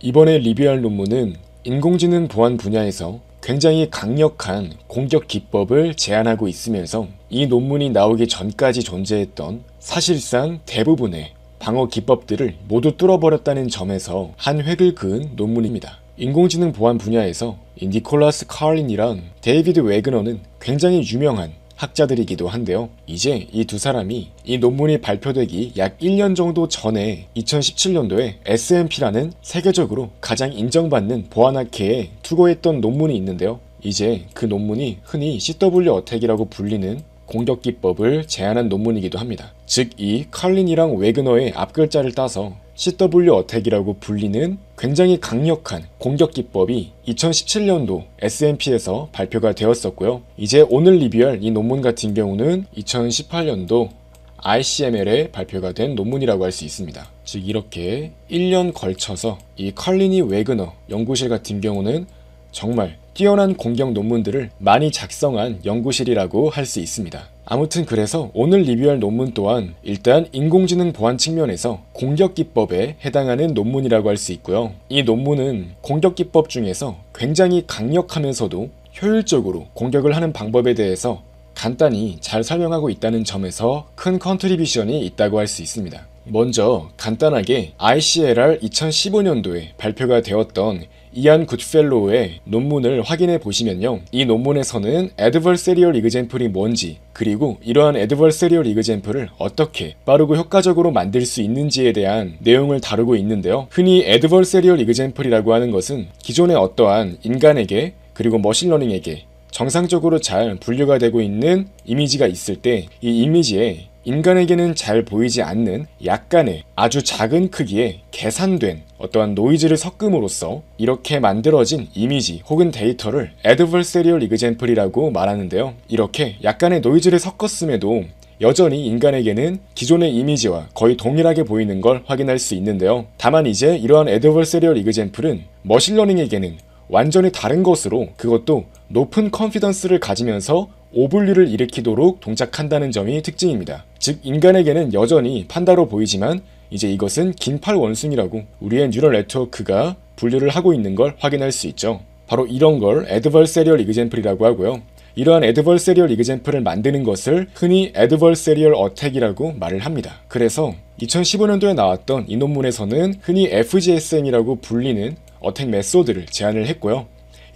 이번에 리뷰할 논문은 인공지능 보안 분야에서 굉장히 강력한 공격 기법을 제안하고 있으면서 이 논문이 나오기 전까지 존재했던 사실상 대부분의 방어 기법들을 모두 뚫어버렸다는 점에서 한 획을 그은 논문입니다. 인공지능 보안 분야에서 이 니콜라스 카린이랑 데이비드 웨그너는 굉장히 유명한 학자들이기도 한데요. 이제 이 두 사람이 이 논문이 발표되기 약 1년 정도 전에 2017년도에 S&P라는 m 세계적으로 가장 인정받는 보안학회에 투고했던 논문이 있는데요. 이제 그 논문이 흔히 CW 어택이라고 불리는 공격 기법을 제안한 논문이기도 합니다. 즉 이 칼린이랑 웨그너의 앞글자를 따서 CW 어택이라고 불리는 굉장히 강력한 공격 기법이 2017년도 S&P에서 m 발표가 되었었고요. 이제 오늘 리뷰할 이 논문 같은 경우는 2018년도 ICML에 발표가 된 논문이라고 할 수 있습니다. 즉 이렇게 1년 걸쳐서 이 칼리니 웨그너 연구실 같은 경우는 정말 뛰어난 공격 논문들을 많이 작성한 연구실이라고 할 수 있습니다. 아무튼 그래서 오늘 리뷰할 논문 또한 일단 인공지능 보안 측면에서 공격기법에 해당하는 논문이라고 할 수 있고요. 이 논문은 공격기법 중에서 굉장히 강력하면서도 효율적으로 공격을 하는 방법에 대해서 간단히 잘 설명하고 있다는 점에서 큰 컨트리뷰션이 있다고 할 수 있습니다. 먼저 간단하게 ICLR 2015년도에 발표가 되었던 이안 굿펠로우의 논문을 확인해 보시면요. 이 논문에서는 Adversarial Example이 뭔지 그리고 이러한 Adversarial Example을 어떻게 빠르고 효과적으로 만들 수 있는지에 대한 내용을 다루고 있는데요. 흔히 Adversarial Example이라고 하는 것은 기존의 어떠한 인간에게 그리고 머신러닝에게 정상적으로 잘 분류가 되고 있는 이미지가 있을 때 이 이미지에 인간에게는 잘 보이지 않는 약간의 아주 작은 크기의 계산된 어떠한 노이즈를 섞음으로써 이렇게 만들어진 이미지 혹은 데이터를 adversarial example이라고 말하는데요. 이렇게 약간의 노이즈를 섞었음에도 여전히 인간에게는 기존의 이미지와 거의 동일하게 보이는 걸 확인할 수 있는데요. 다만 이제 이러한 adversarial example은 머신러닝에게는 완전히 다른 것으로 그것도 높은 컨피던스를 가지면서 오블류를 일으키도록 동작한다는 점이 특징입니다. 즉 인간에게는 여전히 판다로 보이지만 이제 이것은 긴팔 원숭이라고 우리의 뉴럴 네트워크가 분류를 하고 있는 걸 확인할 수 있죠. 바로 이런 걸 adversarial example이라고 하고요. 이러한 adversarial example을 만드는 것을 흔히 adversarial attack이라고 말을 합니다. 그래서 2015년도에 나왔던 이 논문에서는 흔히 FGSM이라고 불리는 어택 메소드를 제안을 했고요.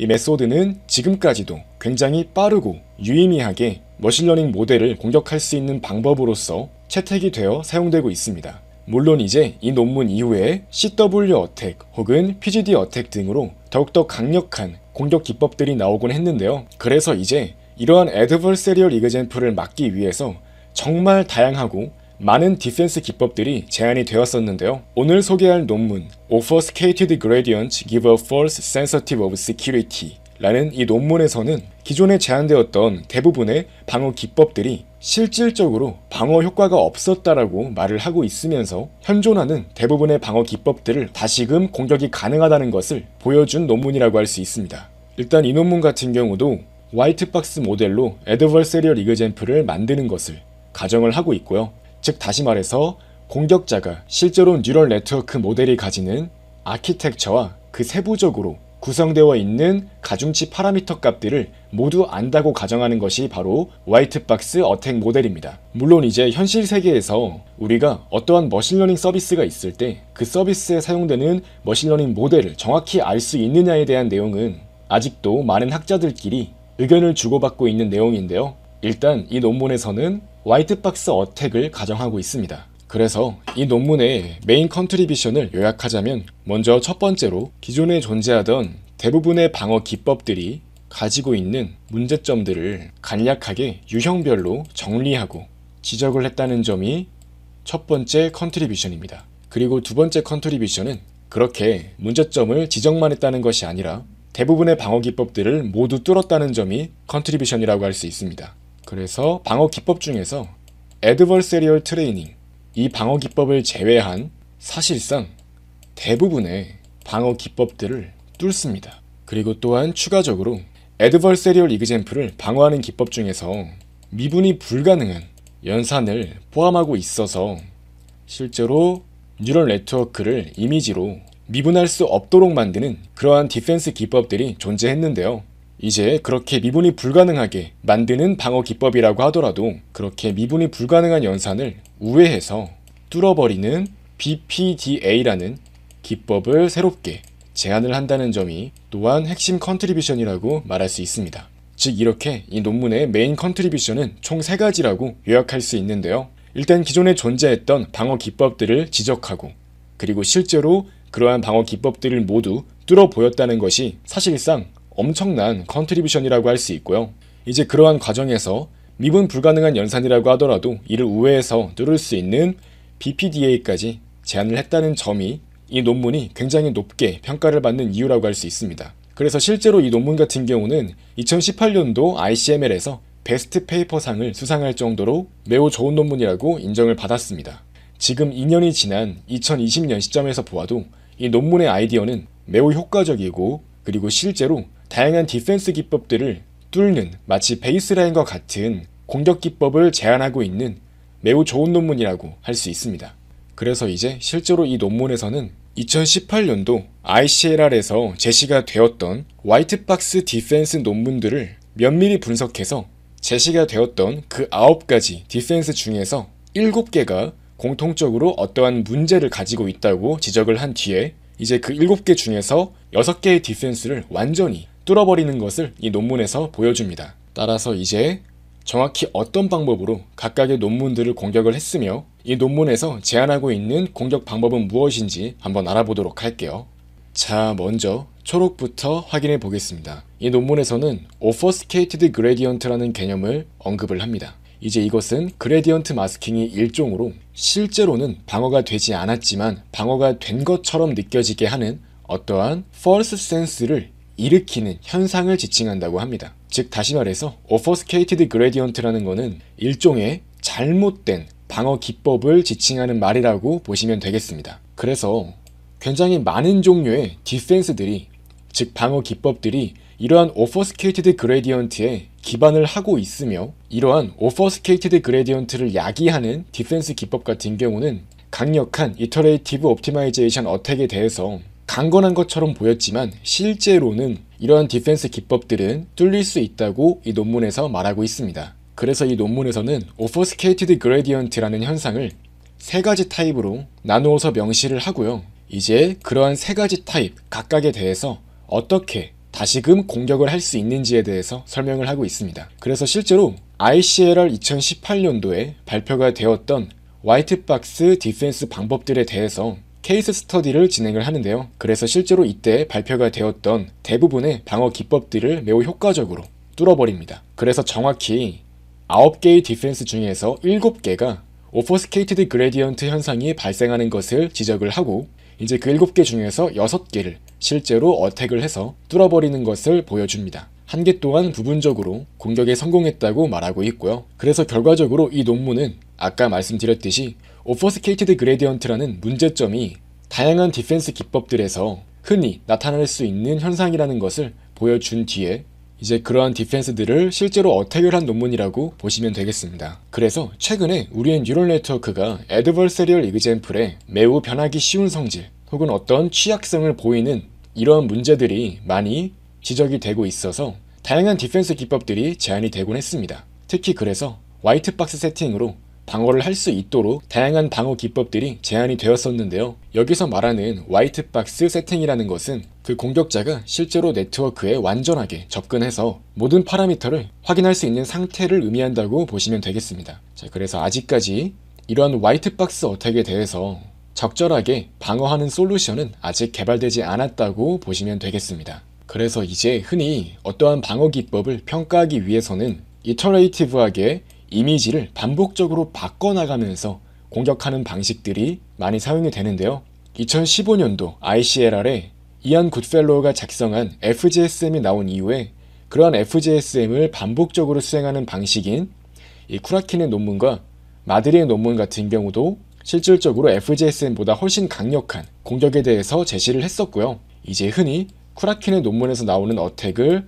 이 메소드는 지금까지도 굉장히 빠르고 유의미하게 머신러닝 모델을 공격할 수 있는 방법으로서 채택이 되어 사용되고 있습니다. 물론 이제 이 논문 이후에 CW 어택 혹은 PGD 어택 등으로 더욱더 강력한 공격 기법들이 나오곤 했는데요. 그래서 이제 이러한 애드벌세리얼 이그젠프를 막기 위해서 정말 다양하고 많은 디펜스 기법들이 제한이 되었었는데요. 오늘 소개할 논문 Obfuscated Gradients Give a False Sensitive of Security 라는 이 논문에서는 기존에 제한되었던 대부분의 방어 기법들이 실질적으로 방어 효과가 없었다라고 말을 하고 있으면서 현존하는 대부분의 방어 기법들을 다시금 공격이 가능하다는 것을 보여준 논문이라고 할 수 있습니다. 일단 이 논문 같은 경우도 화이트박스 모델로 애드벌세리얼 이그젠프를 만드는 것을 가정을 하고 있고요. 즉 다시 말해서 공격자가 실제로 뉴럴 네트워크 모델이 가지는 아키텍처와 그 세부적으로 구성되어 있는 가중치 파라미터 값들을 모두 안다고 가정하는 것이 바로 화이트박스 어택 모델입니다. 물론 이제 현실 세계에서 우리가 어떠한 머신러닝 서비스가 있을 때 그 서비스에 사용되는 머신러닝 모델을 정확히 알 수 있느냐에 대한 내용은 아직도 많은 학자들끼리 의견을 주고받고 있는 내용인데요. 일단 이 논문에서는 화이트박스 어택을 가정하고 있습니다. 그래서 이 논문의 메인 컨트리비션을 요약하자면 먼저 첫 번째로 기존에 존재하던 대부분의 방어 기법들이 가지고 있는 문제점들을 간략하게 유형별로 정리하고 지적을 했다는 점이 첫 번째 컨트리비션입니다. 그리고 두 번째 컨트리비션은 그렇게 문제점을 지적만 했다는 것이 아니라 대부분의 방어 기법들을 모두 뚫었다는 점이 컨트리비션이라고 할 수 있습니다. 그래서 방어 기법 중에서 adversarial training 이 방어 기법을 제외한 사실상 대부분의 방어 기법들을 뚫습니다. 그리고 또한 추가적으로 adversarial example을 방어하는 기법 중에서 미분이 불가능한 연산을 포함하고 있어서 실제로 뉴럴 네트워크를 이미지로 미분할 수 없도록 만드는 그러한 디펜스 기법들이 존재했는데요. 이제 그렇게 미분이 불가능하게 만드는 방어 기법이라고 하더라도 그렇게 미분이 불가능한 연산을 우회해서 뚫어버리는 BPDA라는 기법을 새롭게 제안을 한다는 점이 또한 핵심 컨트리뷰션이라고 말할 수 있습니다. 즉 이렇게 이 논문의 메인 컨트리뷰션은 총 3가지라고 요약할 수 있는데요. 일단 기존에 존재했던 방어 기법들을 지적하고 그리고 실제로 그러한 방어 기법들을 모두 뚫어 보였다는 것이 사실상 엄청난 컨트리뷰션이라고 할 수 있고요. 이제 그러한 과정에서 미분 불가능한 연산이라고 하더라도 이를 우회해서 누를 수 있는 BPDA까지 제안을 했다는 점이 이 논문이 굉장히 높게 평가를 받는 이유라고 할 수 있습니다. 그래서 실제로 이 논문 같은 경우는 2018년도 ICML에서 베스트 페이퍼상을 수상할 정도로 매우 좋은 논문이라고 인정을 받았습니다. 지금 2년이 지난 2020년 시점에서 보아도 이 논문의 아이디어는 매우 효과적이고 그리고 실제로 다양한 디펜스 기법들을 뚫는 마치 베이스라인과 같은 공격 기법을 제안하고 있는 매우 좋은 논문이라고 할 수 있습니다. 그래서 이제 실제로 이 논문에서는 2018년도 ICLR에서 제시가 되었던 화이트박스 디펜스 논문들을 면밀히 분석해서 제시가 되었던 그 9가지 디펜스 중에서 7개가 공통적으로 어떠한 문제를 가지고 있다고 지적을 한 뒤에 이제 그 7개 중에서 6개의 디펜스를 완전히 뚫어버리는 것을 이 논문에서 보여줍니다. 따라서 이제 정확히 어떤 방법으로 각각의 논문들을 공격을 했으며 이 논문에서 제안하고 있는 공격 방법은 무엇인지 한번 알아보도록 할게요. 자, 먼저 초록부터 확인해 보겠습니다. 이 논문에서는 오퍼스케이 c 드그레디언트라는 개념을 언급을 합니다. 이제 이것은 그레디언트 마스킹이 일종으로 실제로는 방어가 되지 않았지만 방어가 된 것처럼 느껴지게 하는 어떠한 false sense를 일으키는 현상을 지칭한다고 합니다. 즉 다시 말해서 obfuscated gradient라는 것은 일종의 잘못된 방어 기법을 지칭하는 말이라고 보시면 되겠습니다. 그래서 굉장히 많은 종류의 디펜스들이 즉 방어 기법들이 이러한 obfuscated gradient에 기반을 하고 있으며 이러한 obfuscated gradient를 야기하는 디펜스 기법 같은 경우는 강력한 iterative optimization attack에 대해서 강건한 것처럼 보였지만 실제로는 이러한 디펜스 기법들은 뚫릴 수 있다고 이 논문에서 말하고 있습니다. 그래서 이 논문에서는 오퍼스케이티드 그레디언트라는 현상을 세 가지 타입으로 나누어서 명시를 하고요. 이제 그러한 세 가지 타입 각각에 대해서 어떻게 다시금 공격을 할 수 있는지에 대해서 설명을 하고 있습니다. 그래서 실제로 ICLR 2018년도에 발표가 되었던 화이트박스 디펜스 방법들에 대해서 케이스 스터디를 진행을 하는데요. 그래서 실제로 이때 발표가 되었던 대부분의 방어 기법들을 매우 효과적으로 뚫어버립니다. 그래서 정확히 9개의 디펜스 중에서 7개가 오퍼스케이티드 그레디언트 현상이 발생하는 것을 지적을 하고 이제 그 7개 중에서 6개를 실제로 어택을 해서 뚫어버리는 것을 보여줍니다. 한 개 또한 부분적으로 공격에 성공했다고 말하고 있고요. 그래서 결과적으로 이 논문은 아까 말씀드렸듯이 오퍼스케이티드 그레디언트라는 문제점이 다양한 디펜스 기법들에서 흔히 나타날 수 있는 현상이라는 것을 보여준 뒤에 이제 그러한 디펜스들을 실제로 어택을 한 논문이라고 보시면 되겠습니다. 그래서 최근에 우리의 뉴럴 네트워크가 adversarial example에 매우 변하기 쉬운 성질 혹은 어떤 취약성을 보이는 이러한 문제들이 많이 지적이 되고 있어서 다양한 디펜스 기법들이 제안이 되곤 했습니다. 특히 그래서 화이트박스 세팅으로 방어를 할 수 있도록 다양한 방어 기법들이 제한이 되었었는데요. 여기서 말하는 화이트박스 세팅이라는 것은 그 공격자가 실제로 네트워크에 완전하게 접근해서 모든 파라미터를 확인할 수 있는 상태를 의미한다고 보시면 되겠습니다. 자, 그래서 아직까지 이런 러 화이트박스 어택에 대해서 적절하게 방어하는 솔루션은 아직 개발되지 않았다고 보시면 되겠습니다. 그래서 이제 흔히 어떠한 방어 기법을 평가하기 위해서는 이터레이티브하게 이미지를 반복적으로 바꿔나가면서 공격하는 방식들이 많이 사용이 되는데요. 2015년도 ICLR에 이안 굿펠로우가 작성한 FGSM이 나온 이후에 그러한 FGSM을 반복적으로 수행하는 방식인 이 쿠라킨의 논문과 마드리의 논문 같은 경우도 실질적으로 FGSM보다 훨씬 강력한 공격에 대해서 제시를 했었고요. 이제 흔히 쿠라킨의 논문에서 나오는 어택을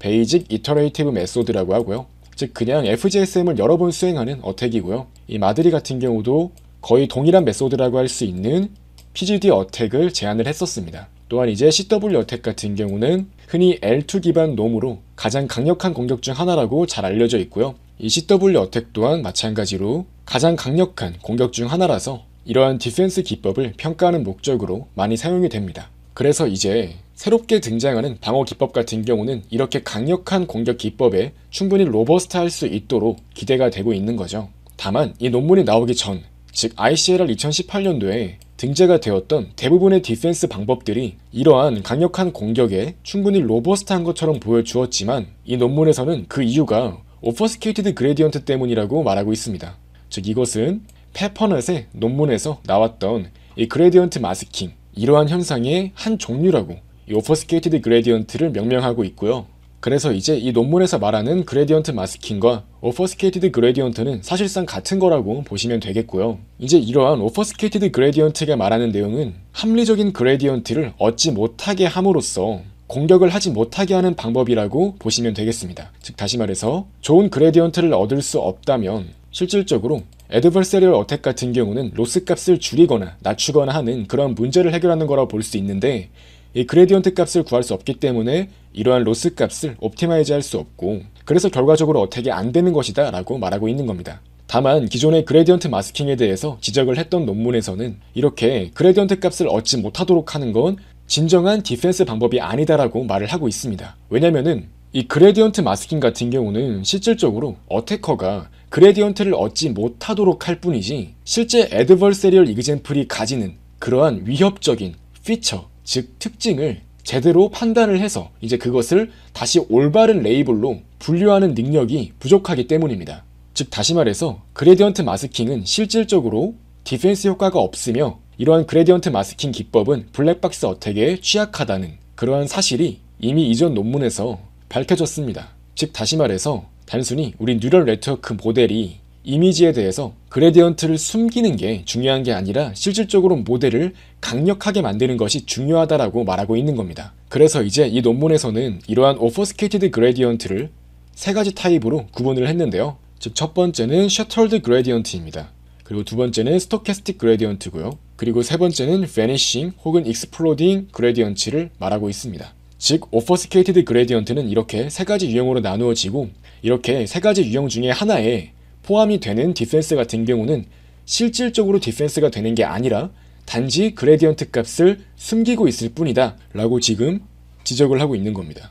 베이직 이터레이티브 메소드라고 하고요. 즉 그냥 FGSM을 여러 번 수행하는 어택이고요. 이 마드리 같은 경우도 거의 동일한 메소드라고 할 수 있는 PGD 어택을 제안을 했었습니다. 또한 이제 CW 어택 같은 경우는 흔히 L2 기반 놈으로 가장 강력한 공격 중 하나라고 잘 알려져 있고요. 이 CW 어택 또한 마찬가지로 가장 강력한 공격 중 하나라서 이러한 디펜스 기법을 평가하는 목적으로 많이 사용이 됩니다. 그래서 이제 새롭게 등장하는 방어 기법 같은 경우는 이렇게 강력한 공격 기법에 충분히 로버스트할 수 있도록 기대가 되고 있는 거죠. 다만 이 논문이 나오기 전, 즉 ICLR 2018년도에 등재가 되었던 대부분의 디펜스 방법들이 이러한 강력한 공격에 충분히 로버스트한 것처럼 보여주었지만 이 논문에서는 그 이유가 오퍼스케이티드 그레디언트 때문이라고 말하고 있습니다. 즉 이것은 페퍼넷의 논문에서 나왔던 이 그레디언트 마스킹 이러한 현상의 한 종류라고 이 오퍼스케이티드 그레디언트를 명명하고 있고요. 그래서 이제 이 논문에서 말하는 그레디언트 마스킹과 오퍼스케이티드 그레디언트는 사실상 같은 거라고 보시면 되겠고요. 이제 이러한 오퍼스케이티드 그레디언트가 말하는 내용은 합리적인 그레디언트를 얻지 못하게 함으로써 공격을 하지 못하게 하는 방법이라고 보시면 되겠습니다. 즉 다시 말해서 좋은 그레디언트를 얻을 수 없다면 실질적으로 에드벌세리얼 어택 같은 경우는 로스 값을 줄이거나 낮추거나 하는 그런 문제를 해결하는 거라고 볼 수 있는데 이 그레디언트 값을 구할 수 없기 때문에 이러한 로스 값을 옵티마이즈 할 수 없고 그래서 결과적으로 어택이 안 되는 것이다 라고 말하고 있는 겁니다. 다만 기존의 그레디언트 마스킹에 대해서 지적을 했던 논문에서는 이렇게 그레디언트 값을 얻지 못하도록 하는 건 진정한 디펜스 방법이 아니다라고 말을 하고 있습니다. 왜냐면은 이 그레디언트 마스킹 같은 경우는 실질적으로 어테커가 그레디언트를 얻지 못하도록 할 뿐이지 실제 에드벌세리얼 이그젠플이 가지는 그러한 위협적인 피처 즉 특징을 제대로 판단을 해서 이제 그것을 다시 올바른 레이블로 분류하는 능력이 부족하기 때문입니다. 즉 다시 말해서 그레디언트 마스킹은 실질적으로 디펜스 효과가 없으며 이러한 그레디언트 마스킹 기법은 블랙박스 어택에 취약하다는 그러한 사실이 이미 이전 논문에서 밝혀졌습니다. 즉 다시 말해서 단순히 우리 뉴럴 네트워크 모델이 이미지에 대해서 그레디언트를 숨기는 게 중요한 게 아니라 실질적으로 모델을 강력하게 만드는 것이 중요하다라고 말하고 있는 겁니다. 그래서 이제 이 논문에서는 이러한 오퍼스케이티드 그레디언트를 세 가지 타입으로 구분을 했는데요. 즉 첫 번째는 셔틀드 그레디언트입니다. 그리고 두 번째는 스토캐스틱 그레디언트고요. 그리고 세 번째는 v a 싱 혹은 익스플로딩 그레디언트를 말하고 있습니다. 즉 오퍼스케이티드 그레디언트는 이렇게 세 가지 유형으로 나누어지고 이렇게 세 가지 유형 중에 하나에 포함이 되는 디펜스 같은 경우는 실질적으로 디펜스가 되는 게 아니라 단지 그레디언트 값을 숨기고 있을 뿐이다 라고 지금 지적을 하고 있는 겁니다.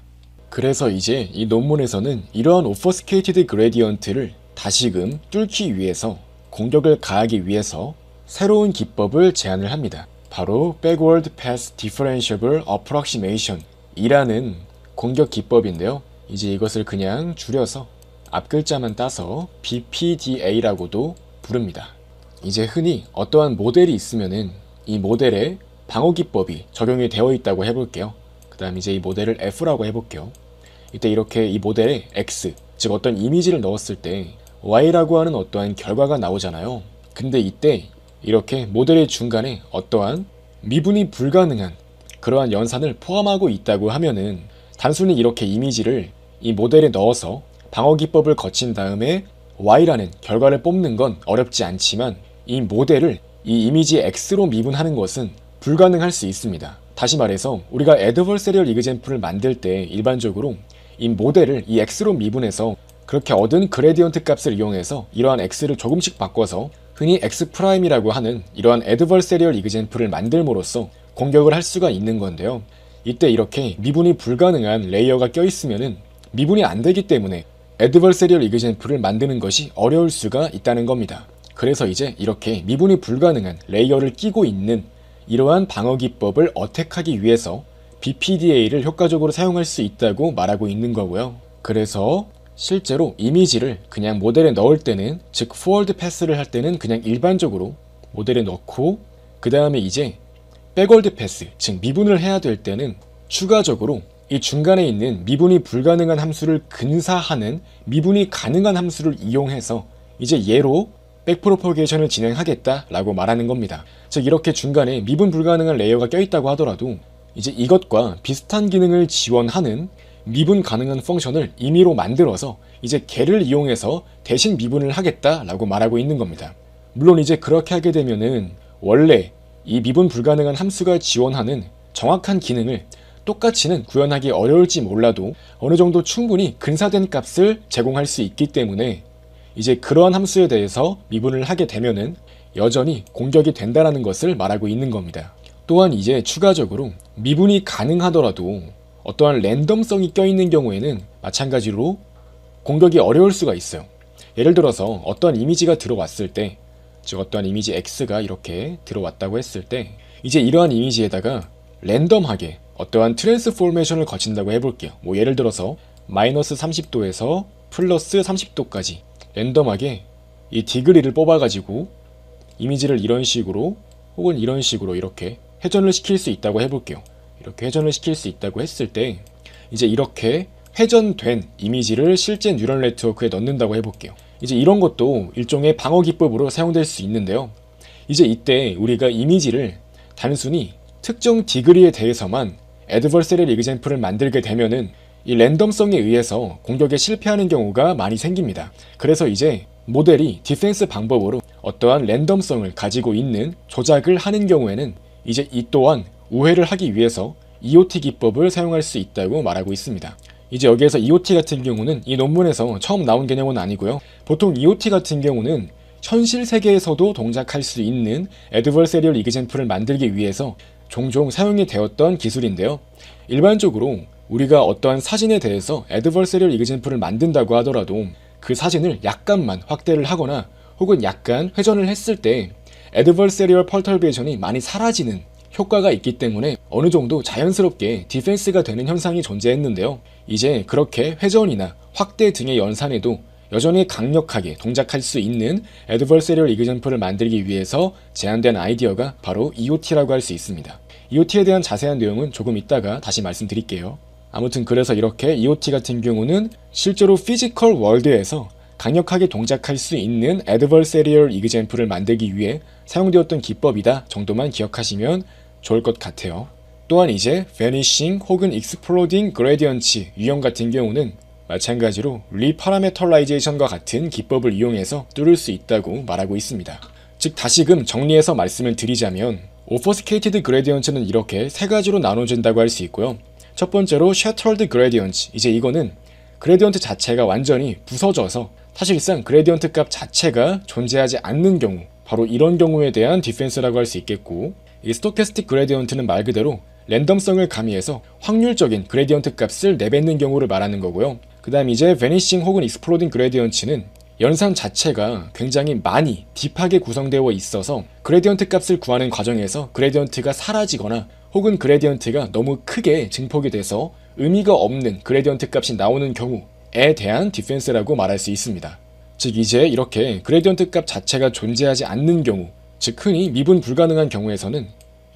그래서 이제 이 논문에서는 이러한 오퍼스케이티드 그레디언트를 다시금 뚫기 위해서 공격을 가하기 위해서 새로운 기법을 제안을 합니다. 바로 Backward Path Differentiable Approximation 이라는 공격 기법인데요. 이제 이것을 그냥 줄여서 앞글자만 따서 BPDA라고도 부릅니다. 이제 흔히 어떠한 모델이 있으면이 모델에 방어 기법이 적용이 되어 있다고 해볼게요. 그 다음 이제 이 모델을 F라고 해볼게요. 이때 이렇게 이 모델에 X, 즉 어떤 이미지를 넣었을 때 Y라고 하는 어떠한 결과가 나오잖아요. 근데 이때 이렇게 모델의 중간에 어떠한 미분이 불가능한 그러한 연산을 포함하고 있다고 하면은 단순히 이렇게 이미지를 이 모델에 넣어서 방어 기법을 거친 다음에 Y라는 결과를 뽑는 건 어렵지 않지만 이 모델을 이 이미지 X로 미분하는 것은 불가능할 수 있습니다. 다시 말해서 우리가 애드버서리얼 이그젠플을 만들 때 일반적으로 이 모델을 이 X로 미분해서 그렇게 얻은 그레디언트 값을 이용해서 이러한 X를 조금씩 바꿔서 흔히 X'이라고 하는 이러한 애드버서리얼 이그젠플을 만들므로써 공격을 할 수가 있는 건데요. 이때 이렇게 미분이 불가능한 레이어가 껴있으면 미분이 안 되기 때문에 애드벌세리얼 이그젠플을 만드는 것이 어려울 수가 있다는 겁니다. 그래서 이제 이렇게 미분이 불가능한 레이어를 끼고 있는 이러한 방어 기법을 어택하기 위해서 BPDA를 효과적으로 사용할 수 있다고 말하고 있는 거고요. 그래서 실제로 이미지를 그냥 모델에 넣을 때는 즉포월드 패스를 할 때는 그냥 일반적으로 모델에 넣고 그 다음에 이제 백월드 패스 즉 미분을 해야 될 때는 추가적으로 이 중간에 있는 미분이 불가능한 함수를 근사하는 미분이 가능한 함수를 이용해서 이제 예로 백프로포게이션을 진행하겠다라고 말하는 겁니다. 즉 이렇게 중간에 미분 불가능한 레이어가 껴있다고 하더라도 이제 이것과 비슷한 기능을 지원하는 미분 가능한 펑션을 임의로 만들어서 이제 개를 이용해서 대신 미분을 하겠다라고 말하고 있는 겁니다. 물론 이제 그렇게 하게 되면은 원래 이 미분 불가능한 함수가 지원하는 정확한 기능을 똑같이는 구현하기 어려울지 몰라도 어느 정도 충분히 근사된 값을 제공할 수 있기 때문에 이제 그러한 함수에 대해서 미분을 하게 되면은 여전히 공격이 된다라는 것을 말하고 있는 겁니다. 또한 이제 추가적으로 미분이 가능하더라도 어떠한 랜덤성이 껴있는 경우에는 마찬가지로 공격이 어려울 수가 있어요. 예를 들어서 어떤 이미지가 들어왔을 때, 즉 어떠한 이미지 X가 이렇게 들어왔다고 했을 때 이제 이러한 이미지에다가 랜덤하게 어떠한 트랜스포메이션을 거친다고 해볼게요. 뭐 예를 들어서 마이너스 30도에서 플러스 30도까지 랜덤하게 이 디그리를 뽑아가지고 이미지를 이런 식으로 혹은 이런 식으로 이렇게 회전을 시킬 수 있다고 해볼게요. 이렇게 회전을 시킬 수 있다고 했을 때 이제 이렇게 회전된 이미지를 실제 뉴럴 네트워크에 넣는다고 해볼게요. 이제 이런 것도 일종의 방어 기법으로 사용될 수 있는데요. 이제 이때 우리가 이미지를 단순히 특정 디그리에 대해서만 애드버서리 리그젠프를 만들게 되면은 이 랜덤성에 의해서 공격에 실패하는 경우가 많이 생깁니다. 그래서 이제 모델이 디펜스 방법으로 어떠한 랜덤성을 가지고 있는 조작을 하는 경우에는 이제 이 또한 우회를 하기 위해서 EOT 기법을 사용할 수 있다고 말하고 있습니다. 이제 여기에서 EOT 같은 경우는 이 논문에서 처음 나온 개념은 아니고요. 보통 EOT 같은 경우는 현실 세계에서도 동작할 수 있는 애드벌세리얼 이그젠프를 만들기 위해서 종종 사용이 되었던 기술인데요. 일반적으로 우리가 어떠한 사진에 대해서 애드버서리얼 이그젠플을 만든다고 하더라도 그 사진을 약간만 확대를 하거나 혹은 약간 회전을 했을 때 애드버서리얼 펄털베이션이 많이 사라지는 효과가 있기 때문에 어느 정도 자연스럽게 디펜스가 되는 현상이 존재했는데요. 이제 그렇게 회전이나 확대 등의 연산에도 여전히 강력하게 동작할 수 있는 adversarial example을 만들기 위해서 제안된 아이디어가 바로 EOT라고 할 수 있습니다. EOT에 대한 자세한 내용은 조금 있다가 다시 말씀드릴게요. 아무튼 그래서 이렇게 EOT 같은 경우는 실제로 피지컬 월드에서 강력하게 동작할 수 있는 adversarial example을 만들기 위해 사용되었던 기법이다 정도만 기억하시면 좋을 것 같아요. 또한 이제 vanishing 혹은 exploding gradients 유형 같은 경우는 마찬가지로 리파라메털라이제이션과 같은 기법을 이용해서 뚫을 수 있다고 말하고 있습니다. 즉 다시금 정리해서 말씀을 드리자면 오퍼스케이티드 그레디언츠는 이렇게 세 가지로 나눠진다고 할 수 있고요. 첫 번째로 셔털드 그레디언츠 이제 이거는 그레디언트 자체가 완전히 부서져서 사실상 그레디언트 값 자체가 존재하지 않는 경우 바로 이런 경우에 대한 디펜스라고 할 수 있겠고 이 스토캐스틱 그레디언트는 말 그대로 랜덤성을 가미해서 확률적인 그레디언트 값을 내뱉는 경우를 말하는 거고요. 그 다음 이제 베니싱 혹은 익스플로딩 그레디언츠는 연산 자체가 굉장히 많이 딥하게 구성되어 있어서 그레디언트 값을 구하는 과정에서 그레디언트가 사라지거나 혹은 그레디언트가 너무 크게 증폭이 돼서 의미가 없는 그레디언트 값이 나오는 경우에 대한 디펜스라고 말할 수 있습니다. 즉 이제 이렇게 그레디언트 값 자체가 존재하지 않는 경우 즉 흔히 미분 불가능한 경우에서는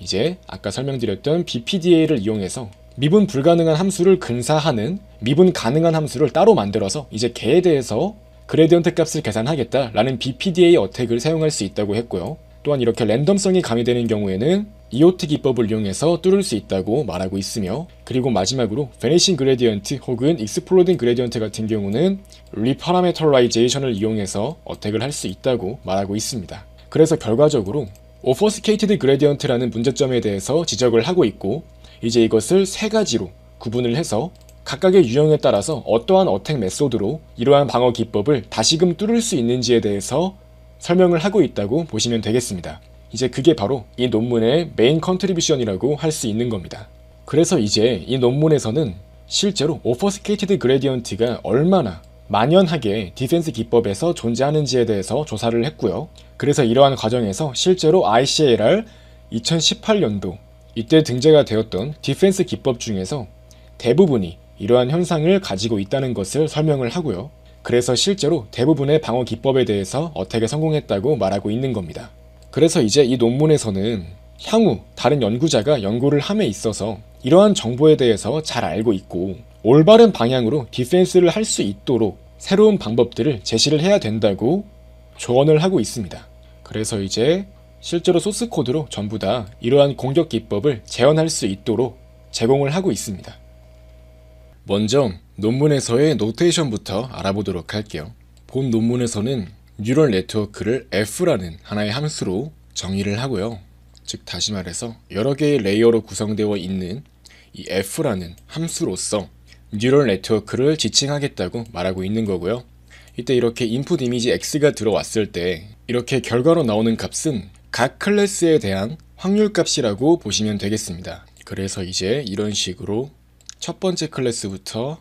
이제 아까 설명드렸던 BPDA를 이용해서 미분 불가능한 함수를 근사하는 미분 가능한 함수를 따로 만들어서 이제 개에 대해서 그레디언트 값을 계산하겠다라는 BPDA 어택을 사용할 수 있다고 했고요. 또한 이렇게 랜덤성이 가미되는 경우에는 이오트 기법을 이용해서 뚫을 수 있다고 말하고 있으며 그리고 마지막으로 베네싱 그레디언트 혹은 익스플로딩 그레디언트 같은 경우는 리파라메터라이제이션을 이용해서 어택을 할 수 있다고 말하고 있습니다. 그래서 결과적으로 오퍼스케이티드 그레디언트라는 문제점에 대해서 지적을 하고 있고 이제 이것을 세 가지로 구분을 해서 각각의 유형에 따라서 어떠한 어택 메소드로 이러한 방어 기법을 다시금 뚫을 수 있는지에 대해서 설명을 하고 있다고 보시면 되겠습니다. 이제 그게 바로 이 논문의 메인 컨트리뷰션이라고 할 수 있는 겁니다. 그래서 이제 이 논문에서는 실제로 오퍼스케이티드 그레디언트가 얼마나 만연하게 디펜스 기법에서 존재하는지에 대해서 조사를 했고요. 그래서 이러한 과정에서 실제로 ICLR 2018년도 이때 등재가 되었던 디펜스 기법 중에서 대부분이 이러한 현상을 가지고 있다는 것을 설명을 하고요. 그래서 실제로 대부분의 방어 기법에 대해서 어택에 성공했다고 말하고 있는 겁니다. 그래서 이제 이 논문에서는 향후 다른 연구자가 연구를 함에 있어서 이러한 정보에 대해서 잘 알고 있고 올바른 방향으로 디펜스를 할 수 있도록 새로운 방법들을 제시를 해야 된다고 조언을 하고 있습니다. 그래서 이제 실제로 소스 코드로 전부 다 이러한 공격 기법을 재현할 수 있도록 제공을 하고 있습니다. 먼저 논문에서의 노테이션부터 알아보도록 할게요. 본 논문에서는 뉴럴 네트워크를 F라는 하나의 함수로 정의를 하고요. 즉 다시 말해서 여러 개의 레이어로 구성되어 있는 이 F라는 함수로서 뉴럴 네트워크를 지칭하겠다고 말하고 있는 거고요. 이때 이렇게 인풋 이미지 X가 들어왔을 때 이렇게 결과로 나오는 값은 각 클래스에 대한 확률 값이라고 보시면 되겠습니다. 그래서 이제 이런 식으로 첫 번째 클래스부터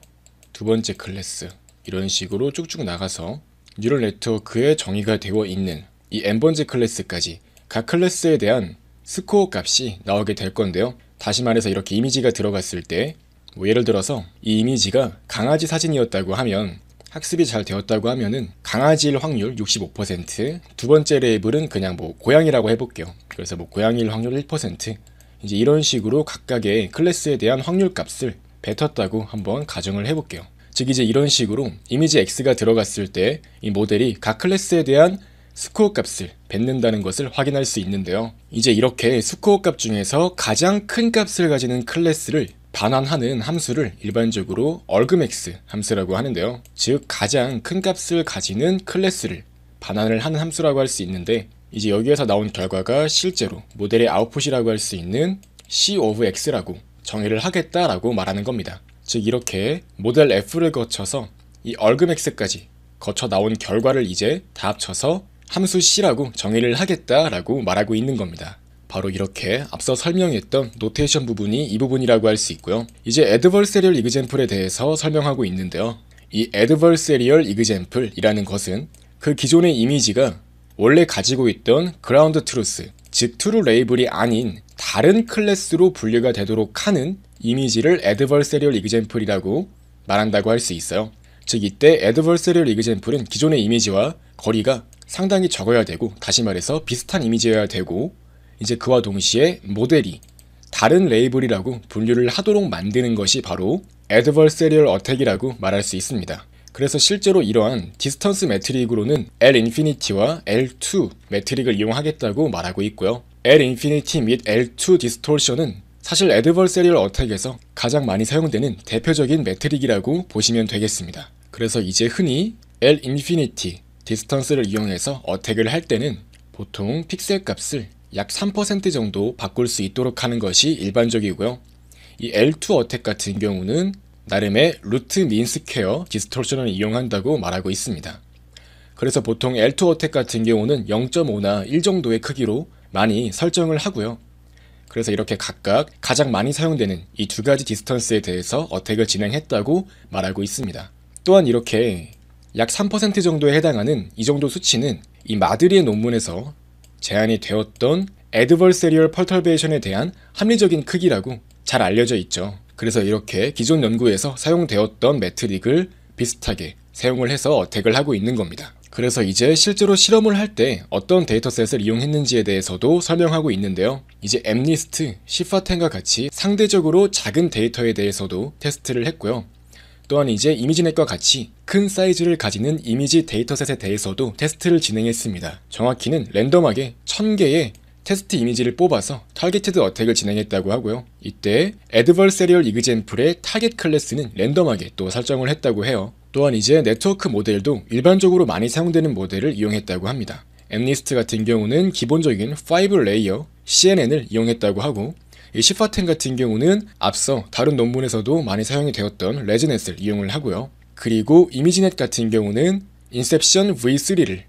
두 번째 클래스 이런 식으로 쭉쭉 나가서 뉴럴 네트워크에 정의가 되어 있는 이 n번째 클래스까지 각 클래스에 대한 스코어 값이 나오게 될 건데요. 다시 말해서 이렇게 이미지가 들어갔을 때뭐 예를 들어서 이 이미지가 강아지 사진이었다고 하면 학습이 잘 되었다고 하면은 강아지일 확률 65%, 두 번째 레이블은 그냥 뭐 고양이라고 해볼게요. 그래서 뭐 고양이일 확률 1%. 이제 이런 식으로 각각의 클래스에 대한 확률 값을 뱉었다고 한번 가정을 해볼게요. 즉 이제 이런 식으로 이미지 X가 들어갔을 때 이 모델이 각 클래스에 대한 스코어 값을 뱉는다는 것을 확인할 수 있는데요. 이제 이렇게 스코어 값 중에서 가장 큰 값을 가지는 클래스를 반환하는 함수를 일반적으로 얼그맥스 함수라고 하는데요. 즉 가장 큰 값을 가지는 클래스를 반환을 하는 함수라고 할 수 있는데 이제 여기에서 나온 결과가 실제로 모델의 아웃풋이라고 할 수 있는 C of X라고 정의를 하겠다라고 말하는 겁니다. 즉 이렇게 모델 F를 거쳐서 이 얼그맥스까지 거쳐 나온 결과를 이제 다 합쳐서 함수 C라고 정의를 하겠다라고 말하고 있는 겁니다. 바로 이렇게 앞서 설명했던 노테이션 부분이 이 부분이라고 할 수 있고요. 이제 adversarial example에 대해서 설명하고 있는데요. 이 adversarial example이라는 것은 그 기존의 이미지가 원래 가지고 있던 ground truth, 즉 true label이 아닌 다른 클래스로 분류가 되도록 하는 이미지를 adversarial example이라고 말한다고 할 수 있어요. 즉 이때 adversarial example은 기존의 이미지와 거리가 상당히 적어야 되고 다시 말해서 비슷한 이미지여야 되고 이제 그와 동시에 모델이 다른 레이블이라고 분류를 하도록 만드는 것이 바로 adversarial attack이라고 말할 수 있습니다. 그래서 실제로 이러한 디스턴스 매트릭으로는 L 인피니티와 L2 매트릭을 이용하겠다고 말하고 있고요. L 인피니티 및 L2 디스톨션은 사실 adversarial attack에서 가장 많이 사용되는 대표적인 매트릭이라고 보시면 되겠습니다. 그래서 이제 흔히 L 인피니티 디스턴스를 이용해서 어택을 할 때는 보통 픽셀 값을 약3% 정도 바꿀 수 있도록 하는 것이 일반적이고요. 이 L2 어택 같은 경우는 나름의 루트 민스케어디스톨션을 이용한다고 말하고 있습니다. 그래서 보통 L2 어택 같은 경우는 0.5나 1 정도의 크기로 많이 설정을 하고요. 그래서 이렇게 각각 가장 많이 사용되는 이 두 가지 디스턴스에 대해서 어택을 진행했다고 말하고 있습니다. 또한 이렇게 약 3% 정도에 해당하는 이 정도 수치는 이 마드리의 논문에서 제안이 되었던 애드벌세리얼 펄털베이션에 대한 합리적인 크기라고 잘 알려져 있죠. 그래서 이렇게 기존 연구에서 사용되었던 매트릭을 비슷하게 사용을 해서 어택을 하고 있는 겁니다. 그래서 이제 실제로 실험을 할 때 어떤 데이터셋을 이용했는지에 대해서도 설명하고 있는데요. 이제 엠니스트, 시파텐과 같이 상대적으로 작은 데이터에 대해서도 테스트를 했고요. 또한 이제 이미지넷과 같이 큰 사이즈를 가지는 이미지 데이터셋에 대해서도 테스트를 진행했습니다. 정확히는 랜덤하게 1000개의 테스트 이미지를 뽑아서 타겟티드 어택을 진행했다고 하고요. 이때 adversarial example의 타겟 클래스는 랜덤하게 또 설정을 했다고 해요. 또한 이제 네트워크 모델도 일반적으로 많이 사용되는 모델을 이용했다고 합니다. 엠리스트 같은 경우는 기본적인 5레이어 CNN을 이용했다고 하고 이 시파텐 같은 경우는 앞서 다른 논문에서도 많이 사용이 되었던 레즈넷을 이용을 하고요. 그리고 이미지넷 같은 경우는 인셉션 V3를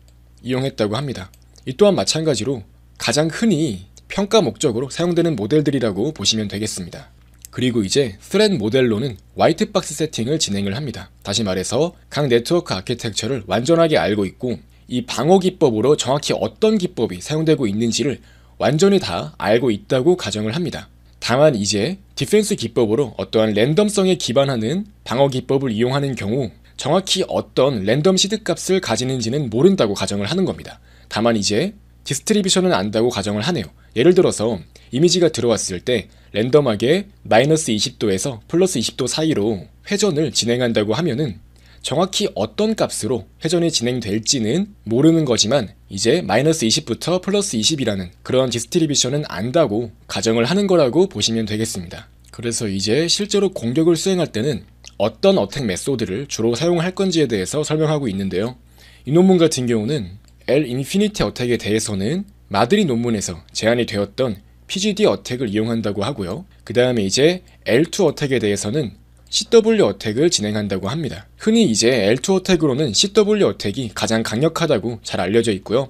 이용했다고 합니다. 이 또한 마찬가지로 가장 흔히 평가 목적으로 사용되는 모델들이라고 보시면 되겠습니다. 그리고 이제 스렛 모델로는 화이트박스 세팅을 진행을 합니다. 다시 말해서 각 네트워크 아키텍처를 완전하게 알고 있고 이 방어 기법으로 정확히 어떤 기법이 사용되고 있는지를 완전히 다 알고 있다고 가정을 합니다. 다만 이제 디펜스 기법으로 어떠한 랜덤성에 기반하는 방어 기법을 이용하는 경우 정확히 어떤 랜덤 시드 값을 가지는지는 모른다고 가정을 하는 겁니다. 다만 이제 디스트리뷰션은 안다고 가정을 하네요. 예를 들어서 이미지가 들어왔을 때 랜덤하게 마이너스 20도에서 플러스 20도 사이로 회전을 진행한다고 하면은 정확히 어떤 값으로 회전이 진행될지는 모르는 거지만 이제 마이너스 20부터 플러스 20이라는 그런 디스트리뷰션은 안다고 가정을 하는 거라고 보시면 되겠습니다. 그래서 이제 실제로 공격을 수행할 때는 어떤 어택 메소드를 주로 사용할 건지에 대해서 설명하고 있는데요. 이 논문 같은 경우는 L 인피니티 어택에 대해서는 마드리 논문에서 제안이 되었던 PGD 어택을 이용한다고 하고요. 그 다음에 이제 L2 어택에 대해서는 CW 어택을 진행한다고 합니다. 흔히 이제 L2 어택으로는 CW 어택이 가장 강력하다고 잘 알려져 있고요.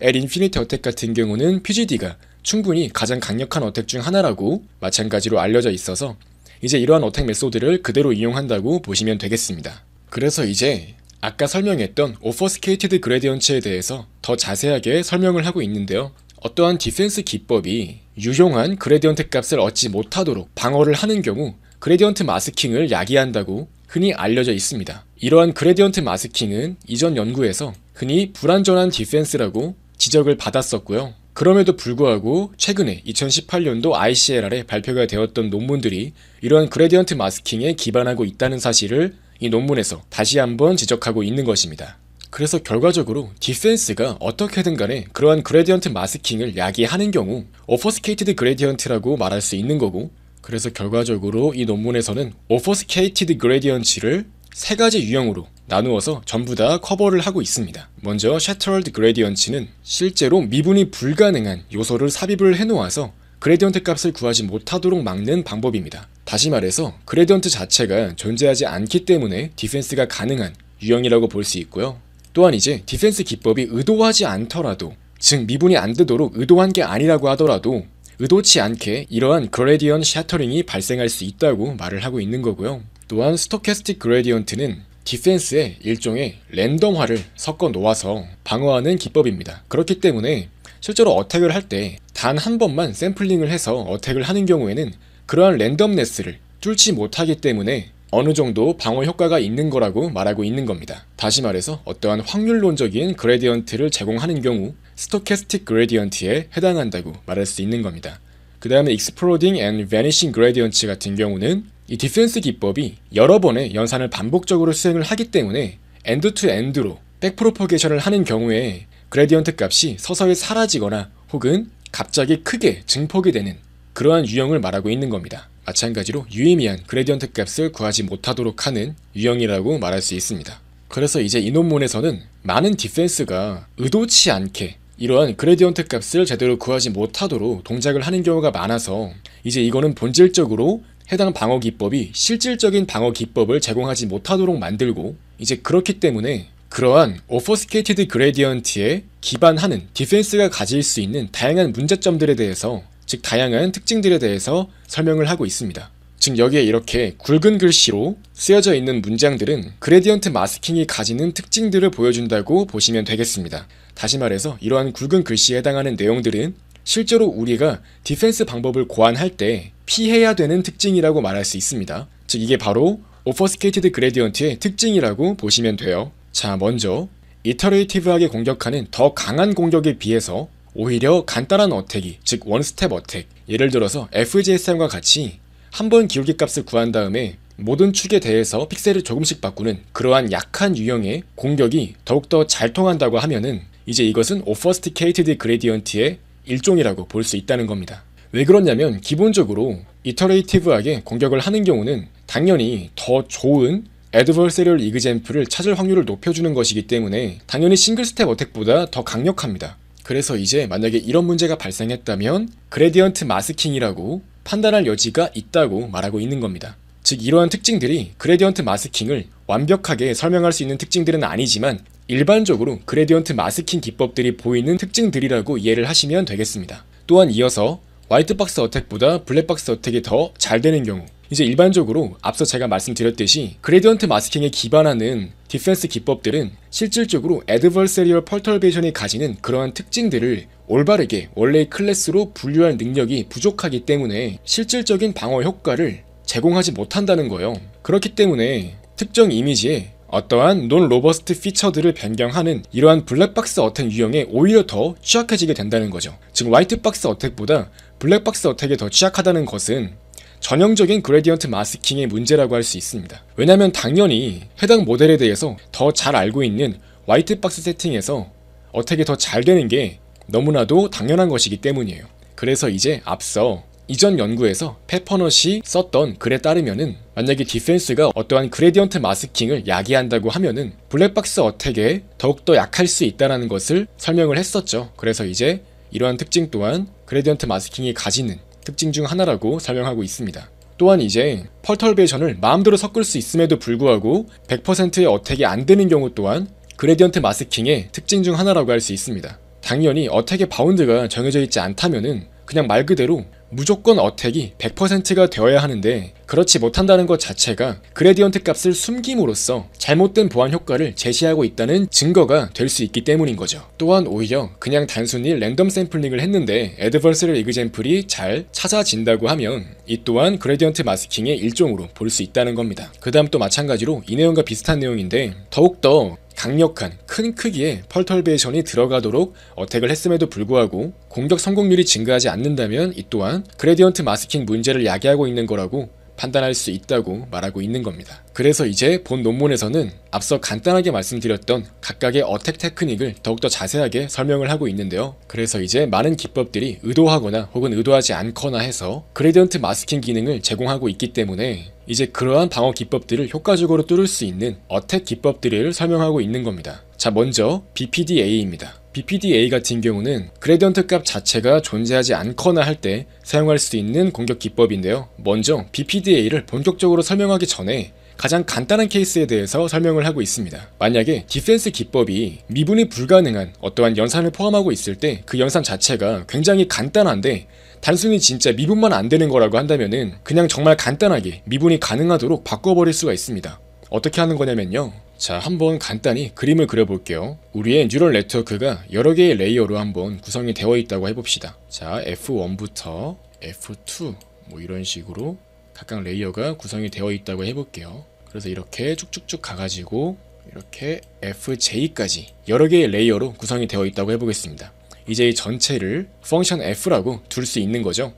L 인피니트 어택 같은 경우는 PGD가 충분히 가장 강력한 어택 중 하나라고 마찬가지로 알려져 있어서 이제 이러한 어택 메소드를 그대로 이용한다고 보시면 되겠습니다. 그래서 이제 아까 설명했던 오퍼스케이티드 그레디언츠에 대해서 더 자세하게 설명을 하고 있는데요. 어떠한 디펜스 기법이 유용한 그레디언트 값을 얻지 못하도록 방어를 하는 경우 그레디언트 마스킹을 야기한다고 흔히 알려져 있습니다. 이러한 그레디언트 마스킹은 이전 연구에서 흔히 불안전한 디펜스라고 지적을 받았었고요. 그럼에도 불구하고 최근에 2018년도 ICLR에 발표가 되었던 논문들이 이러한 그레디언트 마스킹에 기반하고 있다는 사실을 이 논문에서 다시 한번 지적하고 있는 것입니다. 그래서 결과적으로 디펜스가 어떻게든 간에 그러한 그레디언트 마스킹을 야기하는 경우 어퍼스케이트드 그레디언트라고 말할 수 있는 거고 그래서 결과적으로 이 논문에서는 Obfuscated Gradient를 세 가지 유형으로 나누어서 전부 다 커버를 하고 있습니다. 먼저 Shattered Gradient는 실제로 미분이 불가능한 요소를 삽입을 해놓아서 그레디언트 값을 구하지 못하도록 막는 방법입니다. 다시 말해서 그레디언트 자체가 존재하지 않기 때문에 디펜스가 가능한 유형이라고 볼 수 있고요. 또한 이제 디펜스 기법이 의도하지 않더라도 즉 미분이 안 되도록 의도한 게 아니라고 하더라도 의도치 않게 이러한 그레디언 샤터링이 발생할 수 있다고 말을 하고 있는 거고요. 또한 스토캐스틱 그레디언트는 디펜스에 일종의 랜덤화를 섞어 놓아서 방어하는 기법입니다. 그렇기 때문에 실제로 어택을 할 때 단 한 번만 샘플링을 해서 어택을 하는 경우에는 그러한 랜덤네스를 뚫지 못하기 때문에 어느 정도 방어 효과가 있는 거라고 말하고 있는 겁니다. 다시 말해서 어떠한 확률론적인 그레디언트를 제공하는 경우 스토캐스틱 그레디언트에 해당한다고 말할 수 있는 겁니다. 그 다음에 익스플로딩 앤 베니싱 그레디언트 같은 경우는 이 디펜스 기법이 여러 번의 연산을 반복적으로 수행을 하기 때문에 엔드 투 엔드로 백프로포게이션을 하는 경우에 그레디언트 값이 서서히 사라지거나 혹은 갑자기 크게 증폭이 되는 그러한 유형을 말하고 있는 겁니다. 마찬가지로 유의미한 그레디언트 값을 구하지 못하도록 하는 유형이라고 말할 수 있습니다. 그래서 이제 이 논문에서는 많은 디펜스가 의도치 않게 이러한 그레디언트 값을 제대로 구하지 못하도록 동작을 하는 경우가 많아서 이제 이거는 본질적으로 해당 방어 기법이 실질적인 방어 기법을 제공하지 못하도록 만들고 이제 그렇기 때문에 그러한 오퍼스케이티드 그레디언트에 기반하는 디펜스가 가질 수 있는 다양한 문제점들에 대해서 즉 다양한 특징들에 대해서 설명을 하고 있습니다. 즉 여기에 이렇게 굵은 글씨로 쓰여져 있는 문장들은 그레디언트 마스킹이 가지는 특징들을 보여준다고 보시면 되겠습니다. 다시 말해서 이러한 굵은 글씨에 해당하는 내용들은 실제로 우리가 디펜스 방법을 고안할 때 피해야 되는 특징이라고 말할 수 있습니다. 즉 이게 바로 오퍼스케이티드 그레디언트의 특징이라고 보시면 돼요. 자 먼저 이터레이티브하게 공격하는 더 강한 공격에 비해서 오히려 간단한 어택이 즉 원스텝 어택 예를 들어서 FGSM과 같이 한번 기울기 값을 구한 다음에 모든 축에 대해서 픽셀을 조금씩 바꾸는 그러한 약한 유형의 공격이 더욱더 잘 통한다고 하면은 이제 이것은 오퍼스 u 케이 a 드 e d g r a d 의 일종이라고 볼 수 있다는 겁니다. 왜 그러냐면 기본적으로 이터레이티브하게 공격을 하는 경우는 당연히 더 좋은 a 드 v 세리얼이그 i 프를 찾을 확률을 높여주는 것이기 때문에 당연히 싱글 스텝 어택보다 더 강력합니다. 그래서 이제 만약에 이런 문제가 발생했다면 그레디언트 마스킹이라고 판단할 여지가 있다고 말하고 있는 겁니다. 즉 이러한 특징들이 그레디언트 마스킹을 완벽하게 설명할 수 있는 특징들은 아니지만 일반적으로 그레디언트 마스킹 기법들이 보이는 특징들이라고 이해를 하시면 되겠습니다. 또한 이어서 화이트박스 어택보다 블랙박스 어택이 더 잘 되는 경우 이제 일반적으로 앞서 제가 말씀드렸듯이 그레디언트 마스킹에 기반하는 디펜스 기법들은 실질적으로 애드버세리얼 펄털베이션이 가지는 그러한 특징들을 올바르게 원래의 클래스로 분류할 능력이 부족하기 때문에 실질적인 방어 효과를 제공하지 못한다는 거예요. 그렇기 때문에 특정 이미지에 어떠한 논 로버스트 피처들을 변경하는 이러한 블랙박스 어택 유형에 오히려 더 취약해지게 된다는 거죠. 즉 화이트박스 어택보다 블랙박스 어택에 더 취약하다는 것은 전형적인 그레디언트 마스킹의 문제라고 할 수 있습니다. 왜냐면 당연히 해당 모델에 대해서 더 잘 알고 있는 화이트박스 세팅에서 어택이 더 잘 되는 게 너무나도 당연한 것이기 때문이에요. 그래서 이제 앞서 이전 연구에서 페퍼넛이 썼던 글에 따르면은 만약에 디펜스가 어떠한 그레디언트 마스킹을 야기한다고 하면은 블랙박스 어택에 더욱더 약할 수 있다는 것을 설명을 했었죠. 그래서 이제 이러한 특징 또한 그레디언트 마스킹이 가지는 특징 중 하나라고 설명하고 있습니다. 또한 이제 펄털베이션을 마음대로 섞을 수 있음에도 불구하고 100%의 어택이 안 되는 경우 또한 그레디언트 마스킹의 특징 중 하나라고 할 수 있습니다. 당연히 어택의 바운드가 정해져 있지 않다면은 그냥 말 그대로 무조건 어택이 100%가 되어야 하는데 그렇지 못한다는 것 자체가 그레디언트 값을 숨김으로써 잘못된 보안 효과를 제시하고 있다는 증거가 될 수 있기 때문인 거죠. 또한 오히려 그냥 단순히 랜덤 샘플링을 했는데 에드벌스를 이그젠플이 잘 찾아진다고 하면 이 또한 그레디언트 마스킹의 일종으로 볼 수 있다는 겁니다. 그 다음 또 마찬가지로 이 내용과 비슷한 내용인데 더욱더 강력한 큰 크기의 펄털베이션이 들어가도록 어택을 했음에도 불구하고 공격 성공률이 증가하지 않는다면 이 또한 그레디언트 마스킹 문제를 야기하고 있는 거라고 판단할 수 있다고 말하고 있는 겁니다. 그래서 이제 본 논문에서는 앞서 간단하게 말씀드렸던 각각의 어택 테크닉을 더욱더 자세하게 설명을 하고 있는데요. 그래서 이제 많은 기법들이 의도하거나 혹은 의도하지 않거나 해서 그레디언트 마스킹 기능을 제공하고 있기 때문에 이제 그러한 방어 기법들을 효과적으로 뚫을 수 있는 어택 기법들을 설명하고 있는 겁니다. 자 먼저 BPDA입니다. BPDA 같은 경우는 그레디언트 값 자체가 존재하지 않거나 할 때 사용할 수 있는 공격 기법인데요. 먼저 BPDA를 본격적으로 설명하기 전에 가장 간단한 케이스에 대해서 설명을 하고 있습니다. 만약에 디펜스 기법이 미분이 불가능한 어떠한 연산을 포함하고 있을 때 그 연산 자체가 굉장히 간단한데 단순히 진짜 미분만 안 되는 거라고 한다면은 그냥 정말 간단하게 미분이 가능하도록 바꿔버릴 수가 있습니다. 어떻게 하는 거냐면요. 자 한번 간단히 그림을 그려볼게요 우리의 뉴럴 네트워크가 여러 개의 레이어로 한번 구성이 되어 있다고 해봅시다 자 F1부터 F2 뭐 이런 식으로 각각 레이어가 구성이 되어 있다고 해볼게요 그래서 이렇게 쭉쭉쭉 가가지고 이렇게 fj까지 여러 개의 레이어로 구성이 되어 있다고 해보겠습니다 이제 이 전체를 펑션 f라고 둘 수 있는 거죠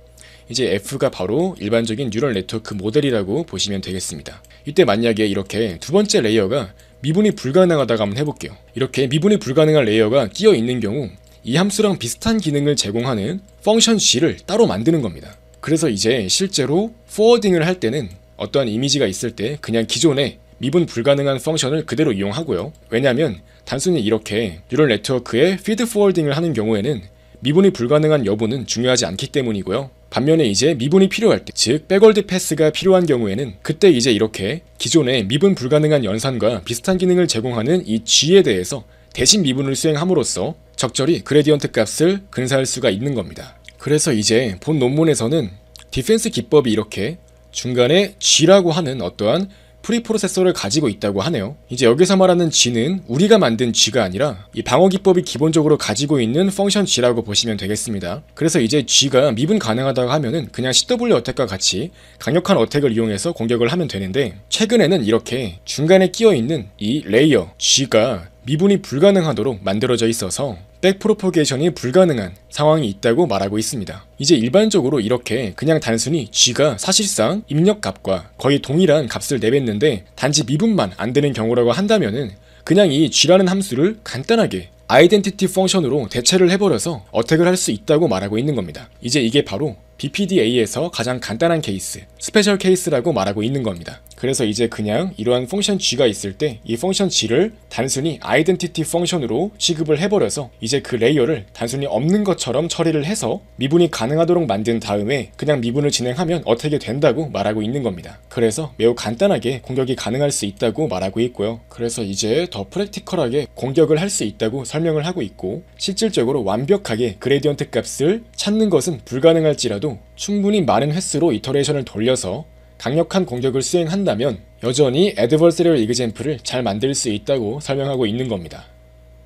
이제 F가 바로 일반적인 뉴럴 네트워크 모델이라고 보시면 되겠습니다. 이때 만약에 이렇게 두 번째 레이어가 미분이 불가능하다고 한번 해볼게요. 이렇게 미분이 불가능한 레이어가 끼어 있는 경우 이 함수랑 비슷한 기능을 제공하는 펑션 G를 따로 만드는 겁니다. 그래서 이제 실제로 f o r r w a d i n g 을할 때는 어떠한 이미지가 있을 때 그냥 기존의 미분 불가능한 펑션을 그대로 이용하고요. 왜냐면 단순히 이렇게 뉴럴 네트워크에 피드 i n g 을 하는 경우에는 미분이 불가능한 여부는 중요하지 않기 때문이고요. 반면에 이제 미분이 필요할 때, 즉 백월드 패스가 필요한 경우에는 그때 이제 이렇게 기존의 미분 불가능한 연산과 비슷한 기능을 제공하는 이 G에 대해서 대신 미분을 수행함으로써 적절히 그레디언트 값을 근사할 수가 있는 겁니다. 그래서 이제 본 논문에서는 디펜스 기법이 이렇게 중간에 G라고 하는 어떠한 프리프로세서를 가지고 있다고 하네요. 이제 여기서 말하는 G는 우리가 만든 G가 아니라 이 방어기법이 기본적으로 가지고 있는 펑션 G라고 보시면 되겠습니다. 그래서 이제 G가 미분 가능하다고 하면은 그냥 CW 어택과 같이 강력한 어택을 이용해서 공격을 하면 되는데 최근에는 이렇게 중간에 끼어 있는 이 레이어 G가 미분이 불가능하도록 만들어져 있어서 백프로포게이션이 불가능한 상황이 있다고 말하고 있습니다. 이제 일반적으로 이렇게 그냥 단순히 g가 사실상 입력값과 거의 동일한 값을 내뱉는데 단지 미분만 안 되는 경우라고 한다면은 그냥 이 g라는 함수를 간단하게 아이덴티티 펑션으로 대체를 해버려서 어택을 할 수 있다고 말하고 있는 겁니다. 이제 이게 바로 BPDA에서 가장 간단한 케이스, 스페셜 케이스라고 말하고 있는 겁니다. 그래서 이제 그냥 이러한 펑션 g가 있을 때 이 펑션 g를 단순히 아이덴티티 펑션으로 취급을 해버려서 이제 그 레이어를 단순히 없는 것처럼 처리를 해서 미분이 가능하도록 만든 다음에 그냥 미분을 진행하면 어떻게 된다고 말하고 있는 겁니다. 그래서 매우 간단하게 공격이 가능할 수 있다고 말하고 있고요. 그래서 이제 더 프랙티컬하게 공격을 할 수 있다고 설명을 하고 있고 실질적으로 완벽하게 그레디언트 값을 찾는 것은 불가능할지라도 경우에도 충분히 많은 횟수로 이터레이션을 돌려서 강력한 공격을 수행한다면 여전히 애드 v e r s a r i a 를잘 만들 수 있다고 설명하고 있는 겁니다.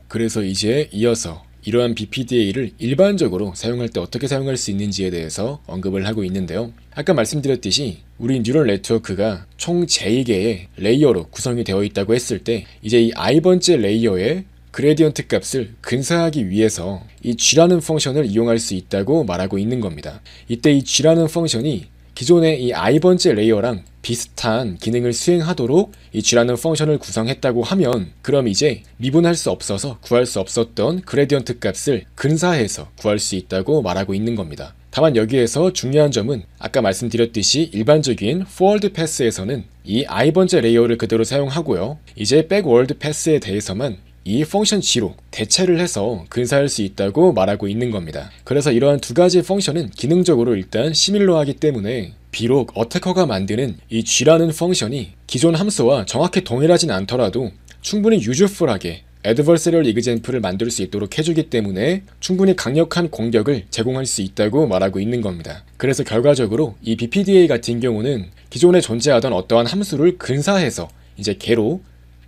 그래서 이제 이어서 이러한 BPDA를 일반적으로 사용할 때 어떻게 사용할 수 있는지에 대해서 언급을 하고 있는데요. 아까 말씀드렸듯이 우리 뉴럴 네트워크가 총 제2개의 레이어로 구성이 되어 있다고 했을 때 이제 이 i번째 레이어에 그레디언트 값을 근사하기 위해서 이 g라는 펑션을 이용할 수 있다고 말하고 있는 겁니다. 이때 이 g라는 펑션이 기존의 이 i번째 레이어랑 비슷한 기능을 수행하도록 이 g라는 펑션을 구성했다고 하면 그럼 이제 미분할 수 없어서 구할 수 없었던 그레디언트 값을 근사해서 구할 수 있다고 말하고 있는 겁니다. 다만 여기에서 중요한 점은 아까 말씀드렸듯이 일반적인 forward pass에서는 이 i번째 레이어를 그대로 사용하고요. 이제 b a c k w a r d pass에 대해서만 이 펑션 G로 대체를 해서 근사할 수 있다고 말하고 있는 겁니다. 그래서 이러한 두 가지 펑션은 기능적으로 일단 시밀러하기 때문에 비록 어태커가 만드는 이 G라는 펑션이 기존 함수와 정확히 동일하진 않더라도 충분히 유즈풀하게 adversarial example을 만들 수 있도록 해주기 때문에 충분히 강력한 공격을 제공할 수 있다고 말하고 있는 겁니다. 그래서 결과적으로 이 BPDA 같은 경우는 기존에 존재하던 어떠한 함수를 근사해서 이제 개로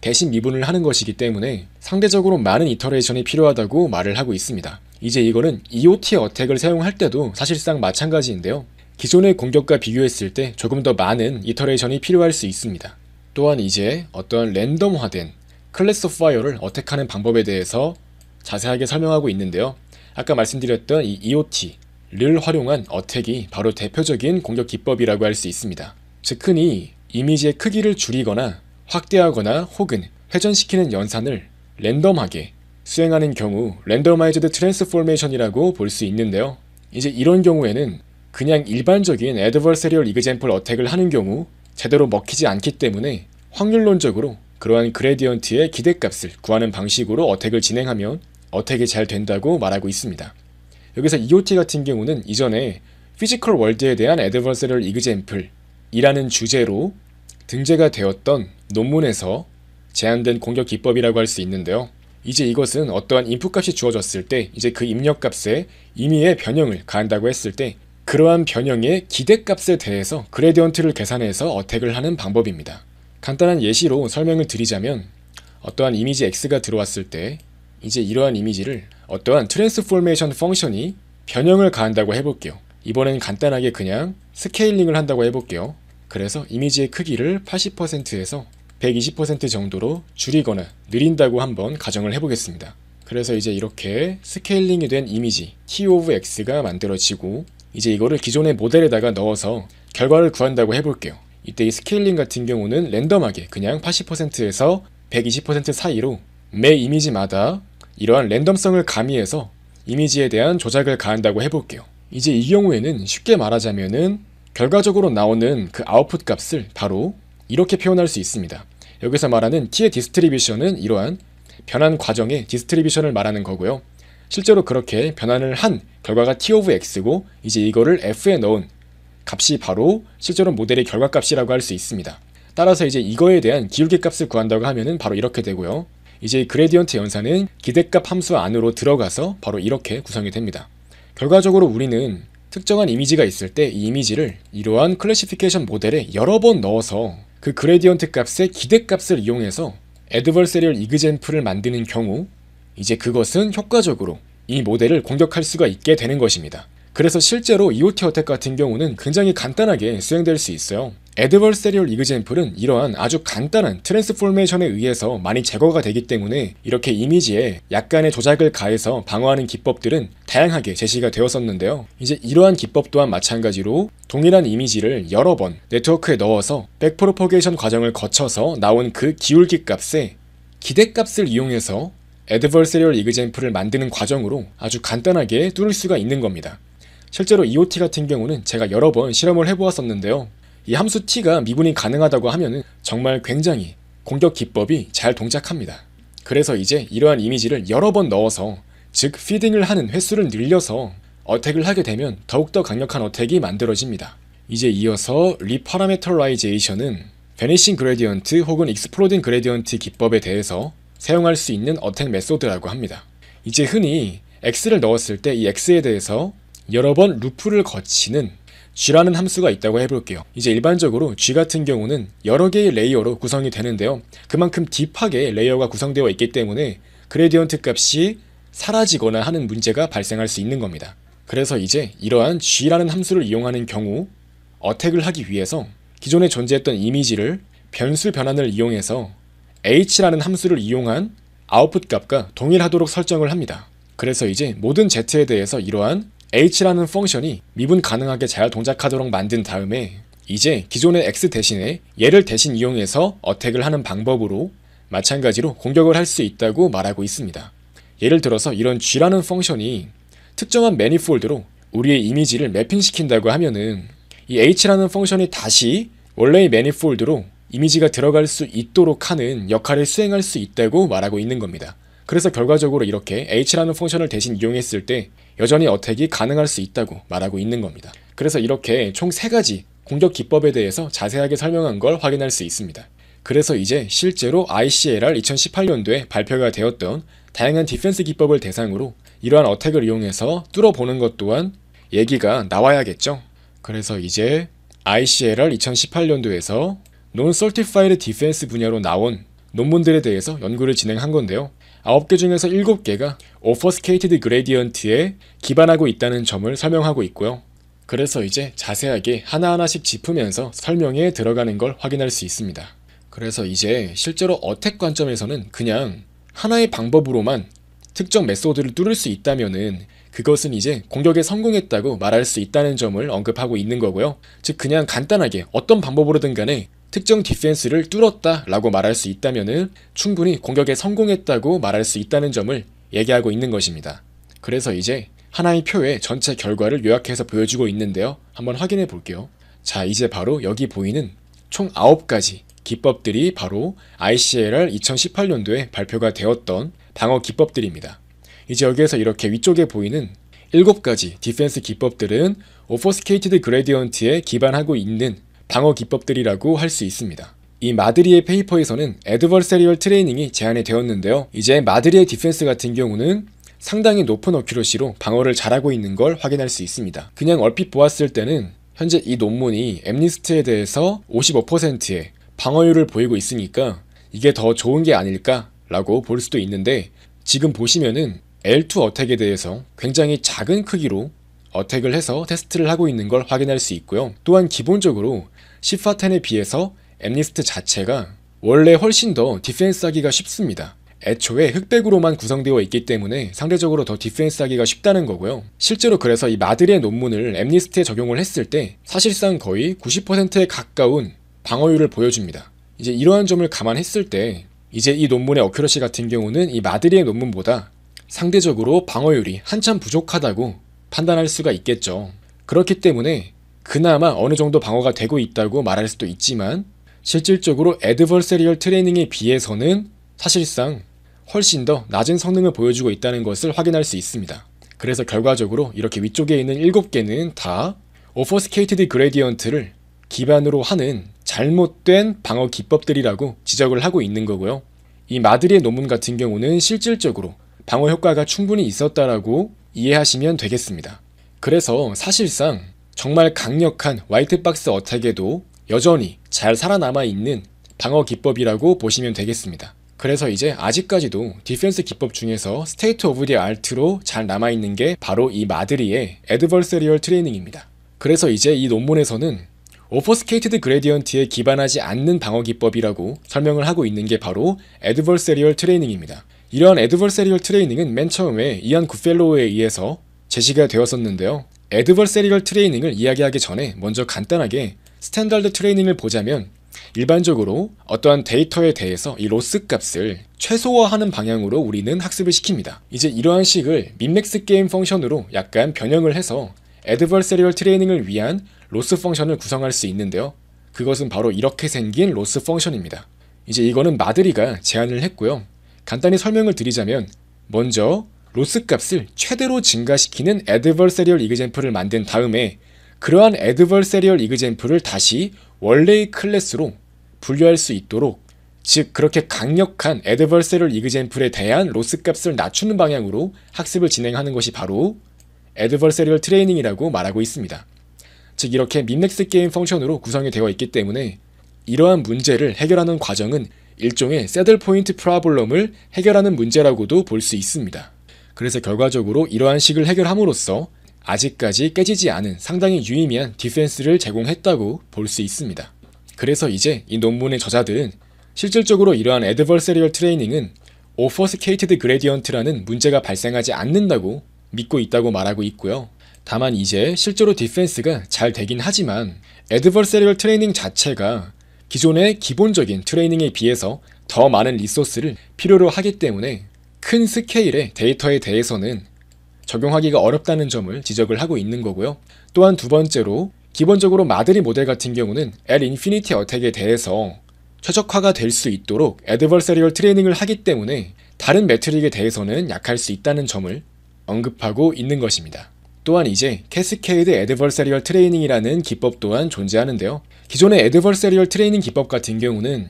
대신 미분을 하는 것이기 때문에 상대적으로 많은 이터레이션이 필요하다고 말을 하고 있습니다. 이제 이거는 EOT 어택을 사용할 때도 사실상 마찬가지인데요. 기존의 공격과 비교했을 때 조금 더 많은 이터레이션이 필요할 수 있습니다. 또한 이제 어떤 랜덤화된 클래스 오프 파이어를 어택하는 방법에 대해서 자세하게 설명하고 있는데요. 아까 말씀드렸던 이 EOT를 활용한 어택이 바로 대표적인 공격 기법이라고 할 수 있습니다. 즉흔히 이미지의 크기를 줄이거나 확대하거나 혹은 회전시키는 연산을 랜덤하게 수행하는 경우 랜덤마이즈드 트랜스포메이션이라고 볼 수 있는데요. 이제 이런 경우에는 그냥 일반적인 애드 v 세리얼 이그젠플 어택을 하는 경우 제대로 먹히지 않기 때문에 확률론적으로 그러한 그레디언트의 기대값을 구하는 방식으로 어택을 진행하면 어택이 잘 된다고 말하고 있습니다. 여기서 EOT 같은 경우는 이전에 피지컬 월드에 대한 애드 v 세리얼이그젠플 이라는 주제로 등재가 되었던 논문에서 제한된 공격 기법이라고 할 수 있는데요. 이제 이것은 어떠한 인풋값이 주어졌을 때 이제 그 입력값에 임의의 변형을 가한다고 했을 때 그러한 변형의 기대값에 대해서 그레디언트를 계산해서 어택을 하는 방법입니다. 간단한 예시로 설명을 드리자면 어떠한 이미지 X가 들어왔을 때 이제 이러한 이미지를 어떠한 트랜스포메이션 펑션이 변형을 가한다고 해볼게요. 이번엔 간단하게 그냥 스케일링을 한다고 해볼게요. 그래서 이미지의 크기를 80%에서 120% 정도로 줄이거나 느린다고 한번 가정을 해보겠습니다. 그래서 이제 이렇게 스케일링이 된 이미지 t of x가 만들어지고 이제 이거를 기존의 모델에다가 넣어서 결과를 구한다고 해볼게요. 이때 이 스케일링 같은 경우는 랜덤하게 그냥 80%에서 120% 사이로 매 이미지마다 이러한 랜덤성을 가미해서 이미지에 대한 조작을 가한다고 해볼게요. 이제 이 경우에는 쉽게 말하자면은 결과적으로 나오는 그 아웃풋 값을 바로 이렇게 표현할 수 있습니다. 여기서 말하는 t의 디스트리뷰션은 이러한 변환 과정의 디스트리뷰션을 말하는 거고요. 실제로 그렇게 변환을 한 결과가 t of x고 이제 이거를 f에 넣은 값이 바로 실제로 모델의 결과값이라고 할 수 있습니다. 따라서 이제 이거에 대한 기울기 값을 구한다고 하면은 바로 이렇게 되고요. 이제 그레디언트 연산은 기대값 함수 안으로 들어가서 바로 이렇게 구성이 됩니다. 결과적으로 우리는 특정한 이미지가 있을 때 이 이미지를 이러한 클래시피케이션 모델에 여러 번 넣어서 그 그레디언트 값의 기대값을 이용해서 애드벌세리얼 이그젠프를 만드는 경우 이제 그것은 효과적으로 이 모델을 공격할 수가 있게 되는 것입니다. 그래서 실제로 EOT 어택 같은 경우는 굉장히 간단하게 수행될 수 있어요. 에드벌세리얼 이그젠플은 이러한 아주 간단한 트랜스포메이션에 의해서 많이 제거가 되기 때문에 이렇게 이미지에 약간의 조작을 가해서 방어하는 기법들은 다양하게 제시가 되었었는데요. 이제 이러한 기법 또한 마찬가지로 동일한 이미지를 여러 번 네트워크에 넣어서 백프로포게이션 과정을 거쳐서 나온 그 기울기 값에 기대값을 이용해서 에드벌세리얼 이그젠플을 만드는 과정으로 아주 간단하게 뚫을 수가 있는 겁니다. 실제로 EOT 같은 경우는 제가 여러 번 실험을 해보았었는데요. 이 함수 t가 미분이 가능하다고 하면 정말 굉장히 공격 기법이 잘 동작합니다. 그래서 이제 이러한 이미지를 여러 번 넣어서 즉 피딩을 하는 횟수를 늘려서 어택을 하게 되면 더욱더 강력한 어택이 만들어집니다. 이제 이어서 리파라메터라이제이션은 베니싱 그레디언트 혹은 익스플로딩 그레디언트 기법에 대해서 사용할 수 있는 어택 메소드라고 합니다. 이제 흔히 x를 넣었을 때 이 x에 대해서 여러 번 루프를 거치는 G라는 함수가 있다고 해볼게요. 이제 일반적으로 G 같은 경우는 여러 개의 레이어로 구성이 되는데요. 그만큼 딥하게 레이어가 구성되어 있기 때문에 그레디언트 값이 사라지거나 하는 문제가 발생할 수 있는 겁니다. 그래서 이제 이러한 G라는 함수를 이용하는 경우 어택을 하기 위해서 기존에 존재했던 이미지를 변수 변환을 이용해서 h라는 함수를 이용한 아웃풋 값과 동일하도록 설정을 합니다. 그래서 이제 모든 z에 대해서 이러한 h라는 펑션이 미분 가능하게 잘 동작하도록 만든 다음에 이제 기존의 x 대신에 얘를 대신 이용해서 어택을 하는 방법으로 마찬가지로 공격을 할 수 있다고 말하고 있습니다. 예를 들어서 이런 g라는 펑션이 특정한 매니폴드로 우리의 이미지를 매핑시킨다고 하면은 이 h라는 펑션이 다시 원래의 매니폴드로 이미지가 들어갈 수 있도록 하는 역할을 수행할 수 있다고 말하고 있는 겁니다. 그래서 결과적으로 이렇게 h라는 펑션을 대신 이용했을 때 여전히 어택이 가능할 수 있다고 말하고 있는 겁니다. 그래서 이렇게 총 세가지 공격 기법에 대해서 자세하게 설명한 걸 확인할 수 있습니다. 그래서 이제 실제로 ICLR 2018년도에 발표가 되었던 다양한 디펜스 기법을 대상으로 이러한 어택을 이용해서 뚫어보는 것 또한 얘기가 나와야겠죠. 그래서 이제 ICLR 2018년도에서 논 o 티파 e r 디펜스 분야로 나온 논문들에 대해서 연구를 진행한 건데요. 9개 중에서 7개가 오퍼스케이 c 드그레디언트에 기반하고 있다는 점을 설명하고 있고요. 그래서 이제 자세하게 하나하나씩 짚으면서 설명에 들어가는 걸 확인할 수 있습니다. 그래서 이제 실제로 어택 관점에서는 그냥 하나의 방법으로만 특정 메소드를 뚫을 수 있다면은 그것은 이제 공격에 성공했다고 말할 수 있다는 점을 언급하고 있는 거고요. 즉 그냥 간단하게 어떤 방법으로든 간에 특정 디펜스를 뚫었다라고 말할 수있다면 충분히 공격에 성공했다고 말할 수 있다는 점을 얘기하고 있는 것입니다. 그래서 이제 하나의 표의 전체 결과를 요약해서 보여주고 있는데요. 한번 확인해 볼게요. 자, 이제 바로 여기 보이는 총 9가지 기법들이 바로 ICLR 2018년도에 발표가 되었던 방어 기법들입니다. 이제 여기에서 이렇게 위쪽에 보이는 7가지 디펜스 기법들은 오퍼스케이티드 그레디언트에 기반하고 있는 방어 기법들이라고 할 수 있습니다. 이 마드리의 페이퍼에서는 애드버서리얼 트레이닝이 제안이 되었는데요. 이제 마드리의 디펜스 같은 경우는 상당히 높은 어큐러시로 방어를 잘하고 있는 걸 확인할 수 있습니다. 그냥 얼핏 보았을 때는 현재 이 논문이 엠니스트에 대해서 55%의 방어율을 보이고 있으니까 이게 더 좋은 게 아닐까라고 볼 수도 있는데 지금 보시면은 L2 어택에 대해서 굉장히 작은 크기로 어택을 해서 테스트를 하고 있는 걸 확인할 수 있고요. 또한 기본적으로 시파텐에 비해서 엠리스트 자체가 원래 훨씬 더 디펜스하기가 쉽습니다. 애초에 흑백으로만 구성되어 있기 때문에 상대적으로 더 디펜스하기가 쉽다는 거고요. 실제로 그래서 이마드리의 논문을 엠리스트에 적용을 했을 때 사실상 거의 90%에 가까운 방어율을 보여줍니다. 이제 이러한 점을 감안했을 때 이제 이 논문의 어큐러시 같은 경우는 이 마드리의 논문보다 상대적으로 방어율이 한참 부족하다고 판단할 수가 있겠죠. 그렇기 때문에 그나마 어느 정도 방어가 되고 있다고 말할 수도 있지만 실질적으로 애드버서리얼 트레이닝에 비해서는 사실상 훨씬 더 낮은 성능을 보여주고 있다는 것을 확인할 수 있습니다. 그래서 결과적으로 이렇게 위쪽에 있는 7개는 다 오퍼스케이티드 그레디언트를 기반으로 하는 잘못된 방어 기법들이라고 지적을 하고 있는 거고요. 이 마드리의 논문 같은 경우는 실질적으로 방어 효과가 충분히 있었다라고 이해하시면 되겠습니다. 그래서 사실상 정말 강력한 화이트박스 어택에도 여전히 잘 살아남아 있는 방어 기법이라고 보시면 되겠습니다. 그래서 이제 아직까지도 디펜스 기법 중에서 스테이트 오브 디 알트로 잘 남아있는 게 바로 이 마드리의 애드벌세리얼 트레이닝입니다. 그래서 이제 이 논문에서는 오퍼스케이트드 그레디언트에 기반하지 않는 방어 기법이라고 설명을 하고 있는 게 바로 애드벌세리얼 트레이닝입니다. 이러한 애드벌세리얼 트레이닝은 맨 처음에 이안 구펠로우에 의해서 제시가 되었었는데요. 애드버세리얼 트레이닝을 이야기하기 전에 먼저 간단하게 스탠다드 트레이닝을 보자면 일반적으로 어떠한 데이터에 대해서 이 로스 값을 최소화하는 방향으로 우리는 학습을 시킵니다. 이제 이러한 식을 민맥스 게임 펑션으로 약간 변형을 해서 애드버세리얼 트레이닝을 위한 로스 펑션을 구성할 수 있는데요. 그것은 바로 이렇게 생긴 로스 펑션입니다. 이제 이거는 마드리가 제안을 했고요. 간단히 설명을 드리자면 먼저 로스 값을 최대로 증가시키는 adversarial example을 만든 다음에 그러한 adversarial example을 다시 원래의 클래스로 분류할 수 있도록 즉 그렇게 강력한 adversarial example에 대한 로스 값을 낮추는 방향으로 학습을 진행하는 것이 바로 adversarial 트레이닝이라고 말하고 있습니다. 즉 이렇게 민넥스 게임 펑션으로 구성이 되어 있기 때문에 이러한 문제를 해결하는 과정은 일종의 새들 포인트 프라블럼을 해결하는 문제라고도 볼 수 있습니다. 그래서 결과적으로 이러한 식을 해결함으로써 아직까지 깨지지 않은 상당히 유의미한 디펜스를 제공했다고 볼 수 있습니다. 그래서 이제 이 논문의 저자들은 실질적으로 이러한 애드버서리얼 트레이닝은 오퍼스케이티드 그레디언트라는 문제가 발생하지 않는다고 믿고 있다고 말하고 있고요. 다만 이제 실제로 디펜스가 잘 되긴 하지만 애드버서리얼 트레이닝 자체가 기존의 기본적인 트레이닝에 비해서 더 많은 리소스를 필요로 하기 때문에 큰 스케일의 데이터에 대해서는 적용하기가 어렵다는 점을 지적을 하고 있는 거고요. 또한 두 번째로 기본적으로 마드리 모델 같은 경우는 L 인피니티 어택에 대해서 최적화가 될 수 있도록 애드버서리얼 트레이닝을 하기 때문에 다른 매트릭에 대해서는 약할 수 있다는 점을 언급하고 있는 것입니다. 또한 이제 캐스케이드 애드버서리얼 트레이닝이라는 기법 또한 존재하는데요. 기존의 애드버서리얼 트레이닝 기법 같은 경우는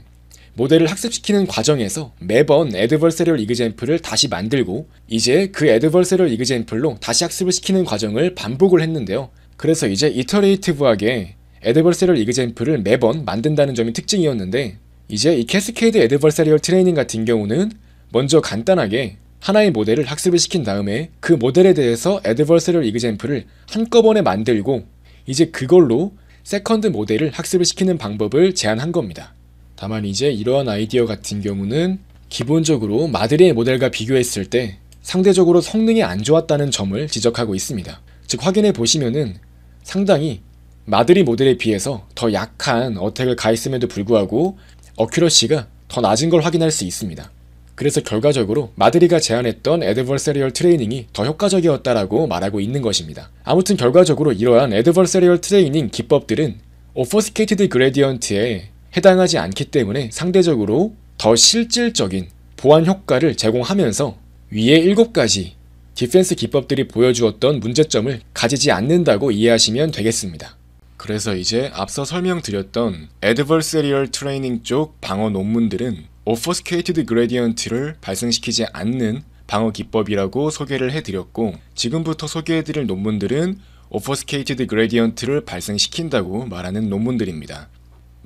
모델을 학습시키는 과정에서 매번 adversarial example을 다시 만들고 이제 그 adversarial example로 다시 학습을 시키는 과정을 반복을 했는데요. 그래서 이제 이터레이티브하게 adversarial example을 매번 만든다는 점이 특징이었는데 이제 이 캐스케이드 adversarial 트레이닝 같은 경우는 먼저 간단하게 하나의 모델을 학습을 시킨 다음에 그 모델에 대해서 adversarial example을 한꺼번에 만들고 이제 그걸로 세컨드 모델을 학습을 시키는 방법을 제안한 겁니다. 다만 이제 이러한 아이디어 같은 경우는 기본적으로 마드리의 모델과 비교했을 때 상대적으로 성능이 안 좋았다는 점을 지적하고 있습니다. 즉 확인해 보시면은 상당히 마드리 모델에 비해서 더 약한 어택을 가했음에도 불구하고 어큐러시가 더 낮은 걸 확인할 수 있습니다. 그래서 결과적으로 마드리가 제안했던 에드벌세리얼 트레이닝이 더 효과적이었다라고 말하고 있는 것입니다. 아무튼 결과적으로 이러한 에드벌세리얼 트레이닝 기법들은 오퍼스케이티드 그레디언트의 해당하지 않기 때문에 상대적으로 더 실질적인 보안 효과를 제공하면서 위에 7가지 디펜스 기법들이 보여주었던 문제점을 가지지 않는다고 이해하시면 되겠습니다. 그래서 이제 앞서 설명드렸던 Adversarial Training 쪽 방어 논문들은 Obfuscated Gradient를 발생시키지 않는 방어 기법이라고 소개를 해드렸고 지금부터 소개해드릴 논문들은 Obfuscated Gradient를 발생시킨다고 말하는 논문들입니다.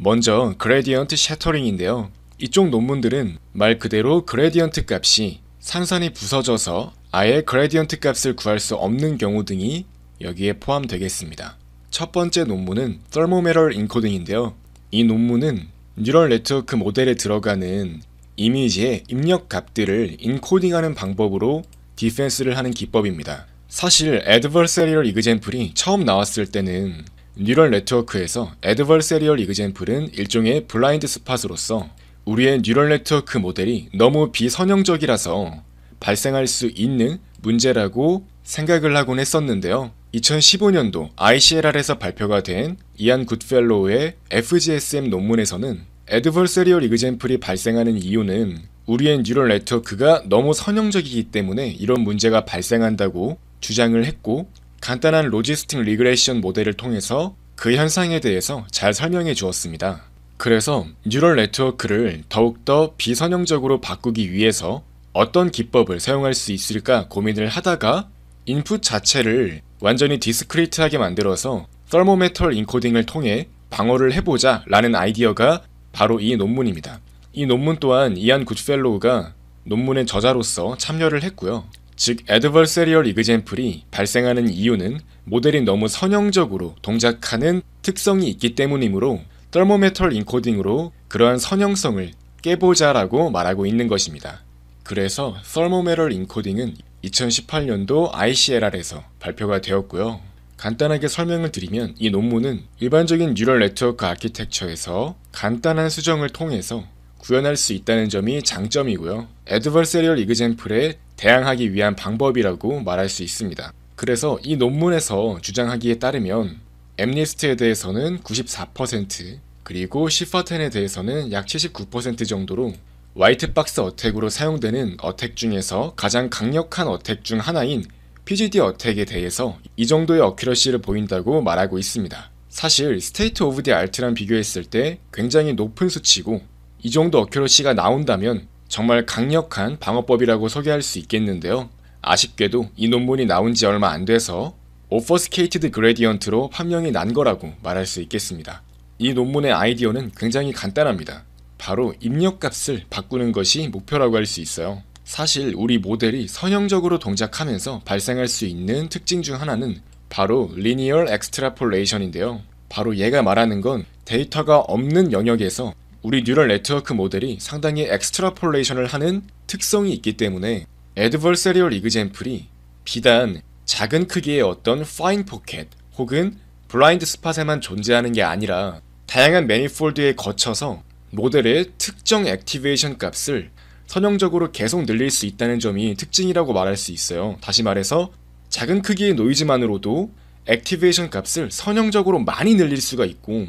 먼저 그레디언트 쉐터링인데요. 이쪽 논문들은 말 그대로 그레디언트 값이 산산이 부서져서 아예 그레디언트 값을 구할 수 없는 경우 등이 여기에 포함되겠습니다. 첫 번째 논문은 Thermometer Encoding인데요. 이 논문은 뉴럴 네트워크 모델에 들어가는 이미지의 입력 값들을 인코딩하는 방법으로 디펜스를 하는 기법입니다. 사실 Adversarial Example이 처음 나왔을 때는 뉴럴 네트워크에서 adversarial example은 일종의 블라인드 스팟으로서 우리의 뉴럴 네트워크 모델이 너무 비선형적이라서 발생할 수 있는 문제라고 생각을 하곤 했었는데요. 2015년도 ICLR에서 발표가 된 이안 굿펠로우의 FGSM 논문에서는 adversarial example이 발생하는 이유는 우리의 뉴럴 네트워크가 너무 선형적이기 때문에 이런 문제가 발생한다고 주장을 했고 간단한 로지스틱 리그레션 이 모델을 통해서 그 현상에 대해서 잘 설명해 주었습니다. 그래서 뉴럴 네트워크를 더욱더 비선형적으로 바꾸기 위해서 어떤 기법을 사용할 수 있을까 고민을 하다가 인풋 자체를 완전히 디스크리트하게 만들어서 썰모메털 인코딩을 통해 방어를 해보자 라는 아이디어가 바로 이 논문입니다. 이 논문 또한 이안 굿펠로우가 논문의 저자로서 참여를 했고요. 즉 adversarial example이 발생하는 이유는 모델이 너무 선형적으로 동작하는 특성이 있기 때문이므로 thermometal encoding으로 그러한 선형성을 깨보자라고 말하고 있는 것입니다. 그래서 thermometal encoding은 2018년도 ICLR에서 발표가 되었고요. 간단하게 설명을 드리면 이 논문은 일반적인 뉴럴 네트워크 아키텍처에서 간단한 수정을 통해서 구현할 수 있다는 점이 장점이고요. 애드버세리얼 이그젠플의 대항하기 위한 방법이라고 말할 수 있습니다. 그래서 이 논문에서 주장하기에 따르면 엠니스트에 대해서는 94% 그리고 시퍼텐에 대해서는 약 79% 정도로 화이트박스 어택으로 사용되는 어택 중에서 가장 강력한 어택 중 하나인 PGD 어택에 대해서 이 정도의 어큐러시를 보인다고 말하고 있습니다. 사실 스테이트 오브 디 알트랑 비교했을 때 굉장히 높은 수치고 이 정도 어큐러시가 나온다면 정말 강력한 방어법이라고 소개할 수 있겠는데요. 아쉽게도 이 논문이 나온 지 얼마 안 돼서 오퍼스케이티드 그레디언트로 판명이 난 거라고 말할 수 있겠습니다. 이 논문의 아이디어는 굉장히 간단합니다. 바로 입력값을 바꾸는 것이 목표라고 할 수 있어요. 사실 우리 모델이 선형적으로 동작하면서 발생할 수 있는 특징 중 하나는 바로 리니얼 엑스트라폴레이션인데요. 바로 얘가 말하는 건 데이터가 없는 영역에서 우리 뉴럴 네트워크 모델이 상당히 엑스트라폴레이션을 하는 특성이 있기 때문에 adversarial example이 비단 작은 크기의 어떤 fine pocket 혹은 블라인드 스팟에만 존재하는 게 아니라 다양한 매니폴드에 거쳐서 모델의 특정 액티베이션 값을 선형적으로 계속 늘릴 수 있다는 점이 특징이라고 말할 수 있어요. 다시 말해서 작은 크기의 노이즈만으로도 액티베이션 값을 선형적으로 많이 늘릴 수가 있고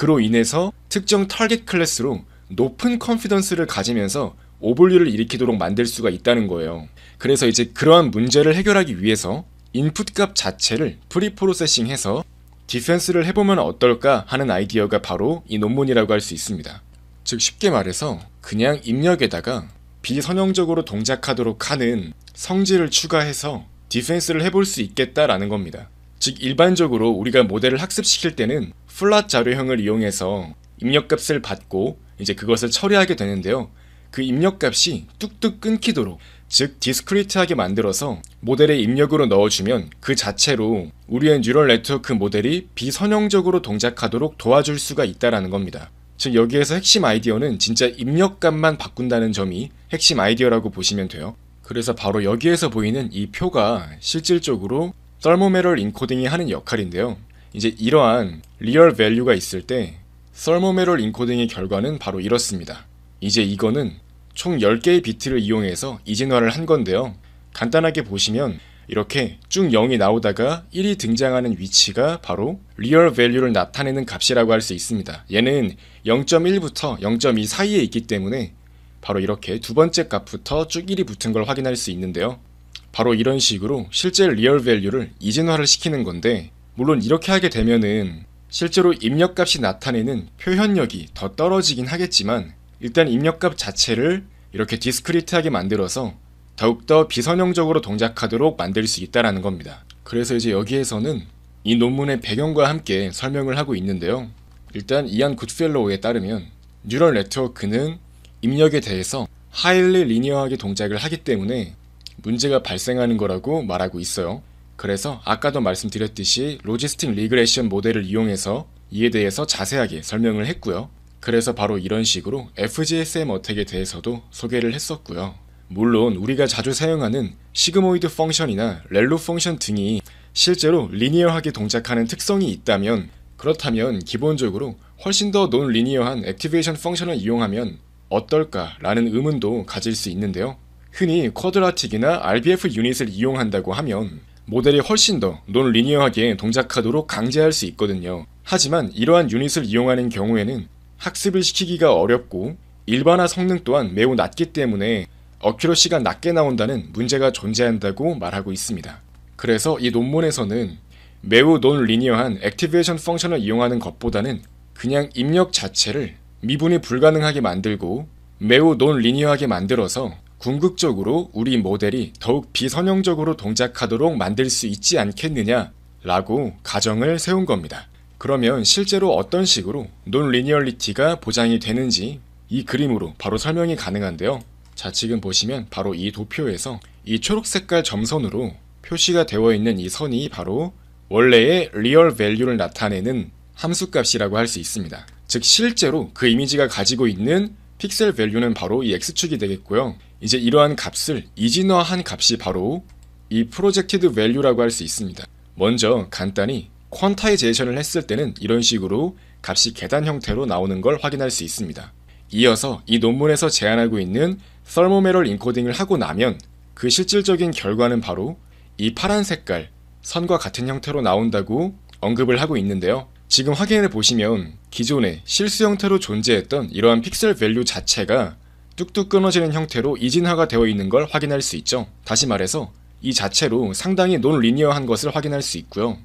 그로 인해서 특정 털겟 클래스로 높은 컨피던스를 가지면서 오볼류를 일으키도록 만들 수가 있다는 거예요. 그래서 이제 그러한 문제를 해결하기 위해서 인풋 값 자체를 프리 프로세싱해서 디펜스를 해보면 어떨까 하는 아이디어가 바로 이 논문이라고 할 수 있습니다. 즉 쉽게 말해서 그냥 입력에다가 비선형적으로 동작하도록 하는 성질을 추가해서 디펜스를 해볼 수 있겠다라는 겁니다. 즉 일반적으로 우리가 모델을 학습시킬 때는 플랫 자료형을 이용해서 입력값을 받고 이제 그것을 처리하게 되는데요. 그 입력값이 뚝뚝 끊기도록 즉 디스크리트하게 만들어서 모델의 입력으로 넣어주면 그 자체로 우리의 뉴럴 네트워크 모델이 비선형적으로 동작하도록 도와줄 수가 있다라는 겁니다. 즉 여기에서 핵심 아이디어는 진짜 입력값만 바꾼다는 점이 핵심 아이디어라고 보시면 돼요. 그래서 바로 여기에서 보이는 이 표가 실질적으로 썰모메럴 인코딩이 하는 역할인데요. 이제 이러한 리얼 밸류가 있을 때 썰모메롤 인코딩의 결과는 바로 이렇습니다. 이제 이거는 총 10개의 비트를 이용해서 이진화를 한 건데요. 간단하게 보시면 이렇게 쭉 0이 나오다가 1이 등장하는 위치가 바로 리얼 밸류를 나타내는 값이라고 할 수 있습니다. 얘는 0.1부터 0.2 사이에 있기 때문에 바로 이렇게 두 번째 값부터 쭉 1이 붙은 걸 확인할 수 있는데요. 바로 이런 식으로 실제 리얼 밸류를 이진화를 시키는 건데 물론 이렇게 하게 되면은 실제로 입력값이 나타내는 표현력이 더 떨어지긴 하겠지만 일단 입력값 자체를 이렇게 디스크리트하게 만들어서 더욱더 비선형적으로 동작하도록 만들 수 있다는 겁니다. 그래서 이제 여기에서는 이 논문의 배경과 함께 설명을 하고 있는데요. 일단 이안 굿펠로우에 따르면 뉴럴 네트워크는 입력에 대해서 하일리 리니어하게 동작을 하기 때문에 문제가 발생하는 거라고 말하고 있어요. 그래서 아까도 말씀드렸듯이 로지스틱 리그레션 모델을 이용해서 이에 대해서 자세하게 설명을 했고요. 그래서 바로 이런 식으로 FGSM 어택에 대해서도 소개를 했었고요. 물론 우리가 자주 사용하는 시그모이드 펑션이나 렐로 펑션 등이 실제로 리니어하게 동작하는 특성이 있다면 그렇다면 기본적으로 훨씬 더 논리니어한 액티베이션 펑션을 이용하면 어떨까라는 의문도 가질 수 있는데요. 흔히 쿼드라틱이나 RBF 유닛을 이용한다고 하면 모델이 훨씬 더 논리니어하게 동작하도록 강제할 수 있거든요. 하지만 이러한 유닛을 이용하는 경우에는 학습을 시키기가 어렵고 일반화 성능 또한 매우 낮기 때문에 어큐러시가 낮게 나온다는 문제가 존재한다고 말하고 있습니다. 그래서 이 논문에서는 매우 논리니어한 액티베이션 펑션을 이용하는 것보다는 그냥 입력 자체를 미분이 불가능하게 만들고 매우 논리니어하게 만들어서 궁극적으로 우리 모델이 더욱 비선형적으로 동작하도록 만들 수 있지 않겠느냐라고 가정을 세운 겁니다. 그러면 실제로 어떤 식으로 논 리니얼리티가 보장이 되는지 이 그림으로 바로 설명이 가능한데요. 자, 지금 보시면 바로 이 도표에서 이 초록 색깔 점선으로 표시가 되어 있는 이 선이 바로 원래의 리얼 밸류를 나타내는 함수값이라고 할 수 있습니다. 즉 실제로 그 이미지가 가지고 있는 픽셀 밸류는 바로 이 x축이 되겠고요. 이제 이러한 값을 이진화한 값이 바로 이 프로젝티드 밸류라고 할 수 있습니다. 먼저 간단히 퀀타이제이션을 했을 때는 이런 식으로 값이 계단 형태로 나오는 걸 확인할 수 있습니다. 이어서 이 논문에서 제안하고 있는 설모메럴 인코딩을 하고 나면 그 실질적인 결과는 바로 이 파란 색깔 선과 같은 형태로 나온다고 언급을 하고 있는데요. 지금 확인해 보시면 기존에 실수 형태로 존재했던 이러한 픽셀 밸류 자체가 뚝뚝 끊어지는 형태로 이진화가 되어 있는 걸 확인할 수 있죠. 다시 말해서 이 자체로 상당히 논리니어한 것을 확인할 수 있고요.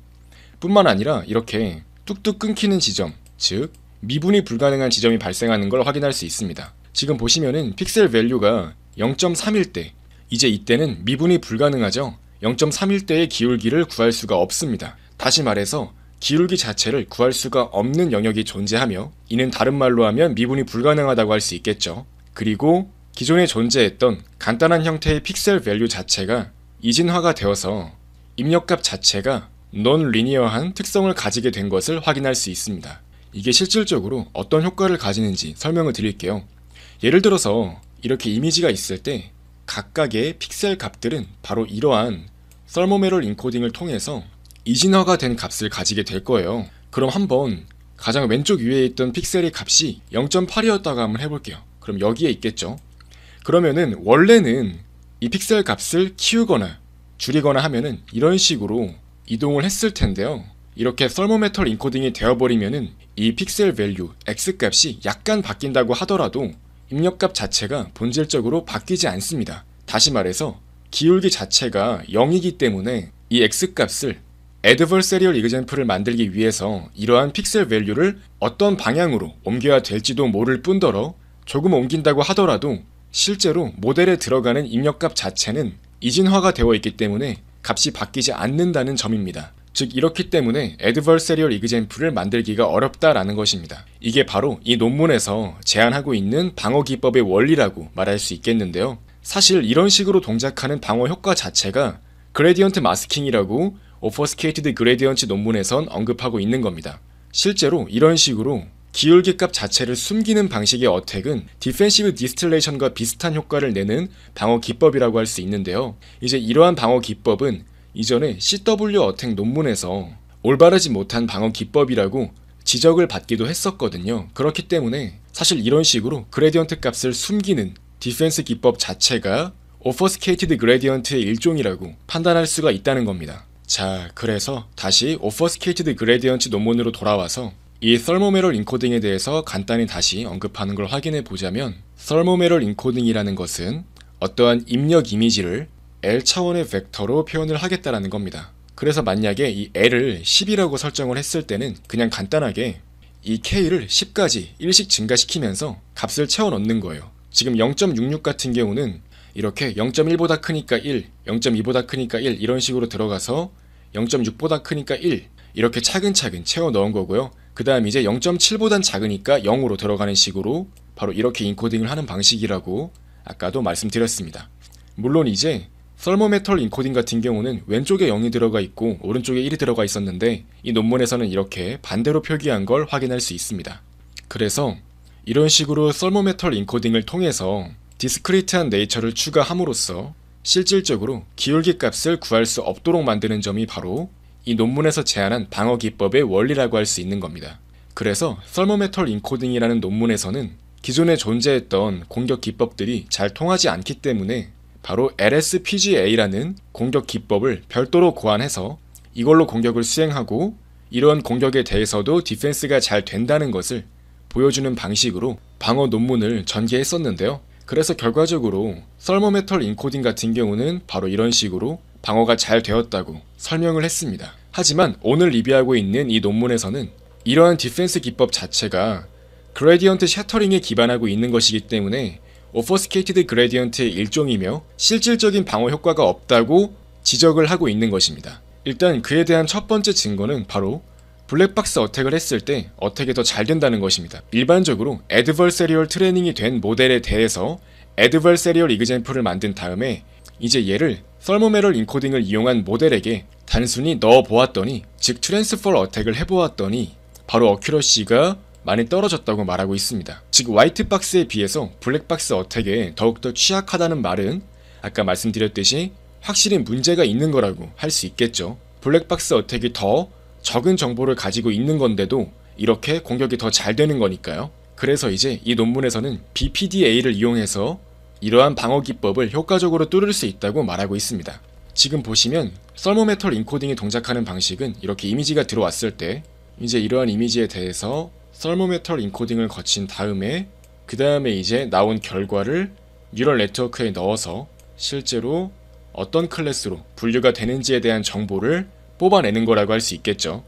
뿐만 아니라 이렇게 뚝뚝 끊기는 지점, 즉 미분이 불가능한 지점이 발생하는 걸 확인할 수 있습니다. 지금 보시면은 픽셀 밸류가 0.3일 때, 이제 이때는 미분이 불가능하죠. 0.3일 때의 기울기를 구할 수가 없습니다. 다시 말해서 기울기 자체를 구할 수가 없는 영역이 존재하며 이는 다른 말로 하면 미분이 불가능하다고 할 수 있겠죠. 그리고 기존에 존재했던 간단한 형태의 픽셀 밸류 자체가 이진화가 되어서 입력값 자체가 논 리니어한 특성을 가지게 된 것을 확인할 수 있습니다. 이게 실질적으로 어떤 효과를 가지는지 설명을 드릴게요. 예를 들어서 이렇게 이미지가 있을 때 각각의 픽셀 값들은 바로 이러한 썰모메럴 인코딩을 통해서 이진화가 된 값을 가지게 될 거예요. 그럼 한번 가장 왼쪽 위에 있던 픽셀의 값이 0.8이었다고 한번 해볼게요. 그럼 여기에 있겠죠. 그러면은 원래는 이 픽셀 값을 키우거나 줄이거나 하면은 이런 식으로 이동을 했을 텐데요. 이렇게 설모메털 인코딩이 되어버리면은 이 픽셀 밸류 x 값이 약간 바뀐다고 하더라도 입력값 자체가 본질적으로 바뀌지 않습니다. 다시 말해서 기울기 자체가 0이기 때문에 이 x 값을 adversarial example을 만들기 위해서 이러한 픽셀 밸류를 어떤 방향으로 옮겨야 될지도 모를 뿐더러 조금 옮긴다고 하더라도 실제로 모델에 들어가는 입력값 자체는 이진화가 되어 있기 때문에 값이 바뀌지 않는다는 점입니다. 즉 이렇기 때문에 adversarial example을 만들기가 어렵다라는 것입니다. 이게 바로 이 논문에서 제안하고 있는 방어 기법의 원리라고 말할 수 있겠는데요. 사실 이런 식으로 동작하는 방어 효과 자체가 그레디언트 마스킹이라고 오퍼스케이 c 드그레디언 r 논문에선 언급하고 있는 겁니다. 실제로 이런 식으로 기울기 값 자체를 숨기는 방식의 어택은 디펜시브 디스틸레이션과 비슷한 효과를 내는 방어 기법이라고 할 수 있는데요. 이제 이러한 방어 기법은 이전에 CW 어택 논문에서 올바르지 못한 방어 기법이라고 지적을 받기도 했었거든요. 그렇기 때문에 사실 이런 식으로 그레디언트 값을 숨기는 디펜스 기법 자체가 오퍼스케이티드 그레디언트의 일종이라고 판단할 수가 있다는 겁니다. 자, 그래서 다시 o f f u s c a t e d Gradient 논문으로 돌아와서 이 Thermomeral Encoding에 대해서 간단히 다시 언급하는 걸 확인해 보자면 Thermomeral Encoding이라는 것은 어떠한 입력 이미지를 L 차원의 벡터로 표현을 하겠다라는 겁니다. 그래서 만약에 이 L을 10이라고 설정을 했을 때는 그냥 간단하게 이 K를 10까지 1씩 증가시키면서 값을 채워 넣는 거예요. 지금 0.66 같은 경우는 이렇게 0.1보다 크니까 1, 0.2보다 크니까 1 이런 식으로 들어가서 0.6보다 크니까 1 이렇게 차근차근 채워 넣은 거고요. 그 다음 이제 0.7보단 작으니까 0으로 들어가는 식으로 바로 이렇게 인코딩을 하는 방식이라고 아까도 말씀드렸습니다. 물론 이제 설모메털 인코딩 같은 경우는 왼쪽에 0이 들어가 있고 오른쪽에 1이 들어가 있었는데 이 논문에서는 이렇게 반대로 표기한 걸 확인할 수 있습니다. 그래서 이런 식으로 설모메털 인코딩을 통해서 디스크리트한 네이처를 추가함으로써 실질적으로 기울기 값을 구할 수 없도록 만드는 점이 바로 이 논문에서 제안한 방어 기법의 원리라고 할 수 있는 겁니다. 그래서 썰머메털 인코딩이라는 논문에서는 기존에 존재했던 공격 기법들이 잘 통하지 않기 때문에 바로 LSPGA라는 공격 기법을 별도로 고안해서 이걸로 공격을 수행하고 이러한 공격에 대해서도 디펜스가 잘 된다는 것을 보여주는 방식으로 방어 논문을 전개했었는데요. 그래서 결과적으로 썰머메털 인코딩 같은 경우는 바로 이런 식으로 방어가 잘 되었다고 설명을 했습니다. 하지만 오늘 리뷰하고 있는 이 논문에서는 이러한 디펜스 기법 자체가 그레디언트 셔터링에 기반하고 있는 것이기 때문에 오퍼스케이티드 그레디언트의 일종이며 실질적인 방어 효과가 없다고 지적을 하고 있는 것입니다. 일단 그에 대한 첫 번째 증거는 바로 블랙박스 어택을 했을 때 어택이 더 잘 된다는 것입니다. 일반적으로 애드벌세리얼 트레이닝이 된 모델에 대해서 애드벌세리얼 이그젠플를 만든 다음에 이제 얘를 썰모메럴 인코딩을 이용한 모델에게 단순히 넣어보았더니 즉 트랜스폴 어택을 해보았더니 바로 어큐러시가 많이 떨어졌다고 말하고 있습니다. 즉 화이트박스에 비해서 블랙박스 어택에 더욱더 취약하다는 말은 아까 말씀드렸듯이 확실히 문제가 있는 거라고 할 수 있겠죠. 블랙박스 어택이 더 적은 정보를 가지고 있는 건데도 이렇게 공격이 더 잘 되는 거니까요. 그래서 이제 이 논문에서는 BPDA를 이용해서 이러한 방어 기법을 효과적으로 뚫을 수 있다고 말하고 있습니다. 지금 보시면 썰모메털 인코딩이 동작하는 방식은 이렇게 이미지가 들어왔을 때 이제 이러한 이미지에 대해서 썰모메털 인코딩을 거친 다음에 그 다음에 이제 나온 결과를 뉴럴 네트워크에 넣어서 실제로 어떤 클래스로 분류가 되는지에 대한 정보를 뽑아내는 거라고 할 수 있겠죠.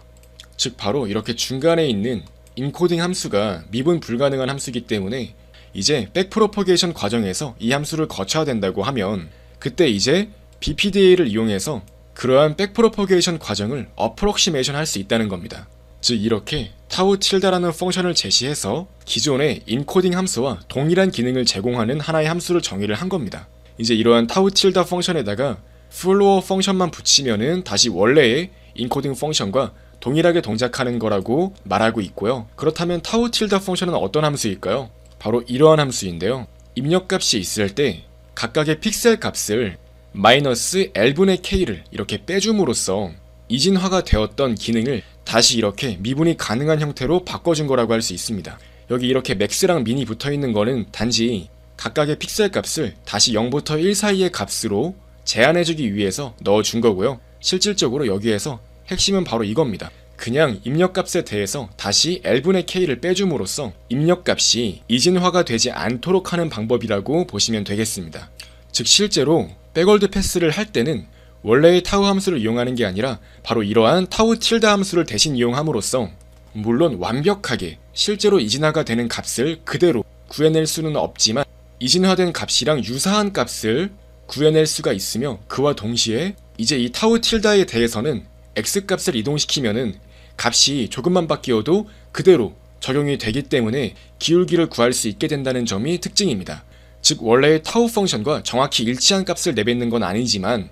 즉 바로 이렇게 중간에 있는 인코딩 함수가 미분 불가능한 함수이기 때문에 이제 백프로퍼게이션 과정에서 이 함수를 거쳐야 된다고 하면 그때 이제 BPDA를 이용해서 그러한 백프로퍼게이션 과정을 어프록시메이션 할 수 있다는 겁니다. 즉 이렇게 타우 틸다라는 펑션을 제시해서 기존의 인코딩 함수와 동일한 기능을 제공하는 하나의 함수를 정의를 한 겁니다. 이제 이러한 타우 틸다 펑션에다가 플로어 펑션만 붙이면은 다시 원래의 인코딩 펑션과 동일하게 동작하는 거라고 말하고 있고요. 그렇다면 타우 틸다 펑션은 어떤 함수일까요? 바로 이러한 함수인데요. 입력값이 있을 때 각각의 픽셀 값을 마이너스 L분의 K를 이렇게 빼줌으로써 이진화가 되었던 기능을 다시 이렇게 미분이 가능한 형태로 바꿔준 거라고 할 수 있습니다. 여기 이렇게 맥스랑 민이 붙어 있는 거는 단지 각각의 픽셀 값을 다시 0부터 1 사이의 값으로 제한해주기 위해서 넣어준 거고요. 실질적으로 여기에서 핵심은 바로 이겁니다. 그냥 입력값에 대해서 다시 L분의 K를 빼줌으로써 입력값이 이진화가 되지 않도록 하는 방법이라고 보시면 되겠습니다. 즉 실제로 백월드 패스를 할 때는 원래의 타우 함수를 이용하는 게 아니라 바로 이러한 타우 틸드 함수를 대신 이용함으로써 물론 완벽하게 실제로 이진화가 되는 값을 그대로 구해낼 수는 없지만 이진화된 값이랑 유사한 값을 구해낼 수가 있으며 그와 동시에 이제 이 타우 틸다에 대해서는 x값을 이동시키면은 값이 조금만 바뀌어도 그대로 적용이 되기 때문에 기울기를 구할 수 있게 된다는 점이 특징입니다. 즉 원래의 타우 펑션과 정확히 일치한 값을 내뱉는 건 아니지만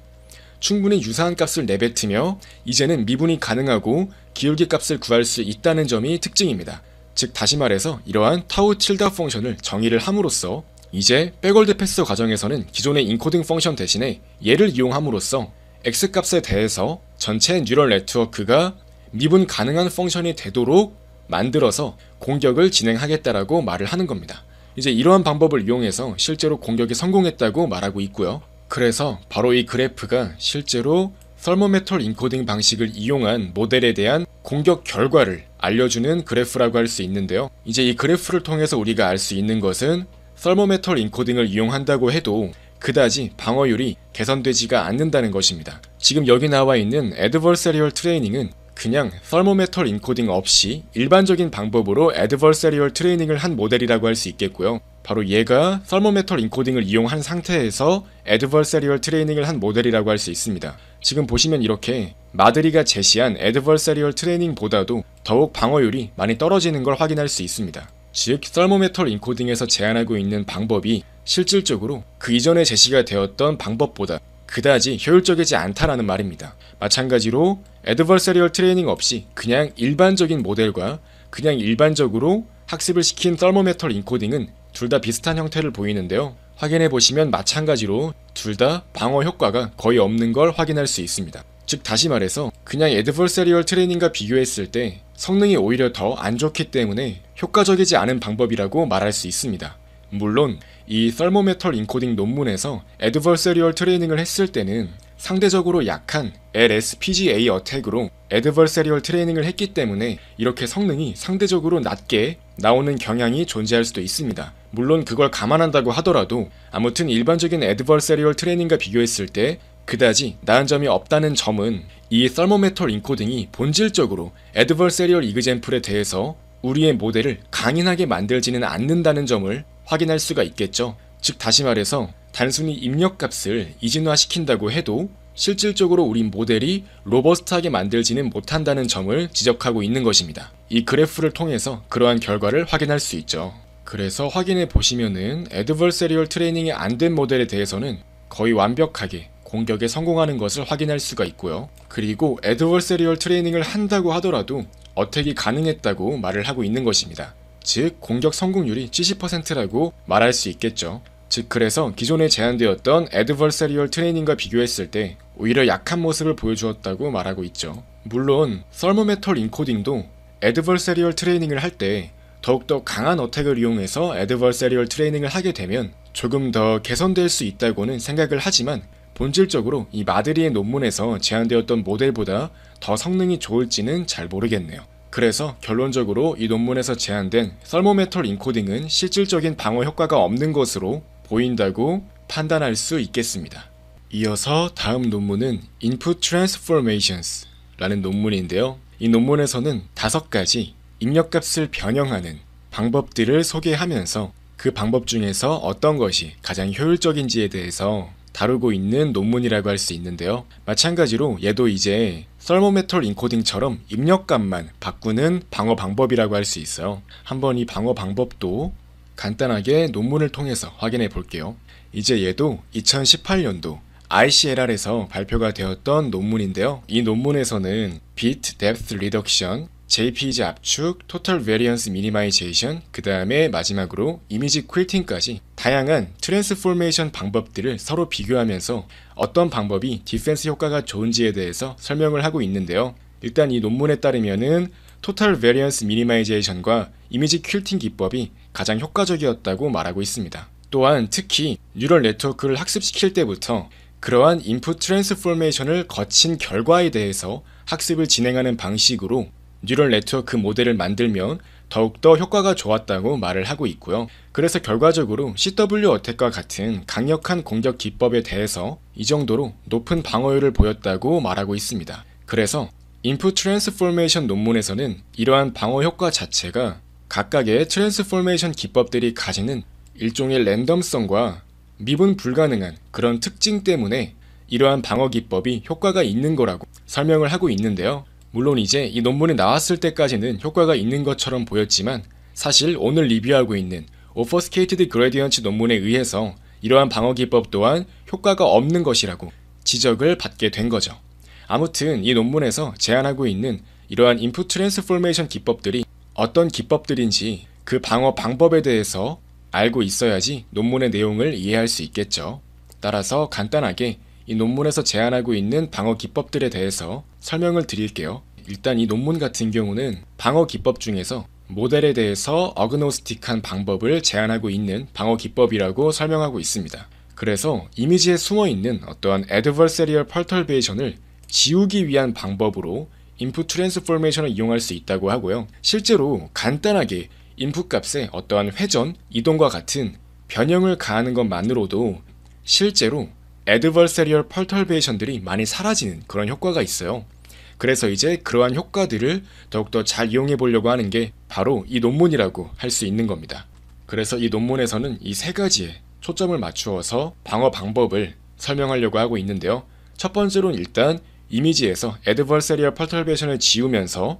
충분히 유사한 값을 내뱉으며 이제는 미분이 가능하고 기울기 값을 구할 수 있다는 점이 특징입니다. 즉 다시 말해서 이러한 타우 틸다 펑션을 정의를 함으로써 이제 백월드 패스 과정에서는 기존의 인코딩 펑션 대신에 얘를 이용함으로써 x값에 대해서 전체 뉴럴 네트워크가 미분 가능한 펑션이 되도록 만들어서 공격을 진행하겠다라고 말을 하는 겁니다. 이제 이러한 방법을 이용해서 실제로 공격이 성공했다고 말하고 있고요. 그래서 바로 이 그래프가 실제로 설모메털 인코딩 방식을 이용한 모델에 대한 공격 결과를 알려주는 그래프라고 할 수 있는데요. 이제 이 그래프를 통해서 우리가 알 수 있는 것은 썰모메털 인코딩을 이용한다고 해도 그다지 방어율이 개선되지가 않는다는 것입니다. 지금 여기 나와 있는 애드버서리얼 트레이닝은 그냥 썰모메털 인코딩 없이 일반적인 방법으로 애드버서리얼 트레이닝을 한 모델이라고 할 수 있겠고요. 바로 얘가 썰모메털 인코딩을 이용한 상태에서 애드버서리얼 트레이닝을 한 모델이라고 할 수 있습니다. 지금 보시면 이렇게 마드리가 제시한 애드버서리얼 트레이닝보다도 더욱 방어율이 많이 떨어지는 걸 확인할 수 있습니다. 즉 썰모메털 인코딩에서 제안하고 있는 방법이 실질적으로 그 이전에 제시가 되었던 방법보다 그다지 효율적이지 않다라는 말입니다. 마찬가지로 애드버서리얼 트레이닝 없이 그냥 일반적인 모델과 그냥 일반적으로 학습을 시킨 썰모메털 인코딩은 둘 다 비슷한 형태를 보이는데요. 확인해 보시면 마찬가지로 둘 다 방어 효과가 거의 없는 걸 확인할 수 있습니다. 즉 다시 말해서 그냥 애드버서리얼 트레이닝과 비교했을 때 성능이 오히려 더 안 좋기 때문에 효과적이지 않은 방법이라고 말할 수 있습니다. 물론 이 썰모메털 인코딩 논문에서 애드버서리얼 트레이닝을 했을 때는 상대적으로 약한 LSPGA 어택으로 애드버서리얼 트레이닝을 했기 때문에 이렇게 성능이 상대적으로 낮게 나오는 경향이 존재할 수도 있습니다. 물론 그걸 감안한다고 하더라도 아무튼 일반적인 애드버서리얼 트레이닝과 비교했을 때 그다지 나은 점이 없다는 점은 이 썰모메털 인코딩이 본질적으로 애드버세리얼 이그젠플에 대해서 우리의 모델을 강인하게 만들지는 않는다는 점을 확인할 수가 있겠죠. 즉 다시 말해서 단순히 입력값을 이진화시킨다고 해도 실질적으로 우리 모델이 로버스트하게 만들지는 못한다는 점을 지적하고 있는 것입니다. 이 그래프를 통해서 그러한 결과를 확인할 수 있죠. 그래서 확인해 보시면은 애드버세리얼 트레이닝이 안 된 모델에 대해서는 거의 완벽하게 공격에 성공하는 것을 확인할 수가 있고요. 그리고 애드월세리얼 트레이닝을 한다고 하더라도 어택이 가능했다고 말을 하고 있는 것입니다. 즉 공격 성공률이 70%라고 말할 수 있겠죠. 즉 그래서 기존에 제한되었던 애드벌세리얼 트레이닝과 비교했을 때 오히려 약한 모습을 보여주었다고 말하고 있죠. 물론 썰모메털 인코딩도 애드벌세리얼 트레이닝을 할 때 더욱더 강한 어택을 이용해서 애드벌세리얼 트레이닝을 하게 되면 조금 더 개선될 수 있다고는 생각을 하지만 본질적으로 이 마드리의 논문에서 제안되었던 모델보다 더 성능이 좋을지는 잘 모르겠네요. 그래서 결론적으로 이 논문에서 제안된 썰모메털 인코딩은 실질적인 방어 효과가 없는 것으로 보인다고 판단할 수 있겠습니다. 이어서 다음 논문은 Input Transformations 라는 논문인데요. 이 논문에서는 다섯 가지 입력값을 변형하는 방법들을 소개하면서 그 방법 중에서 어떤 것이 가장 효율적인지에 대해서 다루고 있는 논문이라고 할 수 있는데요. 마찬가지로 얘도 이제 썰모메톨 인코딩처럼 입력값만 바꾸는 방어 방법이라고 할 수 있어요. 한번 이 방어 방법도 간단하게 논문을 통해서 확인해 볼게요. 이제 얘도 2018년도 ICLR에서 발표가 되었던 논문인데요. 이 논문에서는 Bit Depth Reduction JPG 압축, 토탈 베리언스 미니마이제이션, 그 다음에 마지막으로 이미지 퀼팅까지 다양한 트랜스포메이션 방법들을 서로 비교하면서 어떤 방법이 디펜스 효과가 좋은지에 대해서 설명을 하고 있는데요. 일단 이 논문에 따르면은 토탈 베리언스 미니마이제이션과 이미지 퀼팅 기법이 가장 효과적이었다고 말하고 있습니다. 또한 특히 뉴럴 네트워크를 학습시킬 때부터 그러한 인풋 트랜스포메이션을 거친 결과에 대해서 학습을 진행하는 방식으로 뉴럴 네트워크 모델을 만들면 더욱더 효과가 좋았다고 말을 하고 있고요. 그래서 결과적으로 CW 어택과 같은 강력한 공격 기법에 대해서 이 정도로 높은 방어율을 보였다고 말하고 있습니다. 그래서 인풋 트랜스포메이션 논문에서는 이러한 방어 효과 자체가 각각의 트랜스포메이션 기법들이 가지는 일종의 랜덤성과 미분 불가능한 그런 특징 때문에 이러한 방어 기법이 효과가 있는 거라고 설명을 하고 있는데요. 물론 이제 이 논문이 나왔을 때까지는 효과가 있는 것처럼 보였지만 사실 오늘 리뷰하고 있는 오퍼스케이티드 그레디언츠 논문에 의해서 이러한 방어 기법 또한 효과가 없는 것이라고 지적을 받게 된 거죠. 아무튼 이 논문에서 제안하고 있는 이러한 인풋 트랜스포메이션 기법들이 어떤 기법들인지 그 방어 방법에 대해서 알고 있어야지 논문의 내용을 이해할 수 있겠죠. 따라서 간단하게 이 논문에서 제안하고 있는 방어 기법들에 대해서 설명을 드릴게요. 일단 이 논문 같은 경우는 방어 기법 중에서 모델에 대해서 어그노스틱한 방법을 제안하고 있는 방어 기법이라고 설명하고 있습니다. 그래서 이미지에 숨어 있는 어떠한 adversarial perturbation을 지우기 위한 방법으로 input transformation을 이용할 수 있다고 하고요. 실제로 간단하게 input 값에 어떠한 회전, 이동과 같은 변형을 가하는 것만으로도 실제로 애드벌세리얼 펄털베이션들이 많이 사라지는 그런 효과가 있어요. 그래서 이제 그러한 효과들을 더욱더 잘 이용해 보려고 하는 게 바로 이 논문이라고 할 수 있는 겁니다. 그래서 이 논문에서는 이 세 가지에 초점을 맞추어서 방어 방법을 설명하려고 하고 있는데요. 첫 번째로는 일단 이미지에서 애드벌세리얼 펄털베이션을 지우면서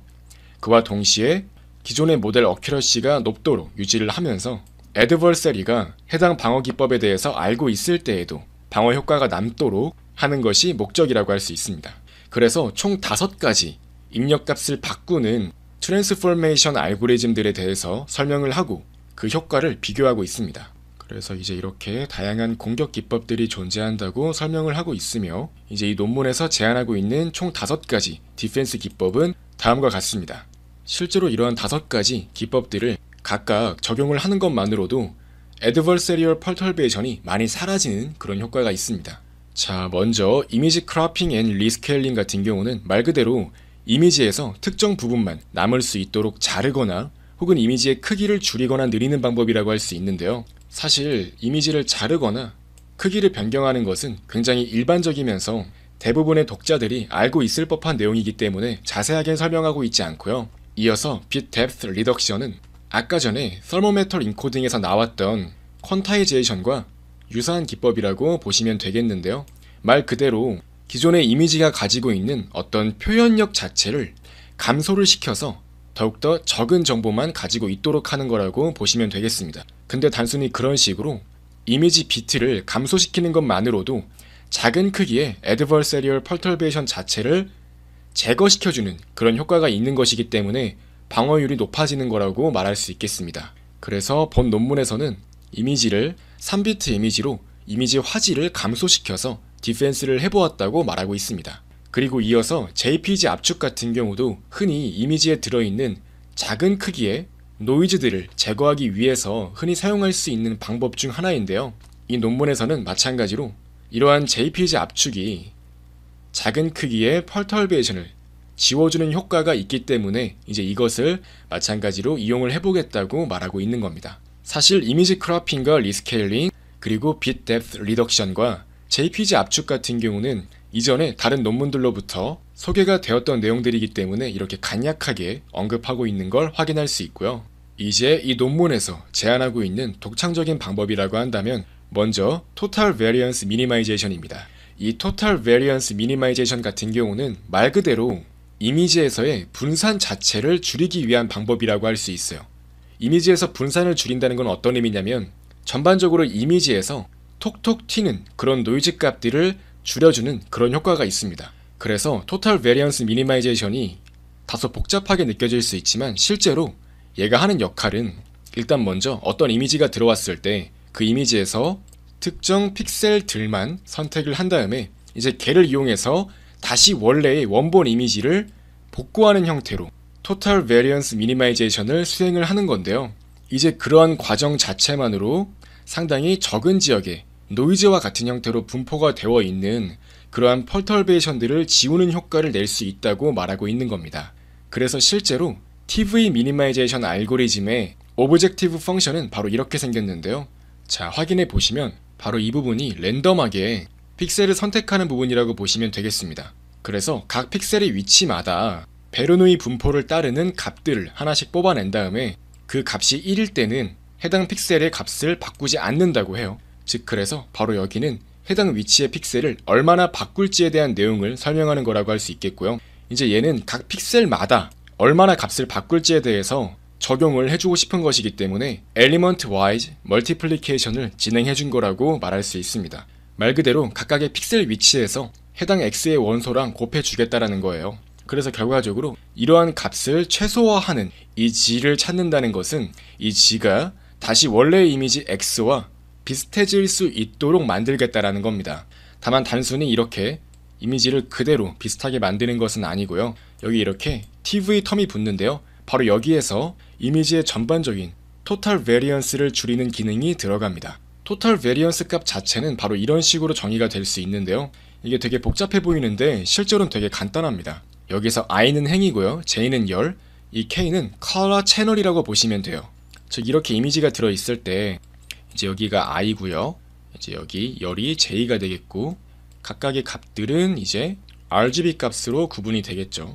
그와 동시에 기존의 모델 어큐러시가 높도록 유지를 하면서 애드벌세리가 해당 방어 기법에 대해서 알고 있을 때에도 방어 효과가 남도록 하는 것이 목적이라고 할 수 있습니다. 그래서 총 5가지 입력값을 바꾸는 트랜스포메이션 알고리즘들에 대해서 설명을 하고 그 효과를 비교하고 있습니다. 그래서 이제 이렇게 다양한 공격 기법들이 존재한다고 설명을 하고 있으며 이제 이 논문에서 제안하고 있는 총 5가지 디펜스 기법은 다음과 같습니다. 실제로 이러한 5가지 기법들을 각각 적용을 하는 것만으로도 애드벌세리얼 펄털베이션이 많이 사라지는 그런 효과가 있습니다. 자, 먼저 이미지 크라핑 앤 리스케일링 같은 경우는 말 그대로 이미지에서 특정 부분만 남을 수 있도록 자르거나 혹은 이미지의 크기를 줄이거나 늘리는 방법이라고 할 수 있는데요. 사실 이미지를 자르거나 크기를 변경하는 것은 굉장히 일반적이면서 대부분의 독자들이 알고 있을 법한 내용이기 때문에 자세하게 설명하고 있지 않고요. 이어서 빛 뎁스 리덕션은 아까 전에 설모메털 인코딩에서 나왔던 퀀타이제이션과 유사한 기법이라고 보시면 되겠는데요. 말 그대로 기존의 이미지가 가지고 있는 어떤 표현력 자체를 감소를 시켜서 더욱더 적은 정보만 가지고 있도록 하는 거라고 보시면 되겠습니다. 근데 단순히 그런 식으로 이미지 비트를 감소시키는 것만으로도 작은 크기의 adversarial perturbation 자체를 제거시켜주는 그런 효과가 있는 것이기 때문에 방어율이 높아지는 거라고 말할 수 있겠습니다. 그래서 본 논문에서는 이미지를 3비트 이미지로 이미지 화질을 감소시켜서 디펜스를 해보았다고 말하고 있습니다. 그리고 이어서 JPG 압축 같은 경우도 흔히 이미지에 들어있는 작은 크기의 노이즈들을 제거하기 위해서 흔히 사용할 수 있는 방법 중 하나인데요. 이 논문에서는 마찬가지로 이러한 JPG 압축이 작은 크기의 펄털베이션을 지워주는 효과가 있기 때문에 이제 이것을 마찬가지로 이용을 해보겠다고 말하고 있는 겁니다. 사실 이미지 크라핑과 리스케일링 그리고 빛 뎁스 리덕션과 JPG 압축 같은 경우는 이전에 다른 논문들로부터 소개가 되었던 내용들이기 때문에 이렇게 간략하게 언급하고 있는 걸 확인할 수 있고요. 이제 이 논문에서 제안하고 있는 독창적인 방법이라고 한다면 먼저 토탈 베리언스 미니마이제이션입니다. 이 토탈 베리언스 미니마이제이션 같은 경우는 말 그대로 이미지에서의 분산 자체를 줄이기 위한 방법이라고 할 수 있어요. 이미지에서 분산을 줄인다는 건 어떤 의미냐면 전반적으로 이미지에서 톡톡 튀는 그런 노이즈 값들을 줄여주는 그런 효과가 있습니다. 그래서 토탈 베리언스 미니마이제이션이 다소 복잡하게 느껴질 수 있지만 실제로 얘가 하는 역할은 일단 먼저 어떤 이미지가 들어왔을 때 그 이미지에서 특정 픽셀들만 선택을 한 다음에 이제 개를 이용해서 다시 원래의 원본 이미지를 복구하는 형태로 Total Variance Minimization을 수행을 하는 건데요. 이제 그러한 과정 자체만으로 상당히 적은 지역에 노이즈와 같은 형태로 분포가 되어 있는 그러한 펄털베이션들을 지우는 효과를 낼 수 있다고 말하고 있는 겁니다. 그래서 실제로 TV 미니마이제이션 알고리즘의 오브젝티브 펑션은 바로 이렇게 생겼는데요. 자, 확인해 보시면 바로 이 부분이 랜덤하게 픽셀을 선택하는 부분이라고 보시면 되겠습니다. 그래서 각 픽셀의 위치마다 베르누이 분포를 따르는 값들을 하나씩 뽑아낸 다음에 그 값이 1일 때는 해당 픽셀의 값을 바꾸지 않는다고 해요. 즉 그래서 바로 여기는 해당 위치의 픽셀을 얼마나 바꿀지에 대한 내용을 설명하는 거라고 할 수 있겠고요. 이제 얘는 각 픽셀마다 얼마나 값을 바꿀지에 대해서 적용을 해주고 싶은 것이기 때문에 엘리먼트 와이즈 멀티플리케이션을 진행해준 거라고 말할 수 있습니다. 말 그대로 각각의 픽셀 위치에서 해당 x의 원소랑 곱해주겠다라는 거예요. 그래서 결과적으로 이러한 값을 최소화하는 이 g를 찾는다는 것은 이 g가 다시 원래 의 이미지 x와 비슷해질 수 있도록 만들겠다라는 겁니다. 다만 단순히 이렇게 이미지를 그대로 비슷하게 만드는 것은 아니고요. 여기 이렇게 tv 텀이 붙는데요. 바로 여기에서 이미지의 전반적인 토탈 a n c e 를 줄이는 기능이 들어갑니다. 토탈 베리언스 값 자체는 바로 이런 식으로 정의가 될 수 있는데요. 이게 되게 복잡해 보이는데 실제로는 되게 간단합니다. 여기서 i는 행이고요. j는 열, 이 k는 컬러 채널이라고 보시면 돼요. 즉 이렇게 이미지가 들어있을 때 이제 여기가 i고요. 이제 여기 열이 j가 되겠고 각각의 값들은 이제 RGB 값으로 구분이 되겠죠.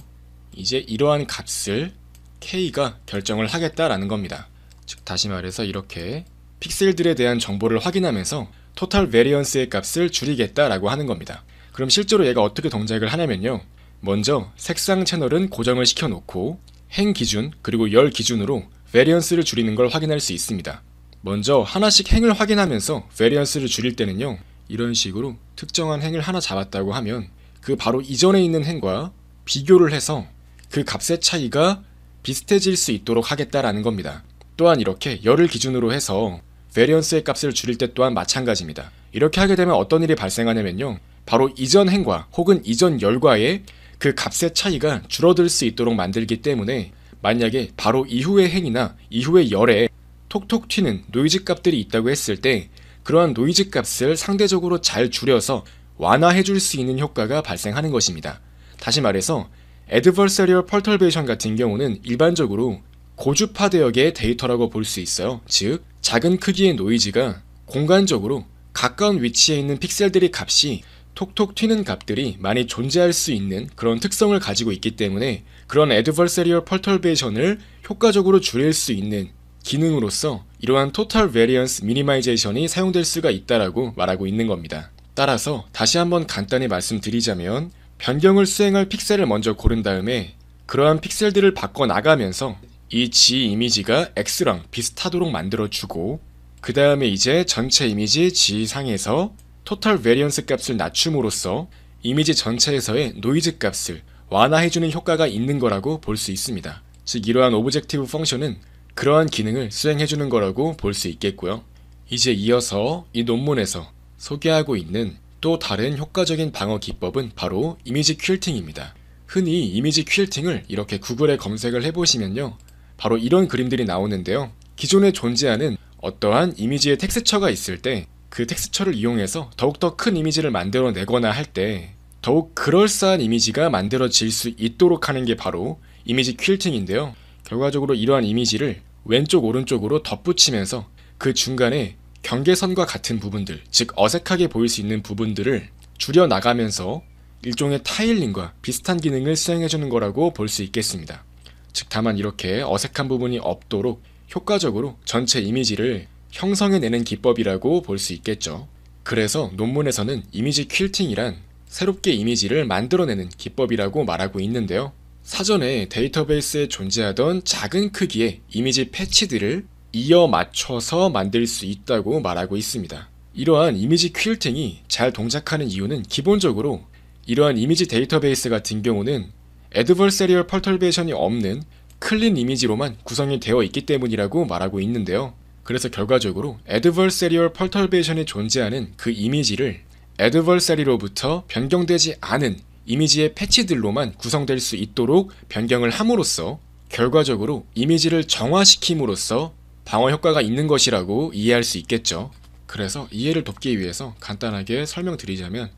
이제 이러한 값을 K가 결정을 하겠다라는 겁니다. 즉 다시 말해서 이렇게 픽셀들에 대한 정보를 확인하면서 토탈 베리언스의 값을 줄이겠다라고 하는 겁니다. 그럼 실제로 얘가 어떻게 동작을 하냐면요. 먼저 색상 채널은 고정을 시켜놓고 행 기준 그리고 열 기준으로 베리언스를 줄이는 걸 확인할 수 있습니다. 먼저 하나씩 행을 확인하면서 베리언스를 줄일 때는요. 이런 식으로 특정한 행을 하나 잡았다고 하면 그 바로 이전에 있는 행과 비교를 해서 그 값의 차이가 비슷해질 수 있도록 하겠다라는 겁니다. 또한 이렇게 열을 기준으로 해서 variance의 값을 줄일 때 또한 마찬가지입니다. 이렇게 하게 되면 어떤 일이 발생하냐면요. 바로 이전 행과 혹은 이전 열과의 그 값의 차이가 줄어들 수 있도록 만들기 때문에 만약에 바로 이후의 행이나 이후의 열에 톡톡 튀는 노이즈 값들이 있다고 했을 때 그러한 노이즈 값을 상대적으로 잘 줄여서 완화해 줄 수 있는 효과가 발생하는 것입니다. 다시 말해서 adversarial perturbation 같은 경우는 일반적으로 고주파 대역의 데이터라고 볼 수 있어요. 즉, 작은 크기의 노이즈가 공간적으로 가까운 위치에 있는 픽셀들의 값이 톡톡 튀는 값들이 많이 존재할 수 있는 그런 특성을 가지고 있기 때문에 그런 adversarial perturbation을 효과적으로 줄일 수 있는 기능으로서 이러한 total variance minimization이 사용될 수가 있다라고 말하고 있는 겁니다. 따라서 다시 한번 간단히 말씀드리자면 변경을 수행할 픽셀을 먼저 고른 다음에 그러한 픽셀들을 바꿔 나가면서 이 G 이미지가 X랑 비슷하도록 만들어주고 그 다음에 이제 전체 이미지 G 상에서 Total Variance 값을 낮춤으로써 이미지 전체에서의 노이즈 값을 완화해주는 효과가 있는 거라고 볼 수 있습니다. 즉 이러한 오브젝티브 펑션은 그러한 기능을 수행해주는 거라고 볼 수 있겠고요. 이제 이어서 이 논문에서 소개하고 있는 또 다른 효과적인 방어 기법은 바로 이미지 퀼팅입니다. 흔히 이미지 퀼팅을 이렇게 구글에 검색을 해보시면요. 바로 이런 그림들이 나오는데요. 기존에 존재하는 어떠한 이미지의 텍스처가 있을 때 그 텍스처를 이용해서 더욱더 큰 이미지를 만들어내거나 할 때 더욱 그럴싸한 이미지가 만들어질 수 있도록 하는 게 바로 이미지 퀼팅인데요. 결과적으로 이러한 이미지를 왼쪽 오른쪽으로 덧붙이면서 그 중간에 경계선과 같은 부분들, 즉 어색하게 보일 수 있는 부분들을 줄여 나가면서 일종의 타일링과 비슷한 기능을 수행해주는 거라고 볼 수 있겠습니다. 즉 다만 이렇게 어색한 부분이 없도록 효과적으로 전체 이미지를 형성해내는 기법이라고 볼 수 있겠죠. 그래서 논문에서는 이미지 퀼팅이란 새롭게 이미지를 만들어내는 기법이라고 말하고 있는데요. 사전에 데이터베이스에 존재하던 작은 크기의 이미지 패치들을 이어 맞춰서 만들 수 있다고 말하고 있습니다. 이러한 이미지 퀼팅이 잘 동작하는 이유는 기본적으로 이러한 이미지 데이터베이스 같은 경우는 애드벌세리얼 펄털베이션이 없는 클린 이미지로만 구성이 되어 있기 때문이라고 말하고 있는데요. 그래서 결과적으로 애드벌세리얼 펄털베이션이 존재하는 그 이미지를 애드벌세리로부터 변경되지 않은 이미지의 패치들로만 구성될 수 있도록 변경을 함으로써 결과적으로 이미지를 정화시킴으로써 방어 효과가 있는 것이라고 이해할 수 있겠죠. 그래서 이해를 돕기 위해서 간단하게 설명드리자면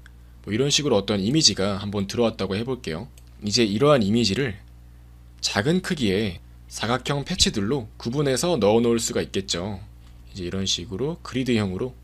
뭐 이런 식으로 어떤 이미지가 한번 들어왔다고 해볼게요. 이제 이러한 이미지를 작은 크기의 사각형 패치들로 구분해서 넣어 놓을 수가 있겠죠. 이제 이런 식으로 그리드형으로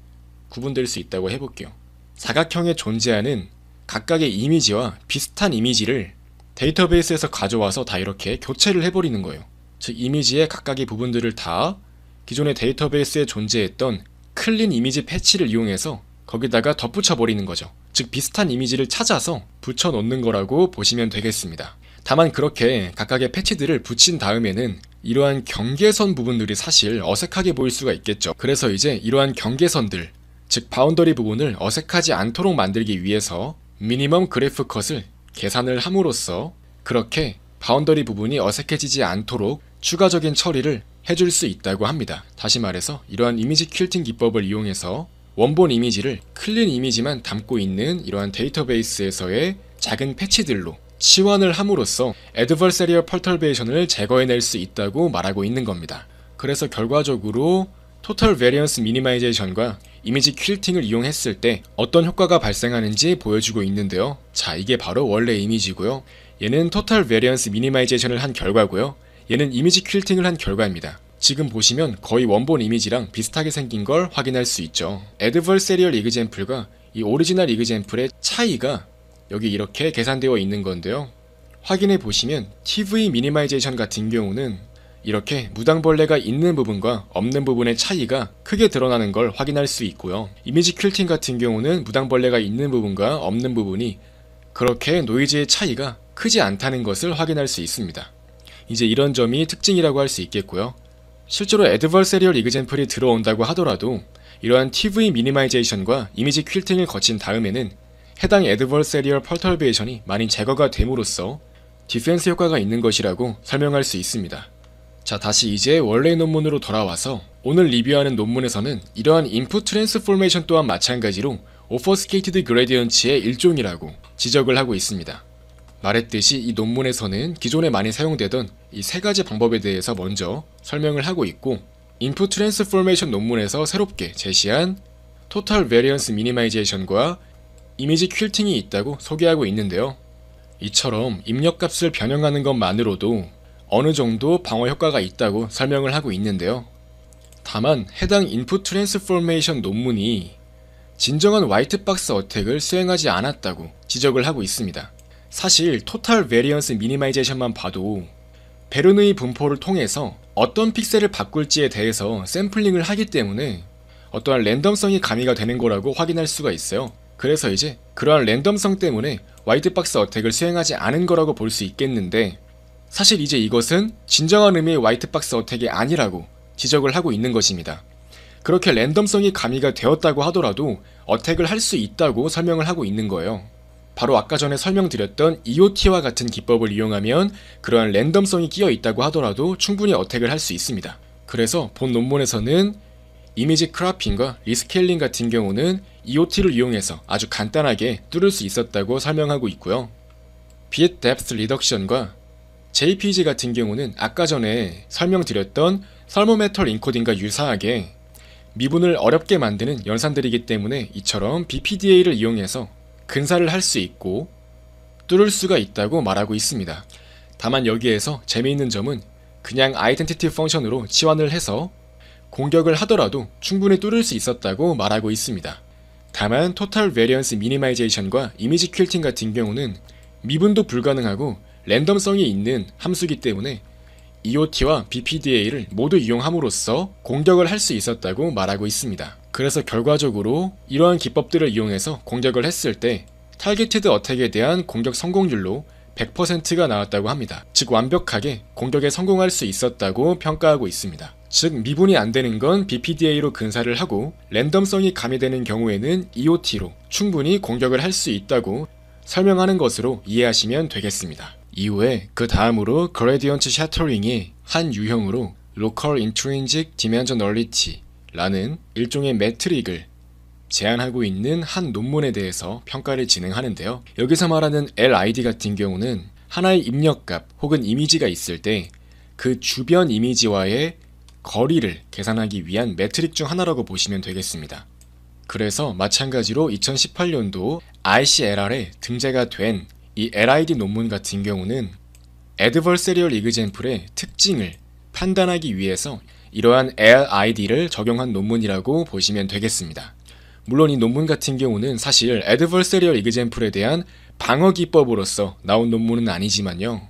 구분될 수 있다고 해볼게요. 사각형에 존재하는 각각의 이미지와 비슷한 이미지를 데이터베이스에서 가져와서 다 이렇게 교체를 해버리는 거예요. 즉 이미지의 각각의 부분들을 다 기존의 데이터베이스에 존재했던 클린 이미지 패치를 이용해서 거기다가 덧붙여버리는 거죠. 즉 비슷한 이미지를 찾아서 붙여놓는 거라고 보시면 되겠습니다. 다만 그렇게 각각의 패치들을 붙인 다음에는 이러한 경계선 부분들이 사실 어색하게 보일 수가 있겠죠. 그래서 이제 이러한 경계선들, 즉 바운더리 부분을 어색하지 않도록 만들기 위해서 미니멈 그래프 컷을 계산을 함으로써 그렇게 바운더리 부분이 어색해지지 않도록 추가적인 처리를 해줄 수 있다고 합니다. 다시 말해서 이러한 이미지 퀼팅 기법을 이용해서 원본 이미지를 클린 이미지만 담고 있는 이러한 데이터베이스에서의 작은 패치들로 치환을 함으로써 adversarial perturbation을 제거해낼 수 있다고 말하고 있는 겁니다. 그래서 결과적으로 토탈 variance minimization과 이미지 퀼팅을 이용했을 때 어떤 효과가 발생하는지 보여주고 있는데요. 자, 이게 바로 원래 이미지고요. 얘는 토탈 variance minimization을 한 결과고요. 얘는 이미지 퀼팅을 한 결과입니다. 지금 보시면 거의 원본 이미지랑 비슷하게 생긴 걸 확인할 수 있죠. a 드 v 세리얼 a 그 i 플과이 오리지널 e 그 a 플의 차이가 여기 이렇게 계산되어 있는 건데요. 확인해 보시면 TV 미니마이제이션 같은 경우는 이렇게 무당벌레가 있는 부분과 없는 부분의 차이가 크게 드러나는 걸 확인할 수 있고요. 이미지 퀼팅 같은 경우는 무당벌레가 있는 부분과 없는 부분이 그렇게 노이즈의 차이가 크지 않다는 것을 확인할 수 있습니다. 이제 이런 점이 특징이라고 할 수 있겠고요. 실제로 애드버세리얼 이그젠플이 들어온다고 하더라도 이러한 TV 미니마이제이션과 이미지 퀼팅을 거친 다음에는 해당 애드버세리얼 펄털베이션이 많이 제거가 됨으로써 디펜스 효과가 있는 것이라고 설명할 수 있습니다. 자 다시 이제 원래 논문으로 돌아와서 오늘 리뷰하는 논문에서는 이러한 인풋 트랜스포메이션 또한 마찬가지로 오퍼스케이티드 그레디언츠의 일종이라고 지적을 하고 있습니다. 말했듯이 이 논문에서는 기존에 많이 사용되던 이 세 가지 방법에 대해서 먼저 설명을 하고 있고 인풋 트랜스포메이션 논문에서 새롭게 제시한 토탈 베리언스 미니마이제이션과 이미지 퀼팅이 있다고 소개하고 있는데요. 이처럼 입력값을 변형하는 것만으로도 어느 정도 방어 효과가 있다고 설명을 하고 있는데요. 다만 해당 인풋 트랜스포메이션 논문이 진정한 화이트박스 어택을 수행하지 않았다고 지적을 하고 있습니다. 사실 토탈 베리언스 미니마이제이션만 봐도 베르누이 분포를 통해서 어떤 픽셀을 바꿀지에 대해서 샘플링을 하기 때문에 어떠한 랜덤성이 가미가 되는 거라고 확인할 수가 있어요. 그래서 이제 그러한 랜덤성 때문에 화이트박스 어택을 수행하지 않은 거라고 볼 수 있겠는데 사실 이제 이것은 진정한 의미의 화이트박스 어택이 아니라고 지적을 하고 있는 것입니다. 그렇게 랜덤성이 가미가 되었다고 하더라도 어택을 할 수 있다고 설명을 하고 있는 거예요. 바로 아까 전에 설명드렸던 EOT와 같은 기법을 이용하면 그러한 랜덤성이 끼어 있다고 하더라도 충분히 어택을 할 수 있습니다. 그래서 본 논문에서는 이미지 크라핑과 리스케일링 같은 경우는 EOT를 이용해서 아주 간단하게 뚫을 수 있었다고 설명하고 있고요. 빛 뎁스 리덕션과 JPG 같은 경우는 아까 전에 설명드렸던 설모메털 인코딩과 유사하게 미분을 어렵게 만드는 연산들이기 때문에 이처럼 BPDA를 이용해서 근사를 할 수 있고 뚫을 수가 있다고 말하고 있습니다. 다만 여기에서 재미있는 점은 그냥 아이덴티티 펑션으로 치환을 해서 공격을 하더라도 충분히 뚫을 수 있었다고 말하고 있습니다. 다만 토탈 베리언스 미니마이제이션과 이미지 퀼팅 같은 경우는 미분도 불가능하고 랜덤성이 있는 함수기 때문에 EOT와 BPDA를 모두 이용함으로써 공격을 할 수 있었다고 말하고 있습니다. 그래서 결과적으로 이러한 기법들을 이용해서 공격을 했을 때 타겟티드 어택에 대한 공격 성공률로 100%가 나왔다고 합니다. 즉 완벽하게 공격에 성공할 수 있었다고 평가하고 있습니다. 즉 미분이 안 되는 건 BPDA로 근사를 하고 랜덤성이 가미되는 경우에는 EOT로 충분히 공격을 할 수 있다고 설명하는 것으로 이해하시면 되겠습니다. 이후에 그 다음으로 그레디언트 샤터링이 한 유형으로 로컬 인트린직 디멘저널리티라는 일종의 매트릭을 제안하고 있는 한 논문에 대해서 평가를 진행하는데요. 여기서 말하는 LID 같은 경우는 하나의 입력값 혹은 이미지가 있을 때 그 주변 이미지와의 거리를 계산하기 위한 매트릭 중 하나라고 보시면 되겠습니다. 그래서 마찬가지로 2018년도 ICLR에 등재가 된이 LID 논문 같은 경우는 Adversarial Example의 특징을 판단하기 위해서 이러한 LID를 적용한 논문이라고 보시면 되겠습니다. 물론 이 논문 같은 경우는 사실 Adversarial Example에 대한 방어 기법으로서 나온 논문은 아니지만요.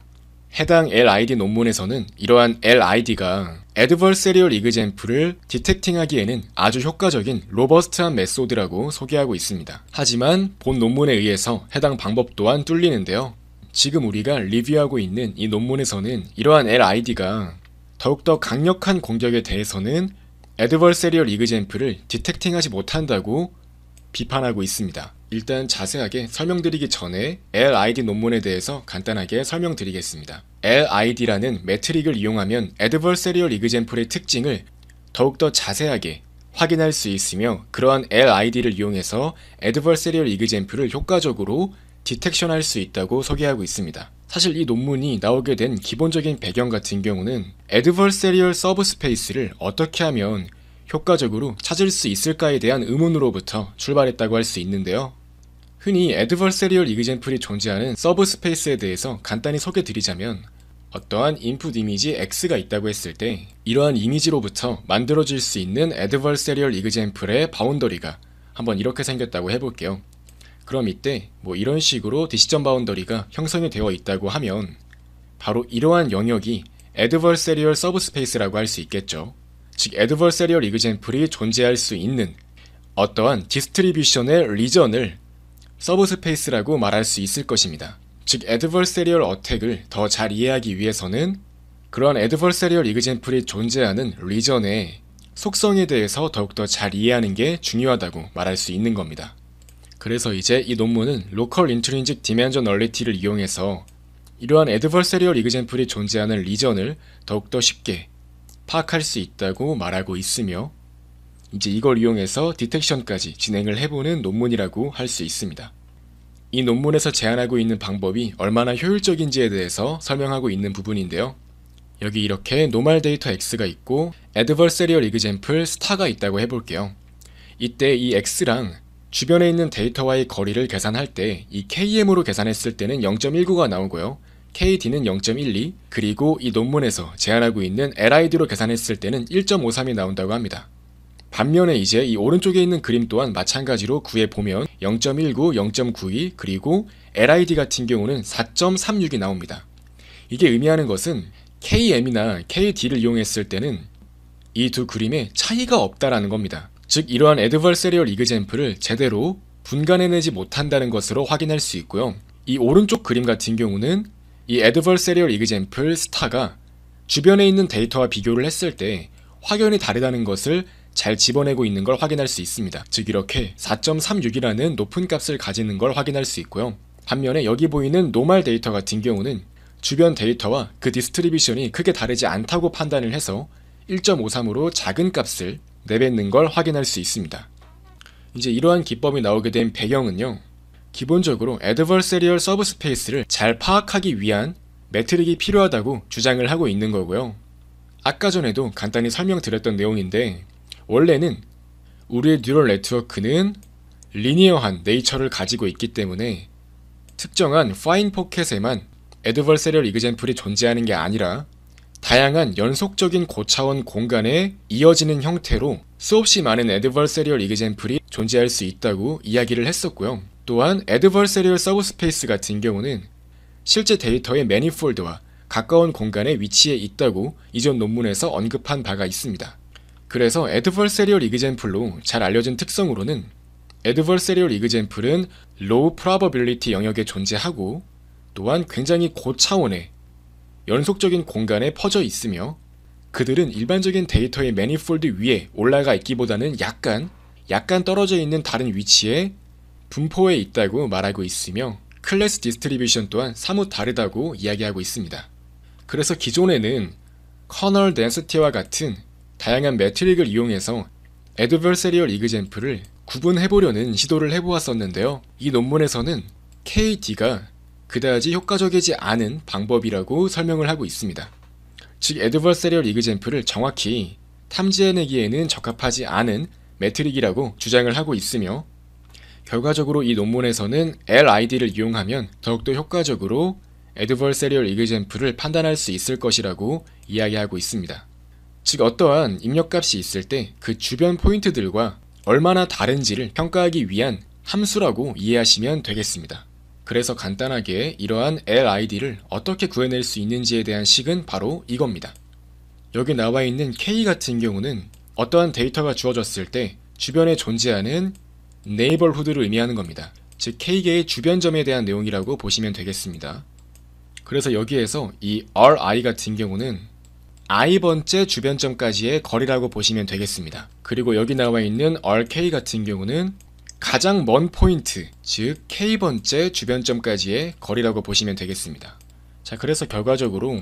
해당 LID 논문에서는 이러한 LID가 Adversarial Example을 디텍팅하기에는 아주 효과적인 로버스트한 메소드라고 소개하고 있습니다. 하지만 본 논문에 의해서 해당 방법 또한 뚫리는데요. 지금 우리가 리뷰하고 있는 이 논문에서는 이러한 LID가 더욱더 강력한 공격에 대해서는 Adversarial Example을 디텍팅하지 못한다고 비판하고 있습니다. 일단 자세하게 설명드리기 전에 LID 논문에 대해서 간단하게 설명드리겠습니다. LID라는 매트릭을 이용하면 Adversarial Example의 특징을 더욱더 자세하게 확인할 수 있으며 그러한 LID를 이용해서 Adversarial Example을 효과적으로 디텍션할 수 있다고 소개하고 있습니다. 사실 이 논문이 나오게 된 기본적인 배경 같은 경우는 Adversarial Subspace를 어떻게 하면 효과적으로 찾을 수 있을까에 대한 의문으로부터 출발했다고 할 수 있는데요. 흔히 adversarial example이 존재하는 서브 스페이스에 대해서 간단히 소개드리자면 어떠한 인풋 이미지 x가 있다고 했을 때 이러한 이미지로부터 만들어질 수 있는 adversarial example의 바운더리가 한번 이렇게 생겼다고 해볼게요. 그럼 이때 뭐 이런 식으로 디시전 바운더리가 형성이 되어 있다고 하면 바로 이러한 영역이 adversarial subspace라고 할 수 있겠죠. 즉 a 드 v 세리얼 a 그젠플이 존재할 수 있는 어떠한 디스트리뷰션의 리전을 서브스페이스라고 말할 수 있을 것입니다. 즉 a 드 v 세리얼어택을더 잘 이해하기 위해서는 그런 adversarial 이 존재하는 리전의 속성에 대해서 더욱더 잘 이해하는 게 중요하다고 말할 수 있는 겁니다. 그래서 이제 이 논문은 로컬 인트린직 디멘전널리티를 이용해서 이러한 a 드 v 세리얼 a 그젠플이 존재하는 리전을 더욱더 쉽게 파악할 수 있다고 말하고 있으며 이제 이걸 이용해서 디텍션까지 진행을 해보는 논문이라고 할 수 있습니다. 이 논문에서 제안하고 있는 방법이 얼마나 효율적인지에 대해서 설명하고 있는 부분인데요. 여기 이렇게 노말 데이터 X가 있고 adversarial example 스타가 있다고 해볼게요. 이때 이 X랑 주변에 있는 데이터와의 거리를 계산할 때 이 KM으로 계산했을 때는 0.19가 나오고요. KD는 0.12 그리고 이 논문에서 제안하고 있는 LID로 계산했을 때는 1.53이 나온다고 합니다. 반면에 이제 이 오른쪽에 있는 그림 또한 마찬가지로 구해보면 0.19, 0.92 그리고 LID 같은 경우는 4.36이 나옵니다. 이게 의미하는 것은 KM이나 KD를 이용했을 때는 이 두 그림에 차이가 없다라는 겁니다. 즉 이러한 에드벌세리얼 이그젬프를 제대로 분간해내지 못한다는 것으로 확인할 수 있고요. 이 오른쪽 그림 같은 경우는 이 adversarial example 스타가 주변에 있는 데이터와 비교를 했을 때 확연히 다르다는 것을 잘 집어내고 있는 걸 확인할 수 있습니다. 즉 이렇게 4.36이라는 높은 값을 가지는 걸 확인할 수 있고요. 반면에 여기 보이는 노말 데이터 같은 경우는 주변 데이터와 그 디스트리뷰션이 크게 다르지 않다고 판단을 해서 1.53으로 작은 값을 내뱉는 걸 확인할 수 있습니다. 이제 이러한 기법이 나오게 된 배경은요. 기본적으로 adversarial subspace를 잘 파악하기 위한 매트릭이 필요하다고 주장을 하고 있는 거고요. 아까 전에도 간단히 설명드렸던 내용인데 원래는 우리의 뉴럴 네트워크는 리니어한 네이처를 가지고 있기 때문에 특정한 파인 포켓에만 adversarial example이 존재하는 게 아니라 다양한 연속적인 고차원 공간에 이어지는 형태로 수없이 많은 adversarial example이 존재할 수 있다고 이야기를 했었고요. 또한 adversarial subspace 같은 경우는 실제 데이터의 매니폴드와 가까운 공간에 위치해 있다고 이전 논문에서 언급한 바가 있습니다. 그래서 adversarial example로 잘 알려진 특성으로는 adversarial example은 low probability 영역에 존재하고 또한 굉장히 고차원의 연속적인 공간에 퍼져 있으며 그들은 일반적인 데이터의 매니폴드 위에 올라가 있기보다는 약간 약간 떨어져 있는 다른 위치에 분포에 있다고 말하고 있으며 클래스 디스트리뷰션 또한 사뭇 다르다고 이야기하고 있습니다. 그래서 기존에는 커널 덴스티와 같은 다양한 매트릭을 이용해서 adversarial example을 구분해보려는 시도를 해보았었는데요. 이 논문에서는 KD가 그다지 효과적이지 않은 방법이라고 설명을 하고 있습니다. 즉 adversarial example을 정확히 탐지해내기에는 적합하지 않은 매트릭이라고 주장을 하고 있으며 결과적으로 이 논문에서는 LID를 이용하면 더욱더 효과적으로 Adversarial Example를 판단할 수 있을 것이라고 이야기하고 있습니다. 즉 어떠한 입력값이 있을 때 그 주변 포인트들과 얼마나 다른지를 평가하기 위한 함수라고 이해하시면 되겠습니다. 그래서 간단하게 이러한 LID를 어떻게 구해낼 수 있는지에 대한 식은 바로 이겁니다. 여기 나와 있는 K 같은 경우는 어떠한 데이터가 주어졌을 때 주변에 존재하는 네이버후드를 의미하는 겁니다. 즉 K계의 주변점에 대한 내용이라고 보시면 되겠습니다. 그래서 여기에서 이 RI 같은 경우는 i번째 주변점까지의 거리라고 보시면 되겠습니다. 그리고 여기 나와 있는 RK 같은 경우는 가장 먼 포인트, 즉 K번째 주변점까지의 거리라고 보시면 되겠습니다. 자, 그래서 결과적으로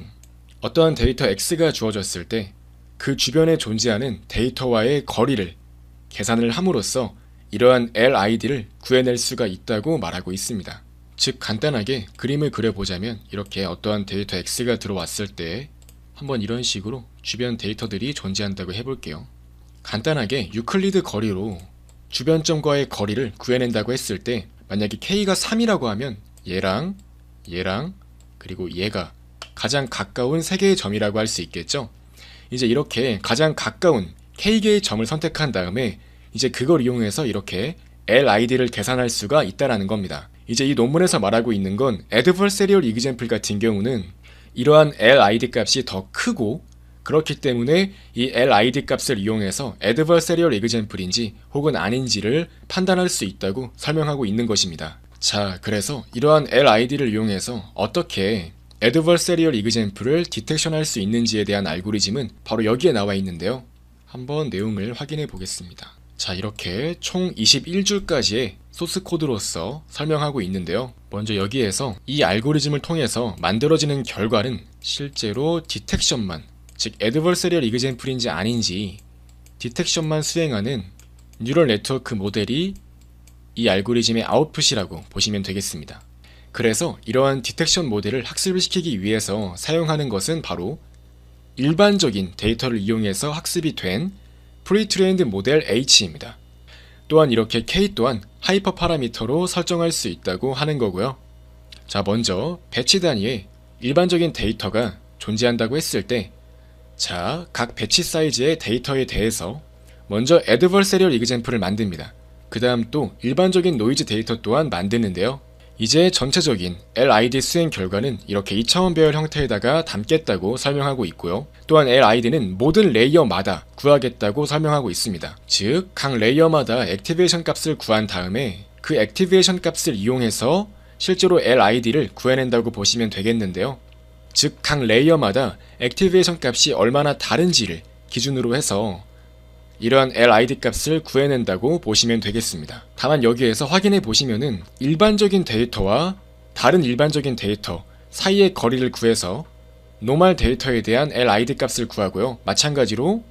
어떠한 데이터 X가 주어졌을 때 그 주변에 존재하는 데이터와의 거리를 계산을 함으로써 이러한 LID를 구해낼 수가 있다고 말하고 있습니다. 즉 간단하게 그림을 그려보자면 이렇게 어떠한 데이터 X가 들어왔을 때 한번 이런 식으로 주변 데이터들이 존재한다고 해볼게요. 간단하게 유클리드 거리로 주변 점과의 거리를 구해낸다고 했을 때 만약에 K가 3이라고 하면 얘랑 얘랑 그리고 얘가 가장 가까운 3개의 점이라고 할 수 있겠죠. 이제 이렇게 가장 가까운 K개의 점을 선택한 다음에 이제 그걸 이용해서 이렇게 LID를 계산할 수가 있다라는 겁니다. 이제 이 논문에서 말하고 있는 건 adversarial example 같은 경우는 이러한 LID 값이 더 크고 그렇기 때문에 이 LID 값을 이용해서 adversarial example인지 혹은 아닌지를 판단할 수 있다고 설명하고 있는 것입니다. 자, 그래서 이러한 LID를 이용해서 어떻게 adversarial example을 디텍션할 수 있는지에 대한 알고리즘은 바로 여기에 나와 있는데요. 한번 내용을 확인해 보겠습니다. 자 이렇게 총 21줄까지의 소스 코드로서 설명하고 있는데요. 먼저 여기에서 이 알고리즘을 통해서 만들어지는 결과는 실제로 디텍션만 즉 adversarial example인지 아닌지 디텍션만 수행하는 뉴럴 네트워크 모델이 이 알고리즘의 아웃풋이라고 보시면 되겠습니다. 그래서 이러한 디텍션 모델을 학습을 시키기 위해서 사용하는 것은 바로 일반적인 데이터를 이용해서 학습이 된 프리트레인드 모델 H입니다. 또한 이렇게 K 또한 하이퍼 파라미터로 설정할 수 있다고 하는 거고요. 자 먼저 배치 단위에 일반적인 데이터가 존재한다고 했을 때 자, 각 배치 사이즈의 데이터에 대해서 먼저 adversarial example을 만듭니다. 그 다음 또 일반적인 노이즈 데이터 또한 만드는데요. 이제 전체적인 LID 수행 결과는 이렇게 2차원 배열 형태에다가 담겠다고 설명하고 있고요. 또한 LID는 모든 레이어마다 구하겠다고 설명하고 있습니다. 즉, 각 레이어마다 액티베이션 값을 구한 다음에 그 액티베이션 값을 이용해서 실제로 LID를 구해낸다고 보시면 되겠는데요. 즉, 각 레이어마다 액티베이션 값이 얼마나 다른지를 기준으로 해서 이러한 LID 값을 구해낸다고 보시면 되겠습니다. 다만 여기에서 확인해 보시면은 일반적인 데이터와 다른 일반적인 데이터 사이의 거리를 구해서 노멀 데이터에 대한 LID 값을 구하고요. 마찬가지로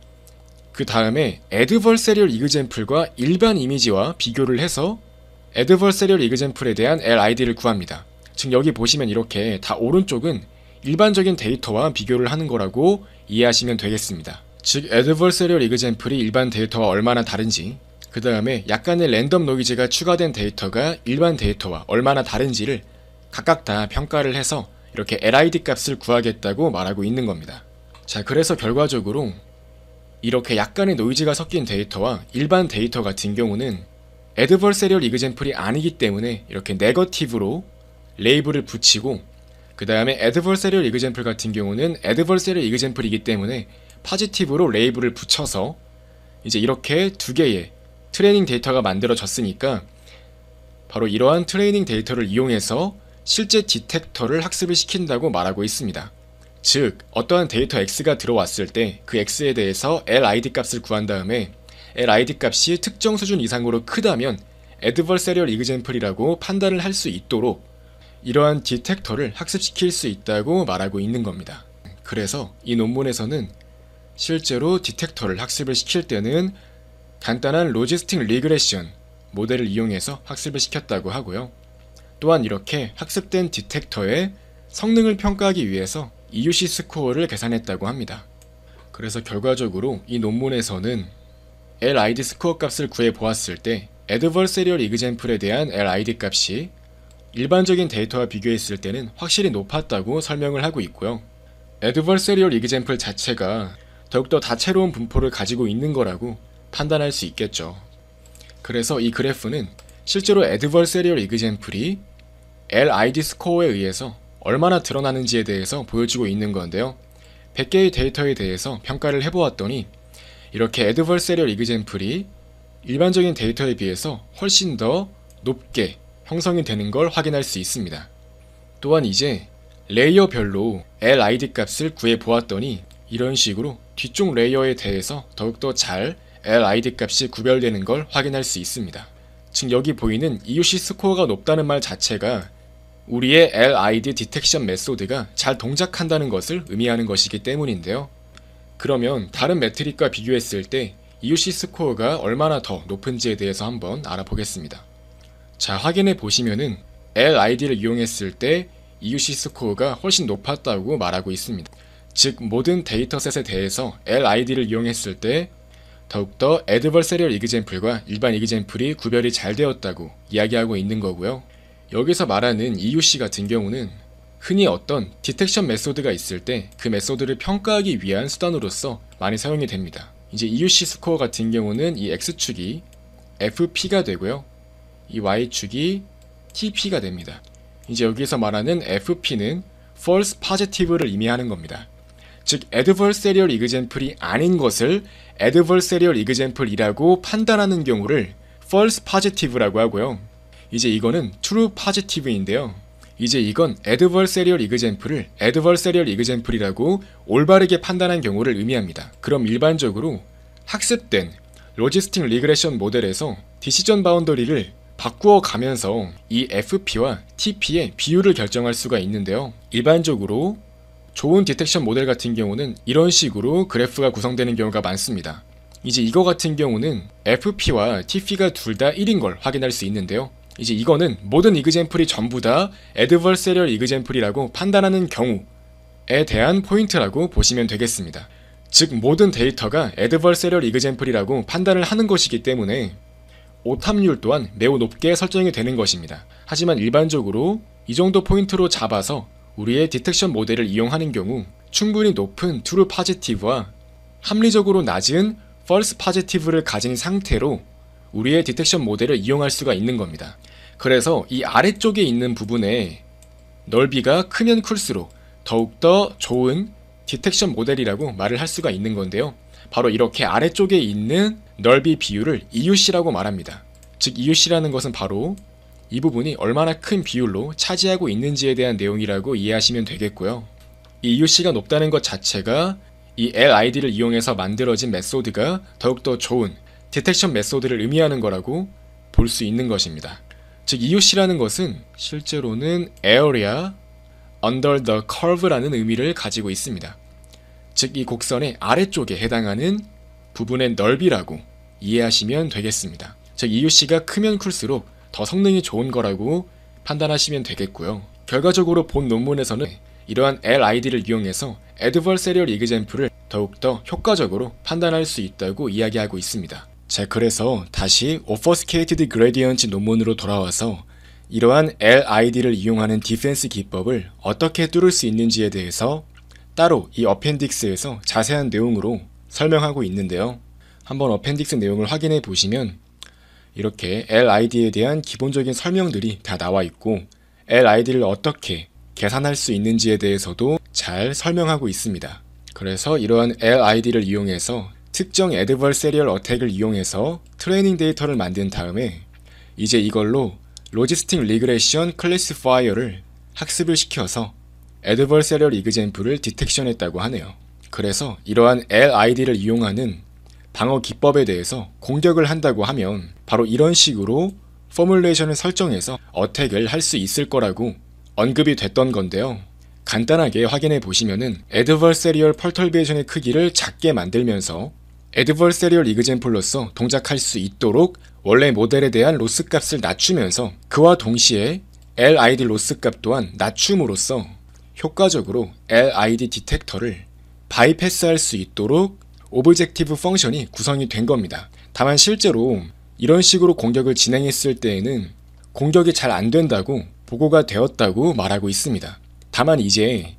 그 다음에 adversarial example과 일반 이미지와 비교를 해서 adversarial example에 대한 LID를 구합니다. 즉 여기 보시면 이렇게 다 오른쪽은 일반적인 데이터와 비교를 하는 거라고 이해하시면 되겠습니다. 즉 애드버서리얼 이그젠플이 일반 데이터와 얼마나 다른지 그 다음에 약간의 랜덤 노이즈가 추가된 데이터가 일반 데이터와 얼마나 다른지를 각각 다 평가를 해서 이렇게 LID 값을 구하겠다고 말하고 있는 겁니다. 자 그래서 결과적으로 이렇게 약간의 노이즈가 섞인 데이터와 일반 데이터 같은 경우는 애드버서리얼 이그젠플이 아니기 때문에 이렇게 네거티브로 레이블을 붙이고 그 다음에 애드버서리얼 이그젠플 같은 경우는 애드버서리얼 이그젠플이기 때문에 파지티브로 레이블을 붙여서 이제 이렇게 두 개의 트레이닝 데이터가 만들어졌으니까 바로 이러한 트레이닝 데이터를 이용해서 실제 디텍터를 학습을 시킨다고 말하고 있습니다. 즉, 어떠한 데이터 X가 들어왔을 때 그 X에 대해서 LID 값을 구한 다음에 LID 값이 특정 수준 이상으로 크다면 Adversarial Example이라고 판단을 할 수 있도록 이러한 디텍터를 학습시킬 수 있다고 말하고 있는 겁니다. 그래서 이 논문에서는 실제로 디텍터를 학습을 시킬 때는 간단한 로지스틱 리그레션 모델을 이용해서 학습을 시켰다고 하고요. 또한 이렇게 학습된 디텍터의 성능을 평가하기 위해서 EUC 스코어를 계산했다고 합니다. 그래서 결과적으로 이 논문에서는 LID 스코어 값을 구해보았을 때 Adversarial Example에 대한 LID 값이 일반적인 데이터와 비교했을 때는 확실히 높았다고 설명을 하고 있고요. Adversarial Example 자체가 더욱더 다채로운 분포를 가지고 있는 거라고 판단할 수 있겠죠. 그래서 이 그래프는 실제로 Adversarial Example이 LID 스코어에 의해서 얼마나 드러나는지에 대해서 보여주고 있는 건데요. 100개의 데이터에 대해서 평가를 해보았더니 이렇게 Adversarial Example이 일반적인 데이터에 비해서 훨씬 더 높게 형성이 되는 걸 확인할 수 있습니다. 또한 이제 레이어별로 LID 값을 구해 보았더니 이런 식으로 뒤쪽 레이어에 대해서 더욱더 잘 LID 값이 구별되는 걸 확인할 수 있습니다. 즉 여기 보이는 EUC 스코어가 높다는 말 자체가 우리의 LID 디텍션 메소드가 잘 동작한다는 것을 의미하는 것이기 때문인데요. 그러면 다른 매트릭과 비교했을 때 EUC 스코어가 얼마나 더 높은지에 대해서 한번 알아보겠습니다. 자, 확인해 보시면은 LID를 이용했을 때 EUC 스코어가 훨씬 높았다고 말하고 있습니다. 즉 모든 데이터셋에 대해서 LID를 이용했을 때 더욱더 Adversarial e x a m p l e 과 일반 e x a m p l e 이 구별이 잘 되었다고 이야기하고 있는 거고요. 여기서 말하는 EUC 같은 경우는 흔히 어떤 디텍션 메소드가 있을 때 그 메소드를 평가하기 위한 수단으로서 많이 사용이 됩니다. 이제 EUC 스코어 같은 경우는 이 X축이 FP가 되고요. 이 Y축이 TP가 됩니다. 이제 여기서 말하는 FP는 false positive를 의미하는 겁니다. 즉 adversarial example이 아닌 것을 adversarial example이라고 판단하는 경우를 false positive라고 하고요. 이제 이거는 true positive인데요. 이제 이건 adversarial example을 adversarial example이라고 올바르게 판단한 경우를 의미합니다. 그럼 일반적으로 학습된 로지스틱 리그레션 모델에서 디시전 바운더리를 바꾸어 가면서 이 FP와 TP의 비율을 결정할 수가 있는데요. 일반적으로 좋은 디텍션 모델 같은 경우는 이런 식으로 그래프가 구성되는 경우가 많습니다. 이제 이거 같은 경우는 FP와 TP가 둘 다 1인 걸 확인할 수 있는데요. 이제 이거는 모든 이그젠플이 전부 다 adversarial 이그젠플이라고 판단하는 경우에 대한 포인트라고 보시면 되겠습니다. 즉 모든 데이터가 adversarial 이그젠플이라고 판단을 하는 것이기 때문에 오탑률 또한 매우 높게 설정이 되는 것입니다. 하지만 일반적으로 이 정도 포인트로 잡아서 우리의 디텍션 모델을 이용하는 경우 충분히 높은 True p o s i t i v e 와 합리적으로 낮은 false positive를 가진 상태로 우리의 디텍션 모델을 이용할 수가 있는 겁니다. 그래서 이 아래쪽에 있는 부분에 넓이가 크면 클수록 더욱더 좋은 디텍션 모델이라고 말을 할 수가 있는 건데요. 바로 이렇게 아래쪽에 있는 넓이 비율을 EUC라고 말합니다. 즉 EUC라는 것은 바로 이 부분이 얼마나 큰 비율로 차지하고 있는지에 대한 내용이라고 이해하시면 되겠고요. 이 u c 가 높다는 것 자체가 이 LID를 이용해서 만들어진 메소드가 더욱더 좋은 디텍션 메소드를 의미하는 거라고 볼 수 있는 것입니다. 즉 EUC라는 것은 실제로는 Area Under the Curve라는 의미를 가지고 있습니다. 즉 이 곡선의 아래쪽에 해당하는 부분의 넓이라고 이해하시면 되겠습니다. 즉 EUC가 크면 클수록 더 성능이 좋은 거라고 판단하시면 되겠고요. 결과적으로 본 논문에서는 이러한 LID를 이용해서 Adversarial Example을 더욱더 효과적으로 판단할 수 있다고 이야기하고 있습니다. 자 그래서 다시 Obfuscated Gradient 논문으로 돌아와서 이러한 LID를 이용하는 디펜스 기법을 어떻게 뚫을 수 있는지에 대해서 따로 이 어펜딕스에서 자세한 내용으로 설명하고 있는데요. 한번 어펜딕스 내용을 확인해 보시면 이렇게 LID에 대한 기본적인 설명들이 다 나와 있고 LID를 어떻게 계산할 수 있는지에 대해서도 잘 설명하고 있습니다. 그래서 이러한 LID를 이용해서 특정 애드벌 세리얼 어택을 이용해서 트레이닝 데이터를 만든 다음에 이제 이걸로 로지스틱 리그레션 클래시파이어를 학습을 시켜서 애드벌 세리얼 이그젠프를 디텍션했다고 하네요. 그래서 이러한 LID를 이용하는 방어 기법에 대해서 공격을 한다고 하면 바로 이런 식으로 포뮬레이션을 설정해서 어택을 할 수 있을 거라고 언급이 됐던 건데요. 간단하게 확인해 보시면은 adversarial perturbation의 크기를 작게 만들면서 adversarial example로서 동작할 수 있도록 원래 모델에 대한 로스 값을 낮추면서 그와 동시에 LID 로스 값 또한 낮춤으로써 효과적으로 LID 디텍터를 바이패스할 수 있도록 오브젝티브 펑션이 구성이 된 겁니다. 다만 실제로 이런 식으로 공격을 진행했을 때에는 공격이 잘 안 된다고 보고가 되었다고 말하고 있습니다. 다만 이제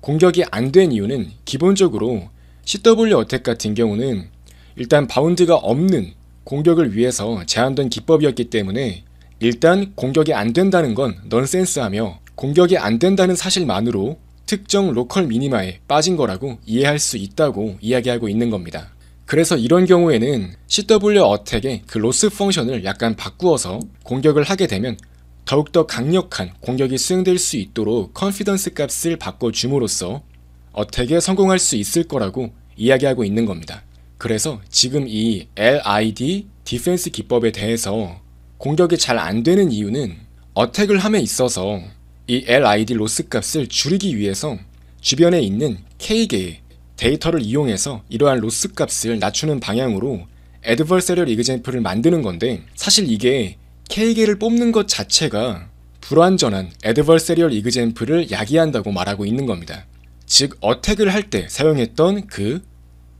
공격이 안 된 이유는 기본적으로 CW 어택 같은 경우는 일단 바운드가 없는 공격을 위해서 제한된 기법이었기 때문에 일단 공격이 안 된다는 건 넌센스하며 공격이 안 된다는 사실만으로 특정 로컬 미니마에 빠진 거라고 이해할 수 있다고 이야기하고 있는 겁니다. 그래서 이런 경우에는 CW 어택의 그 로스 펑션을 약간 바꾸어서 공격을 하게 되면 더욱더 강력한 공격이 수행될 수 있도록 컨피던스 값을 바꿔줌으로써 어택에 성공할 수 있을 거라고 이야기하고 있는 겁니다. 그래서 지금 이 LID 디펜스 기법에 대해서 공격이 잘 안 되는 이유는 어택을 함에 있어서 이 LID 로스 값을 줄이기 위해서 주변에 있는 K개의 데이터를 이용해서 이러한 로스 값을 낮추는 방향으로 adversarial example을 만드는 건데 사실 이게 k 계를 뽑는 것 자체가 불완전한 adversarial example을 야기한다고 말하고 있는 겁니다. 즉 어택을 할 때 사용했던 그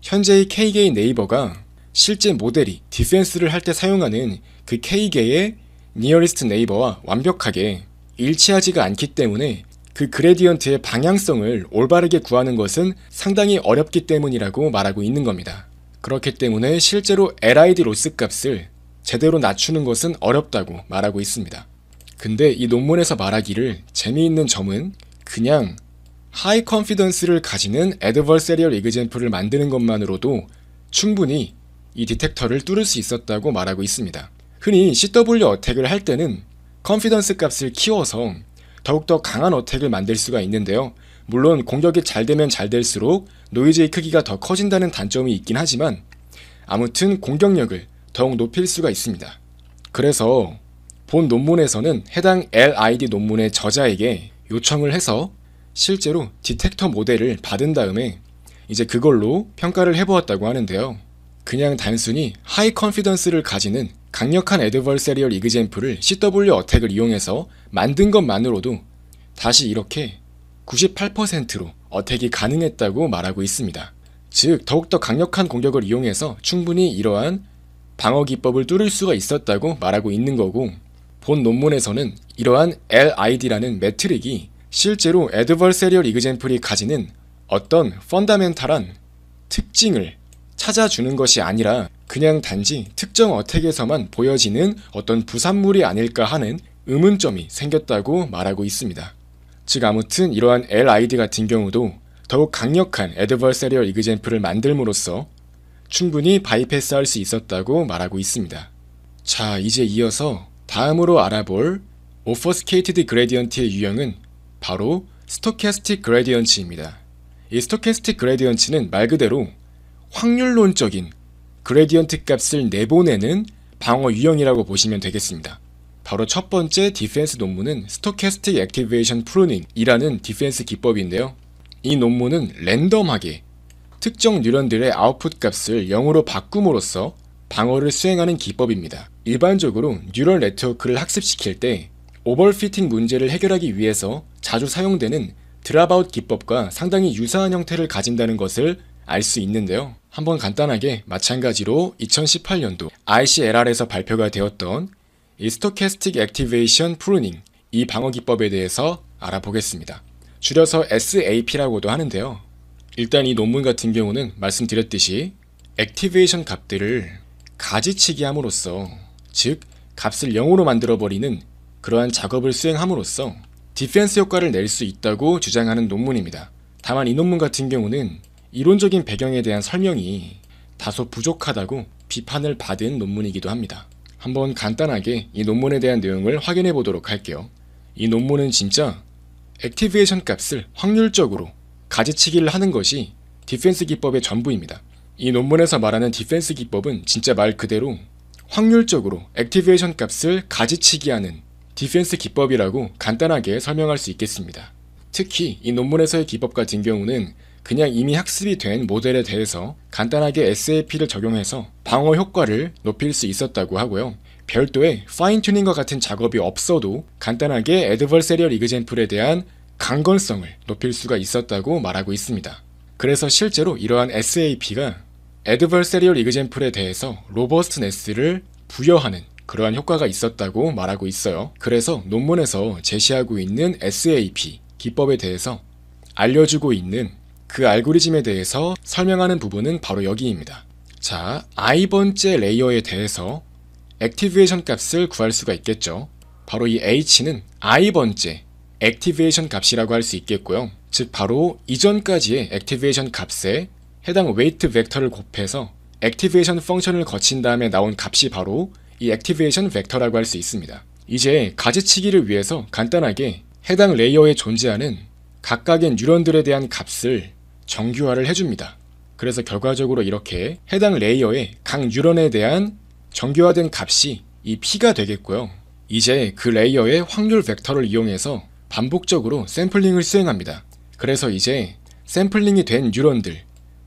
현재의 k 계의 네이버가 실제 모델이 디펜스를 할 때 사용하는 그 k 계의 nearest 네이버와 완벽하게 일치하지가 않기 때문에 그 그레디언트의 방향성을 올바르게 구하는 것은 상당히 어렵기 때문이라고 말하고 있는 겁니다. 그렇기 때문에 실제로 LID 로스 값을 제대로 낮추는 것은 어렵다고 말하고 있습니다. 근데 이 논문에서 말하기를 재미있는 점은 그냥 하이 컨피던스를 가지는 애드 v 세리얼 a 그젠 a l 을 만드는 것만으로도 충분히 이 디텍터를 뚫을 수 있었다고 말하고 있습니다. 흔히 CW 어택을 할 때는 컨피던스 값을 키워서 더욱더 강한 어택을 만들 수가 있는데요. 물론 공격이 잘 되면 잘 될수록 노이즈의 크기가 더 커진다는 단점이 있긴 하지만 아무튼 공격력을 더욱 높일 수가 있습니다. 그래서 본 논문에서는 해당 LID 논문의 저자에게 요청을 해서 실제로 디텍터 모델을 받은 다음에 이제 그걸로 평가를 해보았다고 하는데요. 그냥 단순히 하이 컨피던스를 가지는 강력한 애드벌세리얼이그젠플을 CW 어택을 이용해서 만든 것만으로도 다시 이렇게 98%로 어택이 가능했다고 말하고 있습니다. 즉 더욱더 강력한 공격을 이용해서 충분히 이러한 방어 기법을 뚫을 수가 있었다고 말하고 있는 거고 본 논문에서는 이러한 LID라는 매트릭이 실제로 애드벌세리얼 이그젠플이 가지는 어떤 펀다멘탈한 특징을 찾아주는 것이 아니라 그냥 단지 특정 어택에서만 보여지는 어떤 부산물이 아닐까 하는 의문점이 생겼다고 말하고 있습니다. 즉 아무튼 이러한 LID 같은 경우도 더욱 강력한 애드버서리얼 이그젠프를 만들므로써 충분히 바이패스할 수 있었다고 말하고 있습니다. 자 이제 이어서 다음으로 알아볼 오퍼스케이티드 그레디언트의 유형은 바로 스토캐스틱 그레디언츠입니다. 이 스토캐스틱 그레디언츠는 말 그대로 확률론적인 그레디언트 값을 내보내는 방어 유형이라고 보시면 되겠습니다. 바로 첫 번째 디펜스 논문은 스토캐스틱 액티베이션 프루닝이라는 디펜스 기법인데요. 이 논문은 랜덤하게 특정 뉴런들의 아웃풋 값을 0으로 바꿈으로써 방어를 수행하는 기법입니다. 일반적으로 뉴럴 네트워크를 학습시킬 때 오버피팅 문제를 해결하기 위해서 자주 사용되는 드랍아웃 기법과 상당히 유사한 형태를 가진다는 것을 알수 있는데요. 한번 간단하게 마찬가지로 2018년도 ICLR에서 발표가 되었던 이 스토캐스틱 액티베이션 프루닝 이 방어 기법에 대해서 알아보겠습니다. 줄여서 SAP라고도 하는데요. 일단 이 논문 같은 경우는 말씀드렸듯이 액티베이션 값들을 가지치기 함으로써 즉 값을 0으로 만들어버리는 그러한 작업을 수행함으로써 디펜스 효과를 낼 수 있다고 주장하는 논문입니다. 다만 이 논문 같은 경우는 이론적인 배경에 대한 설명이 다소 부족하다고 비판을 받은 논문이기도 합니다. 한번 간단하게 이 논문에 대한 내용을 확인해 보도록 할게요. 이 논문은 진짜 액티베이션 값을 확률적으로 가지치기를 하는 것이 디펜스 기법의 전부입니다. 이 논문에서 말하는 디펜스 기법은 진짜 말 그대로 확률적으로 액티베이션 값을 가지치기하는 디펜스 기법이라고 간단하게 설명할 수 있겠습니다. 특히 이 논문에서의 기법 같은 경우는 그냥 이미 학습이 된 모델에 대해서 간단하게 SAP를 적용해서 방어 효과를 높일 수 있었다고 하고요. 별도의 파인 튜닝과 같은 작업이 없어도 간단하게 애드벌세리얼 이그젠플에 대한 강건성을 높일 수가 있었다고 말하고 있습니다. 그래서 실제로 이러한 SAP가 애드벌세리얼 이그젠플에 대해서 로버스트네스를 부여하는 그러한 효과가 있었다고 말하고 있어요. 그래서 논문에서 제시하고 있는 SAP 기법에 대해서 알려주고 있는 그 알고리즘에 대해서 설명하는 부분은 바로 여기입니다. 자, i번째 레이어에 대해서 액티베이션 값을 구할 수가 있겠죠. 바로 이 h는 i번째 액티베이션 값이라고 할 수 있겠고요. 즉 바로 이전까지의 액티베이션 값에 해당 웨이트 벡터를 곱해서 액티베이션 펑션을 거친 다음에 나온 값이 바로 이 액티베이션 벡터라고 할 수 있습니다. 이제 가지치기를 위해서 간단하게 해당 레이어에 존재하는 각각의 뉴런들에 대한 값을 정규화를 해줍니다. 그래서 결과적으로 이렇게 해당 레이어의 각 뉴런에 대한 정규화된 값이 이 P가 되겠고요. 이제 그 레이어의 확률 벡터를 이용해서 반복적으로 샘플링을 수행합니다. 그래서 이제 샘플링이 된 뉴런들,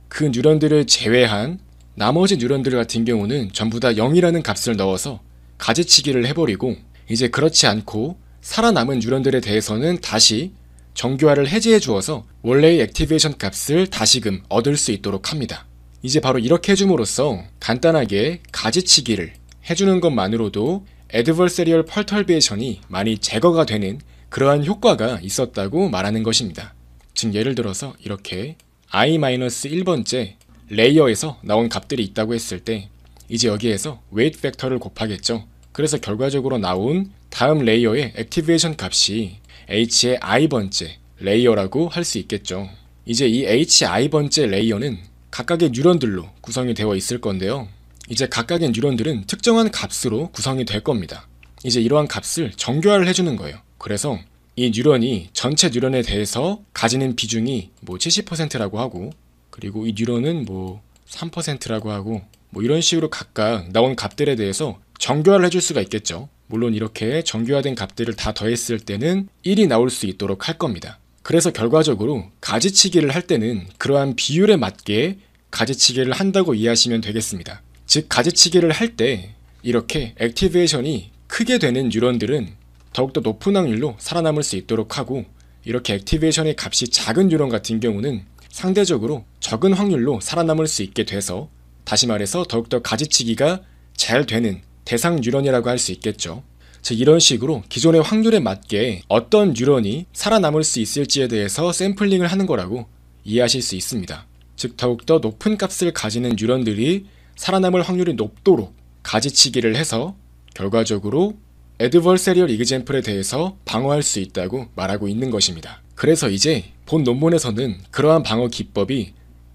그 뉴런들을 제외한 나머지 뉴런들 같은 경우는 전부 다 0이라는 값을 넣어서 가지치기를 해버리고 이제 그렇지 않고 살아남은 뉴런들에 대해서는 다시 정교화를 해제해 주어서 원래의 액티베이션 값을 다시금 얻을 수 있도록 합니다. 이제 바로 이렇게 해줌으로써 간단하게 가지치기를 해주는 것만으로도 에드벌세리얼 펄털베이션이 많이 제거가 되는 그러한 효과가 있었다고 말하는 것입니다. 즉 예를 들어서 이렇게 i-1번째 레이어에서 나온 값들이 있다고 했을 때 이제 여기에서 웨이트 벡터를 곱하겠죠. 그래서 결과적으로 나온 다음 레이어의 액티베이션 값이 h의 i번째 레이어라고 할 수 있겠죠. 이제 이 hi번째 레이어는 각각의 뉴런들로 구성이 되어 있을 건데요. 이제 각각의 뉴런들은 특정한 값으로 구성이 될 겁니다. 이제 이러한 값을 정교화를 해주는 거예요. 그래서 이 뉴런이 전체 뉴런에 대해서 가지는 비중이 뭐 70%라고 하고 그리고 이 뉴런은 뭐 3%라고 하고 뭐 이런 식으로 각각 나온 값들에 대해서 정교화를 해줄 수가 있겠죠. 물론 이렇게 정교화된 값들을 다 더했을 때는 1이 나올 수 있도록 할 겁니다. 그래서 결과적으로 가지치기를 할 때는 그러한 비율에 맞게 가지치기를 한다고 이해하시면 되겠습니다. 즉 가지치기를 할 때 이렇게 액티베이션이 크게 되는 뉴런들은 더욱더 높은 확률로 살아남을 수 있도록 하고 이렇게 액티베이션의 값이 작은 뉴런 같은 경우는 상대적으로 적은 확률로 살아남을 수 있게 돼서 다시 말해서 더욱더 가지치기가 잘 되는 대상 뉴런이라고 할 수 있겠죠. 즉 이런 식으로 기존의 확률에 맞게 어떤 뉴런이 살아남을 수 있을지에 대해서 샘플링을 하는 거라고 이해하실 수 있습니다. 즉 더욱더 높은 값을 가지는 뉴런들이 살아남을 확률이 높도록 가지치기를 해서 결과적으로 adversarial example에 대해서 방어할 수 있다고 말하고 있는 것입니다. 그래서 이제 본 논문에서는 그러한 방어 기법이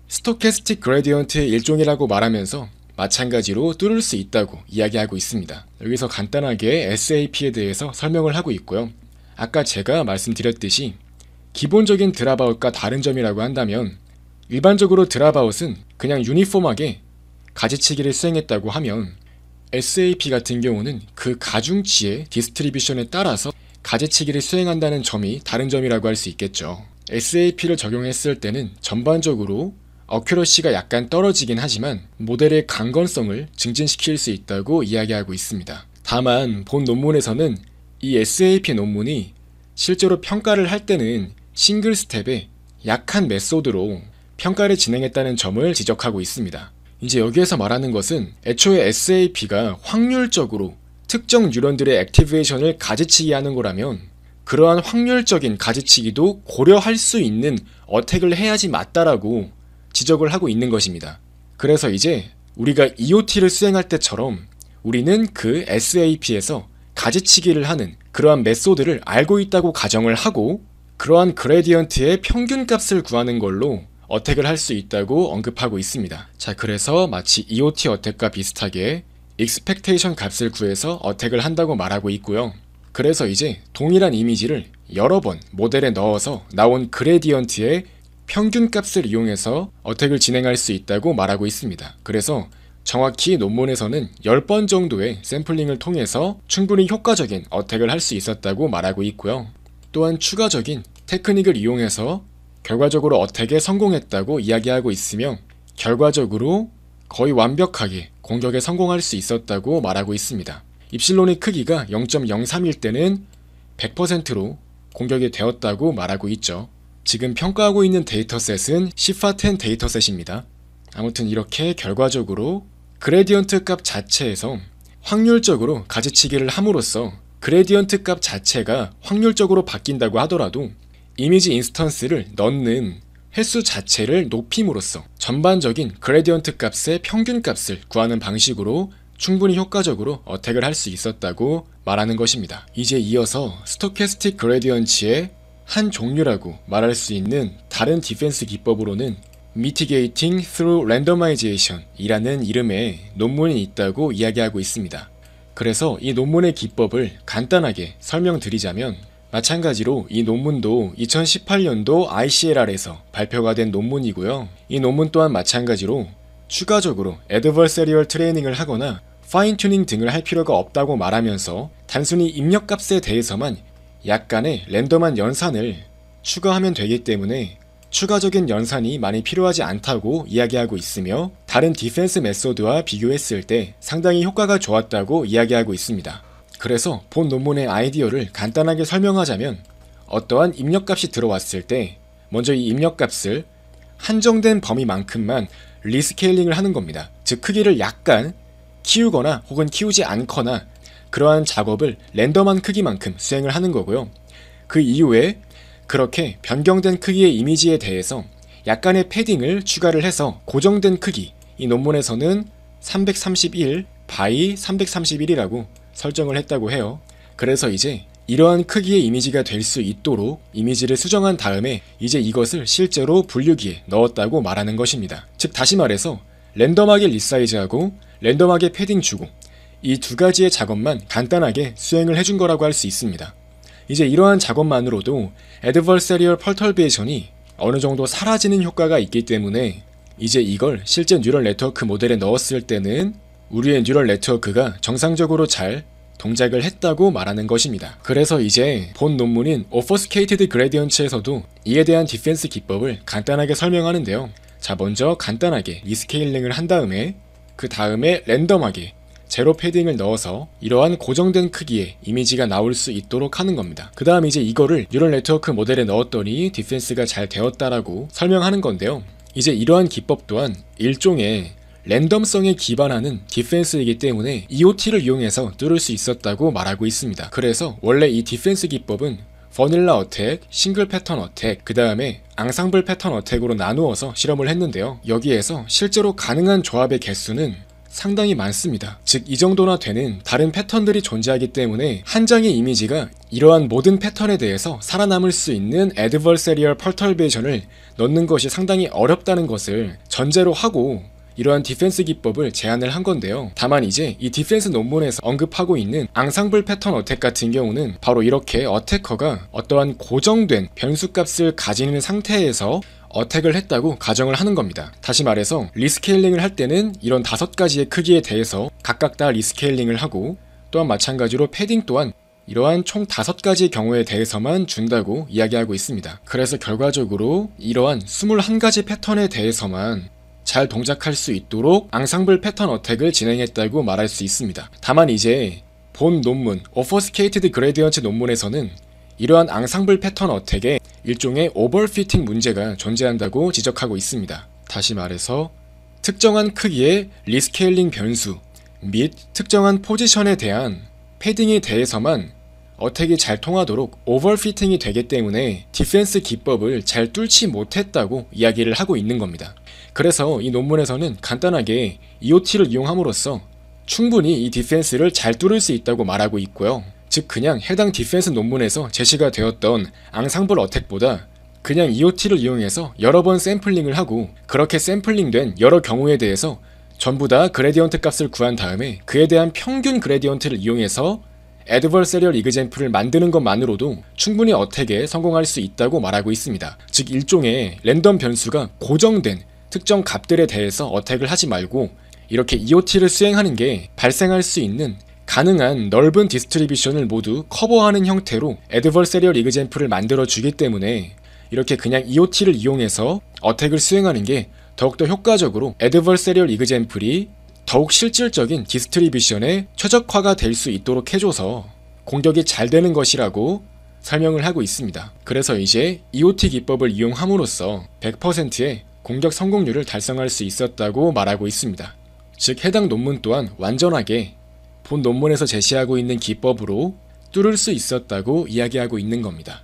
스토캐스틱 그레디언트의 일종이라고 말하면서 마찬가지로 뚫을 수 있다고 이야기하고 있습니다. 여기서 간단하게 SAP에 대해서 설명을 하고 있고요. 아까 제가 말씀드렸듯이 기본적인 드랍아웃과 다른 점이라고 한다면 일반적으로 드랍아웃은 그냥 유니폼하게 가지치기를 수행했다고 하면 SAP 같은 경우는 그 가중치의 디스트리뷰션에 따라서 가지치기를 수행한다는 점이 다른 점이라고 할 수 있겠죠. SAP를 적용했을 때는 전반적으로 어큐러시가 약간 떨어지긴 하지만 모델의 강건성을 증진시킬 수 있다고 이야기하고 있습니다. 다만 본 논문에서는 이 SAP 논문이 실제로 평가를 할 때는 싱글 스텝의 약한 메소드로 평가를 진행했다는 점을 지적하고 있습니다. 이제 여기에서 말하는 것은 애초에 SAP가 확률적으로 특정 뉴런들의 액티베이션을 가지치기 하는 거라면 그러한 확률적인 가지치기도 고려할 수 있는 어택을 해야지 맞다라고 지적을 하고 있는 것입니다. 그래서 이제 우리가 EOT를 수행할 때처럼 우리는 그 SAP에서 가지치기를 하는 그러한 메소드를 알고 있다고 가정을 하고 그러한 그레디언트의 평균값을 구하는 걸로 어택을 할 수 있다고 언급하고 있습니다. 자, 그래서 마치 EOT 어택과 비슷하게 익스펙테이션 값을 구해서 어택을 한다고 말하고 있고요. 그래서 이제 동일한 이미지를 여러 번 모델에 넣어서 나온 그레디언트의 평균값을 이용해서 어택을 진행할 수 있다고 말하고 있습니다. 그래서 정확히 논문에서는 10번 정도의 샘플링을 통해서 충분히 효과적인 어택을 할 수 있었다고 말하고 있고요. 또한 추가적인 테크닉을 이용해서 결과적으로 어택에 성공했다고 이야기하고 있으며 결과적으로 거의 완벽하게 공격에 성공할 수 있었다고 말하고 있습니다. 입실론의 크기가 0.03일 때는 100%로 공격이 되었다고 말하고 있죠. 지금 평가하고 있는 데이터셋은 시파10 데이터셋입니다. 아무튼 이렇게 결과적으로 그레디언트 값 자체에서 확률적으로 가지치기를 함으로써 그레디언트 값 자체가 확률적으로 바뀐다고 하더라도 이미지 인스턴스를 넣는 횟수 자체를 높임으로써 전반적인 그레디언트 값의 평균 값을 구하는 방식으로 충분히 효과적으로 어택을 할 수 있었다고 말하는 것입니다. 이제 이어서 스토캐스틱 그레디언치의 한 종류라고 말할 수 있는 다른 디펜스 기법으로는 Mitigating Through Randomization이라는 이름의 논문이 있다고 이야기하고 있습니다. 그래서 이 논문의 기법을 간단하게 설명드리자면 마찬가지로 이 논문도 2018년도 ICLR에서 발표가 된 논문이고요. 이 논문 또한 마찬가지로 추가적으로 애드버서리얼 트레이닝을 하거나 파인튜닝 등을 할 필요가 없다고 말하면서 단순히 입력값에 대해서만 약간의 랜덤한 연산을 추가하면 되기 때문에 추가적인 연산이 많이 필요하지 않다고 이야기하고 있으며 다른 디펜스 메소드와 비교했을 때 상당히 효과가 좋았다고 이야기하고 있습니다. 그래서 본 논문의 아이디어를 간단하게 설명하자면 어떠한 입력값이 들어왔을 때 먼저 이 입력값을 한정된 범위만큼만 리스케일링을 하는 겁니다. 즉 크기를 약간 키우거나 혹은 키우지 않거나 그러한 작업을 랜덤한 크기만큼 수행을 하는 거고요. 그 이후에 그렇게 변경된 크기의 이미지에 대해서 약간의 패딩을 추가를 해서 고정된 크기, 이 논문에서는 331 바이 331이라고 설정을 했다고 해요. 그래서 이제 이러한 크기의 이미지가 될 수 있도록 이미지를 수정한 다음에 이제 이것을 실제로 분류기에 넣었다고 말하는 것입니다. 즉 다시 말해서 랜덤하게 리사이즈하고 랜덤하게 패딩 주고 이두 가지의 작업만 간단하게 수행을 해준 거라고 할 수 있습니다. 이제 이러한 작업만으로도 Adversarial Perturbation이 어느 정도 사라지는 효과가 있기 때문에 이제 이걸 실제 뉴럴 네트워크 모델에 넣었을 때는 우리의 뉴럴 네트워크가 정상적으로 잘 동작을 했다고 말하는 것입니다. 그래서 이제 본 논문인 Obfuscated Gradient에서도 이에 대한 디펜스 기법을 간단하게 설명하는데요. 자 먼저 간단하게 리스케일링을 한 다음에 그 다음에 랜덤하게 제로 패딩을 넣어서 이러한 고정된 크기의 이미지가 나올 수 있도록 하는 겁니다. 그 다음 이제 이거를 뉴럴 네트워크 모델에 넣었더니 디펜스가 잘 되었다라고 설명하는 건데요. 이제 이러한 기법 또한 일종의 랜덤성에 기반하는 디펜스이기 때문에 EOT를 이용해서 뚫을 수 있었다고 말하고 있습니다. 그래서 원래 이 디펜스 기법은 버닐라 어택, 싱글 패턴 어택, 그 다음에 앙상블 패턴 어택으로 나누어서 실험을 했는데요. 여기에서 실제로 가능한 조합의 개수는 상당히 많습니다. 즉 이 정도나 되는 다른 패턴들이 존재하기 때문에 한 장의 이미지가 이러한 모든 패턴에 대해서 살아남을 수 있는 Adversarial Perturbation을 넣는 것이 상당히 어렵다는 것을 전제로 하고 이러한 디펜스 기법을 제안을 한 건데요. 다만 이제 이 디펜스 논문에서 언급하고 있는 앙상블 패턴 어택 같은 경우는 바로 이렇게 어태커가 어떠한 고정된 변수값을 가지는 상태에서 어택을 했다고 가정을 하는 겁니다. 다시 말해서 리스케일링을 할 때는 이런 다섯 가지의 크기에 대해서 각각 다 리스케일링을 하고 또한 마찬가지로 패딩 또한 이러한 총 다섯 가지 경우에 대해서만 준다고 이야기하고 있습니다. 그래서 결과적으로 이러한 21가지 패턴에 대해서만 잘 동작할 수 있도록 앙상블 패턴 어택을 진행했다고 말할 수 있습니다. 다만 이제 본 논문, 어퍼스케이티드 그레디언츠 논문에서는 이러한 앙상블 패턴 어택에 일종의 오버피팅 문제가 존재한다고 지적하고 있습니다. 다시 말해서 특정한 크기의 리스케일링 변수 및 특정한 포지션에 대한 패딩에 대해서만 어택이 잘 통하도록 오버피팅이 되기 때문에 디펜스 기법을 잘 뚫지 못했다고 이야기를 하고 있는 겁니다. 그래서 이 논문에서는 간단하게 EOT를 이용함으로써 충분히 이 디펜스를 잘 뚫을 수 있다고 말하고 있고요. 즉 그냥 해당 디펜스 논문에서 제시가 되었던 앙상블 어택보다 그냥 EOT를 이용해서 여러 번 샘플링을 하고 그렇게 샘플링된 여러 경우에 대해서 전부 다 그레디언트 값을 구한 다음에 그에 대한 평균 그레디언트를 이용해서 애드벌세리얼 이그젠플을 만드는 것만으로도 충분히 어택에 성공할 수 있다고 말하고 있습니다. 즉 일종의 랜덤 변수가 고정된 특정 값들에 대해서 어택을 하지 말고 이렇게 EOT를 수행하는 게 발생할 수 있는 가능한 넓은 디스트리뷰션을 모두 커버하는 형태로 애드벌세리얼 이그젠플을 만들어주기 때문에 이렇게 그냥 EOT를 이용해서 어택을 수행하는 게 더욱더 효과적으로 애드벌세리얼 이그젠플이 더욱 실질적인 디스트리뷰션에 최적화가 될 수 있도록 해줘서 공격이 잘 되는 것이라고 설명을 하고 있습니다. 그래서 이제 EOT 기법을 이용함으로써 100%의 공격 성공률을 달성할 수 있었다고 말하고 있습니다. 즉 해당 논문 또한 완전하게 본 논문에서 제시하고 있는 기법으로 뚫을 수 있었다고 이야기하고 있는 겁니다.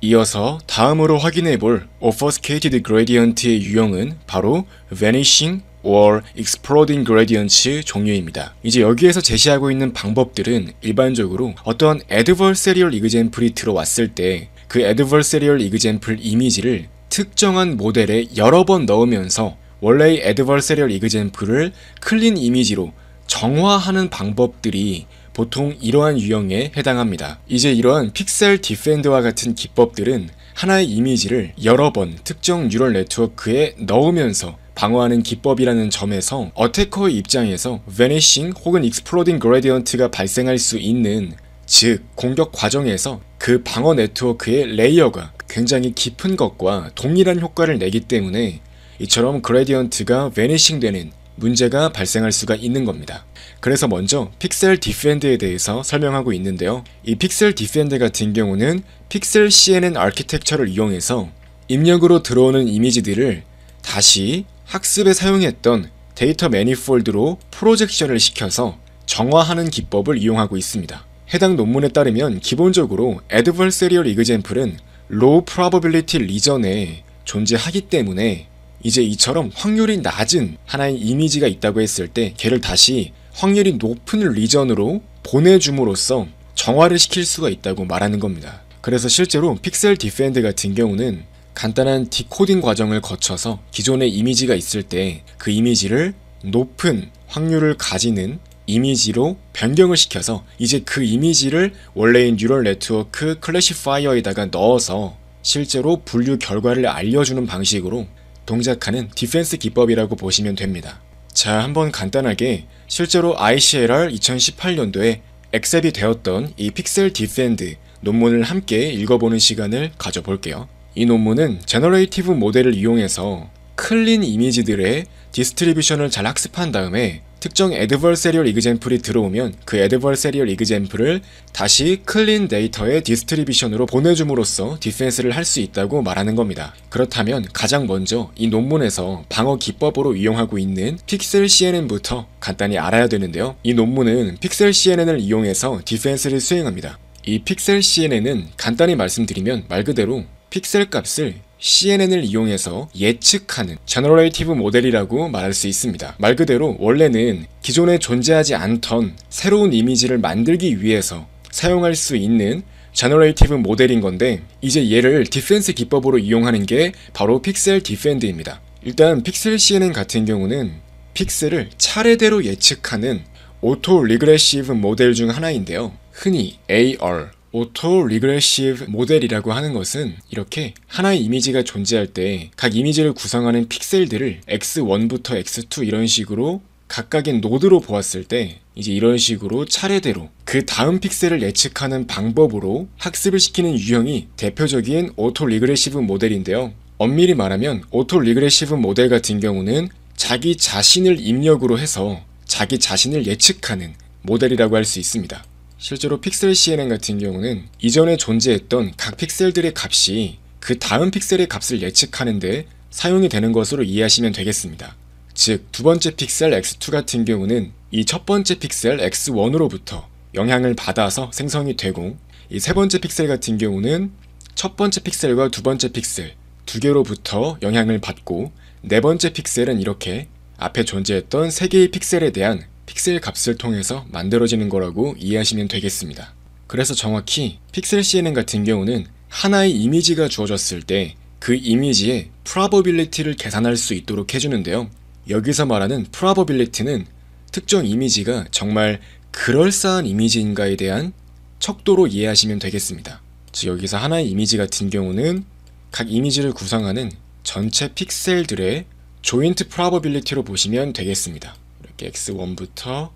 이어서 다음으로 확인해 볼 obfuscated gradient의 유형은 바로 vanishing or exploding g r a d i e n t 종류입니다. 이제 여기에서 제시하고 있는 방법들은 일반적으로 어떤 adversarial example이 들어왔을 때 그 adversarial example 이미지를 특정한 모델에 여러 번 넣으면서 원래의 adversarial example을 클린 이미지로 정화하는 방법들이 보통 이러한 유형에 해당합니다. 이제 이러한 픽셀 디펜드와 같은 기법들은 하나의 이미지를 여러 번 특정 뉴럴 네트워크에 넣으면서 방어하는 기법이라는 점에서 어태커의 입장에서 vanishing 혹은 exploding gradient가 발생할 수 있는 즉 공격 과정에서 그 방어 네트워크의 레이어가 굉장히 깊은 것과 동일한 효과를 내기 때문에 이처럼 그레디언트가 베니싱 되는 문제가 발생할 수가 있는 겁니다. 그래서 먼저 픽셀 디펜드에 대해서 설명하고 있는데요. 이 픽셀 디펜드 같은 경우는 픽셀 CNN 아키텍처를 이용해서 입력으로 들어오는 이미지들을 다시 학습에 사용했던 데이터 매니폴드로 프로젝션을 시켜서 정화하는 기법을 이용하고 있습니다. 해당 논문에 따르면 기본적으로 adversarial example은 low probability region에 존재하기 때문에 이제 이처럼 확률이 낮은 하나의 이미지가 있다고 했을 때 걔를 다시 확률이 높은 리전으로 보내줌으로써 정화를 시킬 수가 있다고 말하는 겁니다. 그래서 실제로 픽셀 디펜드 같은 경우는 간단한 디코딩 과정을 거쳐서 기존의 이미지가 있을 때 그 이미지를 높은 확률을 가지는 이미지로 변경을 시켜서 이제 그 이미지를 원래인 뉴럴 네트워크 클래시파이어에다가 넣어서 실제로 분류 결과를 알려주는 방식으로 동작하는 디펜스 기법이라고 보시면 됩니다. 자, 한번 간단하게 실제로 ICLR 2018년도에 액셉이 되었던 이 픽셀 디펜드 논문을 함께 읽어보는 시간을 가져볼게요. 이 논문은 제너레이티브 모델을 이용해서 클린 이미지들의 디스트리뷰션을 잘 학습한 다음에 특정 adversarial example이 들어오면 그 adversarial example을 다시 클린 데이터의 디스트리비션으로 보내줌으로써 디펜스를 할 수 있다고 말하는 겁니다. 그렇다면 가장 먼저 이 논문에서 방어 기법으로 이용하고 있는 픽셀 CNN부터 간단히 알아야 되는데요. 이 논문은 픽셀 CNN을 이용해서 디펜스를 수행합니다. 이 픽셀 CNN은 간단히 말씀드리면 말 그대로 픽셀 값을 CNN을 이용해서 예측하는 제너레이티브 모델이라고 말할 수 있습니다. 말 그대로 원래는 기존에 존재하지 않던 새로운 이미지를 만들기 위해서 사용할 수 있는 제너레이티브 모델인 건데 이제 얘를 디펜스 기법으로 이용하는 게 바로 픽셀 디펜드입니다. 일단 픽셀 CNN 같은 경우는 픽셀을 차례대로 예측하는 오토 리그레시브 모델 중 하나인데요. 흔히 AR 오토 리그레시브 모델이라고 하는 것은 이렇게 하나의 이미지가 존재할 때 각 이미지를 구성하는 픽셀들을 x1부터 x2 이런 식으로 각각의 노드로 보았을 때 이제 이런 식으로 차례대로 그 다음 픽셀을 예측하는 방법으로 학습을 시키는 유형이 대표적인 오토 리그레시브 모델인데요. 엄밀히 말하면 오토 리그레시브 모델 같은 경우는 자기 자신을 입력으로 해서 자기 자신을 예측하는 모델이라고 할 수 있습니다. 실제로 픽셀 CNN 같은 경우는 이전에 존재했던 각 픽셀들의 값이 그 다음 픽셀의 값을 예측하는데 사용이 되는 것으로 이해하시면 되겠습니다. 즉, 두 번째 픽셀 X2 같은 경우는 이 첫 번째 픽셀 X1으로부터 영향을 받아서 생성이 되고 이 세 번째 픽셀 같은 경우는 첫 번째 픽셀과 두 번째 픽셀 두 개로부터 영향을 받고 네 번째 픽셀은 이렇게 앞에 존재했던 세 개의 픽셀에 대한 픽셀 값을 통해서 만들어지는 거라고 이해하시면 되겠습니다. 그래서 정확히 픽셀 CNN 같은 경우는 하나의 이미지가 주어졌을 때 그 이미지의 probability를 계산할 수 있도록 해주는데요. 여기서 말하는 probability는 특정 이미지가 정말 그럴싸한 이미지인가에 대한 척도로 이해하시면 되겠습니다. 즉 여기서 하나의 이미지 같은 경우는 각 이미지를 구성하는 전체 픽셀들의 조인트 프라버빌리티로 보시면 되겠습니다. 이렇게 x1부터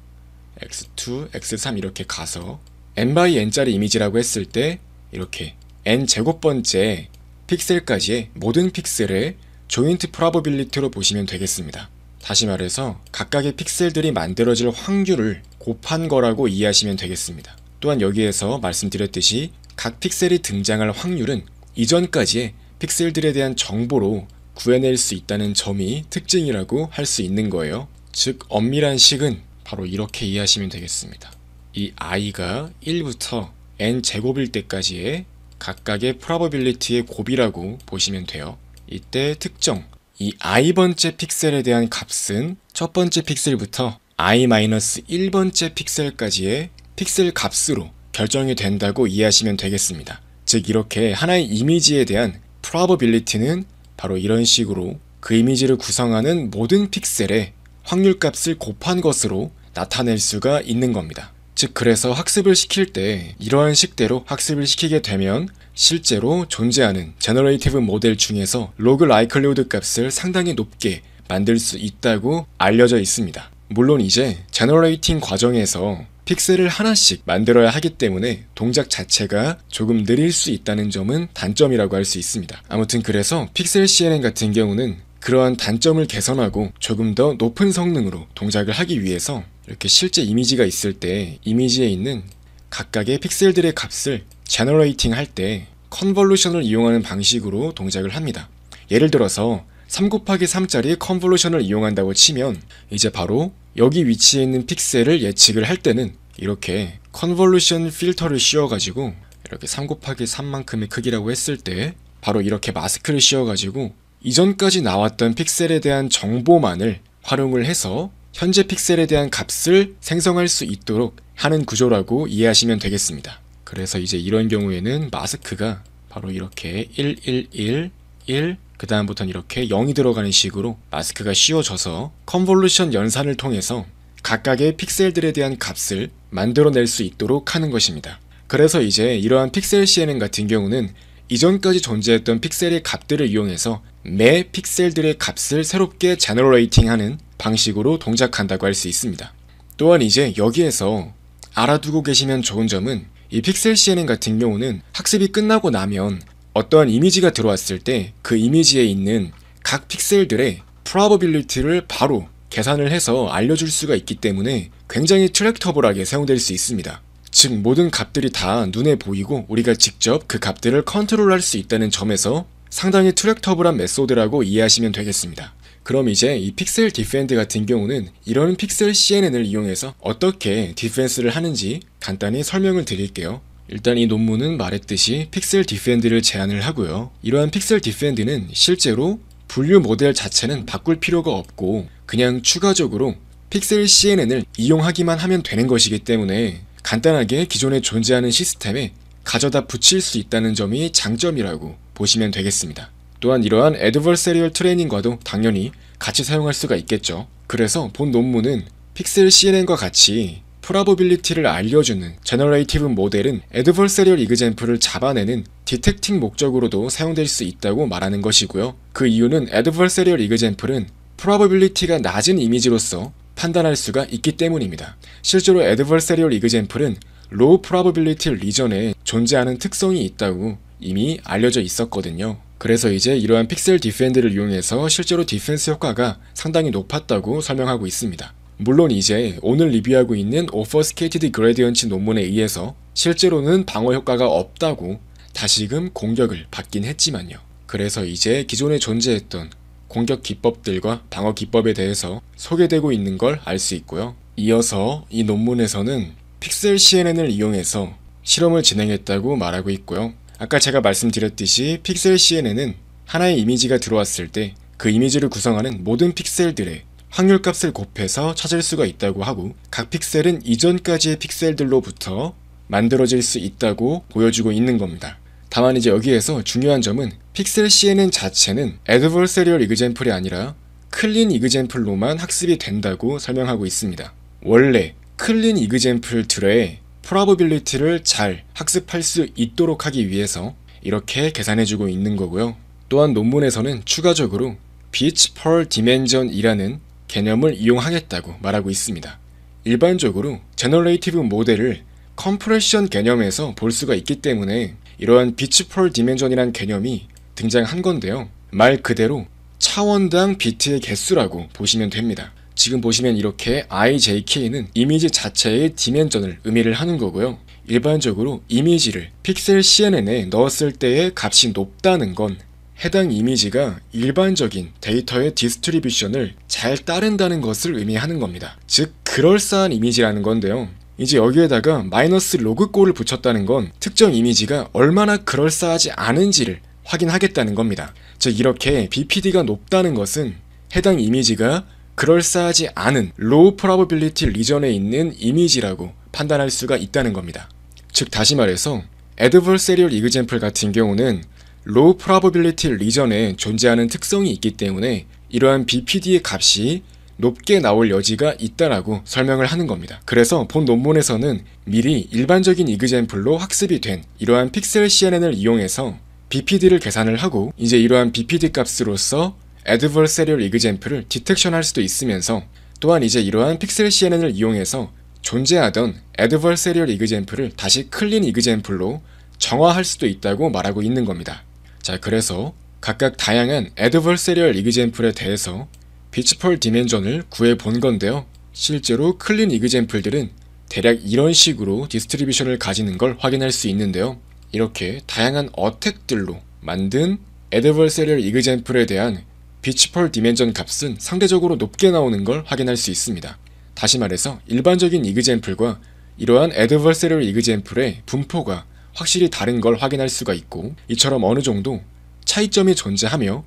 x2, x3 이렇게 가서 n by n짜리 이미지라고 했을 때 이렇게 n 제곱번째 픽셀까지의 모든 픽셀을 조인트 프라버빌리티로 보시면 되겠습니다. 다시 말해서 각각의 픽셀들이 만들어질 확률을 곱한 거라고 이해하시면 되겠습니다. 또한 여기에서 말씀드렸듯이 각 픽셀이 등장할 확률은 이전까지의 픽셀들에 대한 정보로 구해낼 수 있다는 점이 특징이라고 할 수 있는 거예요. 즉 엄밀한 식은 바로 이렇게 이해하시면 되겠습니다. 이 i가 1부터 n 제곱일 때까지의 각각의 프라버빌리티의 곱이라고 보시면 돼요. 이때 특정 이 i번째 픽셀에 대한 값은 첫 번째 픽셀부터 i-1번째 픽셀까지의 픽셀 값으로 결정이 된다고 이해하시면 되겠습니다. 즉 이렇게 하나의 이미지에 대한 프라버빌리티는 바로 이런 식으로 그 이미지를 구성하는 모든 픽셀의 확률값을 곱한 것으로 나타낼 수가 있는 겁니다. 즉 그래서 학습을 시킬 때 이러한 식대로 학습을 시키게 되면 실제로 존재하는 제너레이티브 모델 중에서 로그 라이클로드 값을 상당히 높게 만들 수 있다고 알려져 있습니다. 물론 이제 제너레이팅 과정에서 픽셀을 하나씩 만들어야 하기 때문에 동작 자체가 조금 느릴 수 있다는 점은 단점이라고 할 수 있습니다. 아무튼 그래서 픽셀 CNN 같은 경우는 그러한 단점을 개선하고 조금 더 높은 성능으로 동작을 하기 위해서 이렇게 실제 이미지가 있을 때 이미지에 있는 각각의 픽셀들의 값을 제너레이팅 할 때 컨볼루션을 이용하는 방식으로 동작을 합니다. 예를 들어서 3 곱하기 3짜리 컨볼루션을 이용한다고 치면 이제 바로 여기 위치에 있는 픽셀을 예측을 할 때는 이렇게 컨볼루션 필터를 씌워가지고 이렇게 3 곱하기 3만큼의 크기라고 했을 때 바로 이렇게 마스크를 씌워가지고 이전까지 나왔던 픽셀에 대한 정보만을 활용을 해서 현재 픽셀에 대한 값을 생성할 수 있도록 하는 구조라고 이해하시면 되겠습니다. 그래서 이제 이런 경우에는 마스크가 바로 이렇게 1111 그 다음부터는 이렇게 0이 들어가는 식으로 마스크가 씌워져서 컨볼루션 연산을 통해서 각각의 픽셀들에 대한 값을 만들어낼 수 있도록 하는 것입니다. 그래서 이제 이러한 픽셀 CNN 같은 경우는 이전까지 존재했던 픽셀의 값들을 이용해서 매 픽셀들의 값을 새롭게 제너레이팅하는 방식으로 동작한다고 할 수 있습니다. 또한 이제 여기에서 알아두고 계시면 좋은 점은 이 픽셀 CNN 같은 경우는 학습이 끝나고 나면 어떠한 이미지가 들어왔을 때 그 이미지에 있는 각 픽셀들의 프 r 버빌리티를 바로 계산을 해서 알려줄 수가 있기 때문에 굉장히 트랙터블하게 사용될 수 있습니다. 즉 모든 값들이 다 눈에 보이고 우리가 직접 그 값들을 컨트롤할 수 있다는 점에서 상당히 트랙터블한 메소드라고 이해하시면 되겠습니다. 그럼 이제 이 픽셀 디펜드 같은 경우는 이런 픽셀 CNN을 이용해서 어떻게 디펜스를 하는지 간단히 설명을 드릴게요. 일단 이 논문은 말했듯이 픽셀 디펜드를 제안을 하고요. 이러한 픽셀 디펜드는 실제로 분류 모델 자체는 바꿀 필요가 없고 그냥 추가적으로 픽셀 CNN을 이용하기만 하면 되는 것이기 때문에 간단하게 기존에 존재하는 시스템에 가져다 붙일 수 있다는 점이 장점이라고 보시면 되겠습니다. 또한 이러한 애드버서리얼 트레이닝과도 당연히 같이 사용할 수가 있겠죠. 그래서 본 논문은 픽셀 CNN과 같이 프라보빌리티를 알려주는 제너레이티브 모델은 애드버서리얼 이그젠플을 잡아내는 디텍팅 목적으로도 사용될 수 있다고 말하는 것이고요. 그 이유는 애드버서리얼 이그젠플은 프라보빌리티가 낮은 이미지로서 판단할 수가 있기 때문입니다. 실제로 Adversarial Example은 Low Probability Region에 존재하는 특성이 있다고 이미 알려져 있었거든요. 그래서 이제 이러한 픽셀 디펜드를 이용해서 실제로 디펜스 효과가 상당히 높았다고 설명하고 있습니다. 물론 이제 오늘 리뷰하고 있는 Obfuscated g r a d i e n t 논문에 의해서 실제로는 방어 효과가 없다고 다시금 공격을 받긴 했지만요. 그래서 이제 기존에 존재했던 공격 기법들과 방어 기법에 대해서 소개되고 있는 걸 알 수 있고요. 이어서 이 논문에서는 픽셀 CNN을 이용해서 실험을 진행했다고 말하고 있고요. 아까 제가 말씀드렸듯이 픽셀 CNN은 하나의 이미지가 들어왔을 때 그 이미지를 구성하는 모든 픽셀들의 확률값을 곱해서 찾을 수가 있다고 하고 각 픽셀은 이전까지의 픽셀들로부터 만들어질 수 있다고 보여주고 있는 겁니다. 다만 이제 여기에서 중요한 점은 픽셀 CNN 자체는 Adversarial Example이 아니라 클린 이그젠플로만 학습이 된다고 설명하고 있습니다. 원래 클린 이그젠플들의 프라보빌리티를 잘 학습할 수 있도록 하기 위해서 이렇게 계산해주고 있는 거고요. 또한 논문에서는 추가적으로 Beach Per Dimension이라는 개념을 이용하겠다고 말하고 있습니다. 일반적으로 제너레이티브 모델을 컴프레션 개념에서 볼 수가 있기 때문에 이러한 비츠폴 디멘전이란 개념이 등장한 건데요. 말 그대로 차원당 비트의 개수라고 보시면 됩니다. 지금 보시면 이렇게 IJK는 이미지 자체의 디멘전을 의미를 하는 거고요. 일반적으로 이미지를 픽셀 CNN에 넣었을 때의 값이 높다는 건 해당 이미지가 일반적인 데이터의 디스트리뷰션을 잘 따른다는 것을 의미하는 겁니다. 즉, 그럴싸한 이미지라는 건데요. 이제 여기에다가 마이너스 로그꼴을 붙였다는 건 특정 이미지가 얼마나 그럴싸하지 않은지를 확인하겠다는 겁니다. 즉 이렇게 BPD가 높다는 것은 해당 이미지가 그럴싸하지 않은 로우 프라버빌리티 리전에 있는 이미지라고 판단할 수가 있다는 겁니다. 즉 다시 말해서 adversarial example 같은 경우는 로우 프라버빌리티 리전에 존재하는 특성이 있기 때문에 이러한 BPD의 값이 높게 나올 여지가 있다라고 설명을 하는 겁니다. 그래서 본 논문에서는 미리 일반적인 이그젠플로 학습이 된 이러한 픽셀 CNN을 이용해서 BPD를 계산을 하고 이제 이러한 BPD 값으로서 adversarial example를 디텍션할 수도 있으면서 또한 이제 이러한 픽셀 CNN을 이용해서 존재하던 adversarial example를 다시 클린 example로 정화할 수도 있다고 말하고 있는 겁니다. 자, 그래서 각각 다양한 adversarial example에 대해서 비치폴 디멘전을 구해 본 건데요. 실제로 클린 이그젠플들은 대략 이런 식으로 디스트리뷰션을 가지는 걸 확인할 수 있는데요. 이렇게 다양한 어택들로 만든 에드벌세리얼 이그젠플에 대한 비치폴 디멘전 값은 상대적으로 높게 나오는 걸 확인할 수 있습니다. 다시 말해서 일반적인 이그젠플과 이러한 에드벌세리얼 이그젠플의 분포가 확실히 다른 걸 확인할 수가 있고 이처럼 어느 정도 차이점이 존재하며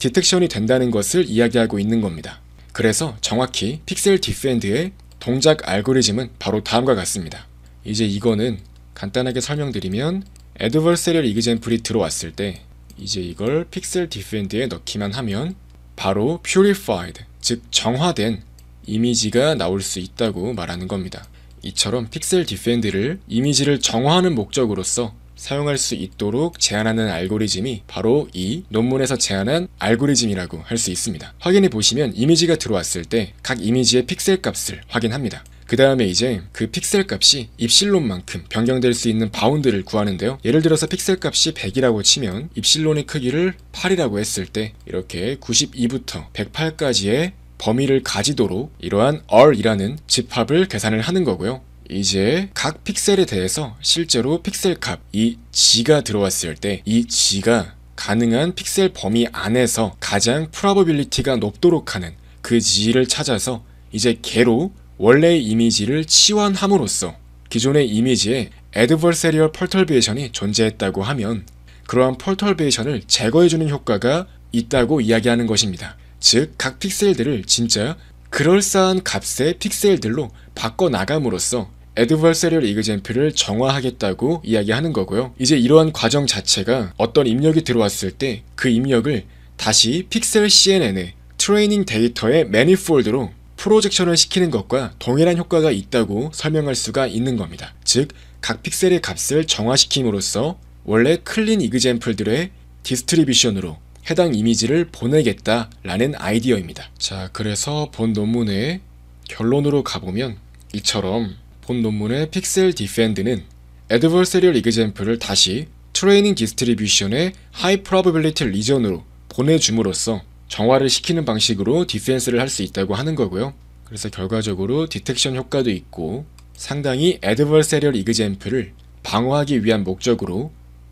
디텍션이 된다는 것을 이야기하고 있는 겁니다. 그래서 정확히 픽셀 디펜드의 동작 알고리즘은 바로 다음과 같습니다. 이제 이거는 간단하게 설명드리면 애드벌세리얼 이그젠플이 들어왔을 때 이제 이걸 픽셀 디펜드에 넣기만 하면 바로 purified 즉 정화된 이미지가 나올 수 있다고 말하는 겁니다. 이처럼 픽셀 디펜드를 이미지를 정화하는 목적으로써 사용할 수 있도록 제안하는 알고리즘이 바로 이 논문에서 제안한 알고리즘이라고 할 수 있습니다. 확인해 보시면 이미지가 들어왔을 때 각 이미지의 픽셀 값을 확인합니다. 그 다음에 이제 그 픽셀 값이 입실론만큼 변경될 수 있는 바운드를 구하는데요. 예를 들어서 픽셀 값이 100이라고 치면 입실론의 크기를 8이라고 했을 때 이렇게 92부터 108까지의 범위를 가지도록 이러한 r이라는 집합을 계산을 하는 거고요. 이제 각 픽셀에 대해서 실제로 픽셀 값, 이 g가 들어왔을 때 이 g가 가능한 픽셀 범위 안에서 가장 프라버빌리티가 높도록 하는 그 g를 찾아서 이제 개로 원래 이미지를 치환함으로써 기존의 이미지에 adversarial perturbation이 존재했다고 하면 그러한 perturbation을 제거해주는 효과가 있다고 이야기하는 것입니다. 즉, 각 픽셀들을 진짜 그럴싸한 값의 픽셀들로 바꿔나감으로써 에드벌세리얼 이그젠플을 정화하겠다고 이야기하는 거고요. 이제 이러한 과정 자체가 어떤 입력이 들어왔을 때 그 입력을 다시 픽셀 CNN의 트레이닝 데이터의 매니폴드로 프로젝션을 시키는 것과 동일한 효과가 있다고 설명할 수가 있는 겁니다. 즉, 각 픽셀의 값을 정화시킴으로써 원래 클린 이그젠플들의 디스트리뷰션으로 해당 이미지를 보내겠다라는 아이디어입니다. 자, 그래서 본 논문의 결론으로 가보면 이처럼 작품 논문의 픽셀 디펜드는 Adversarial Example을 다시 트레이닝 디스트리뷰션의 High Probability r e 으로 보내줌으로써 정화를 시키는 방식으로 디펜스를 할 수 있다고 하는 거고요. 그래서 결과적으로 디텍션 효과도 있고 상당히 Adversarial Example을 방어하기 위한 목적으로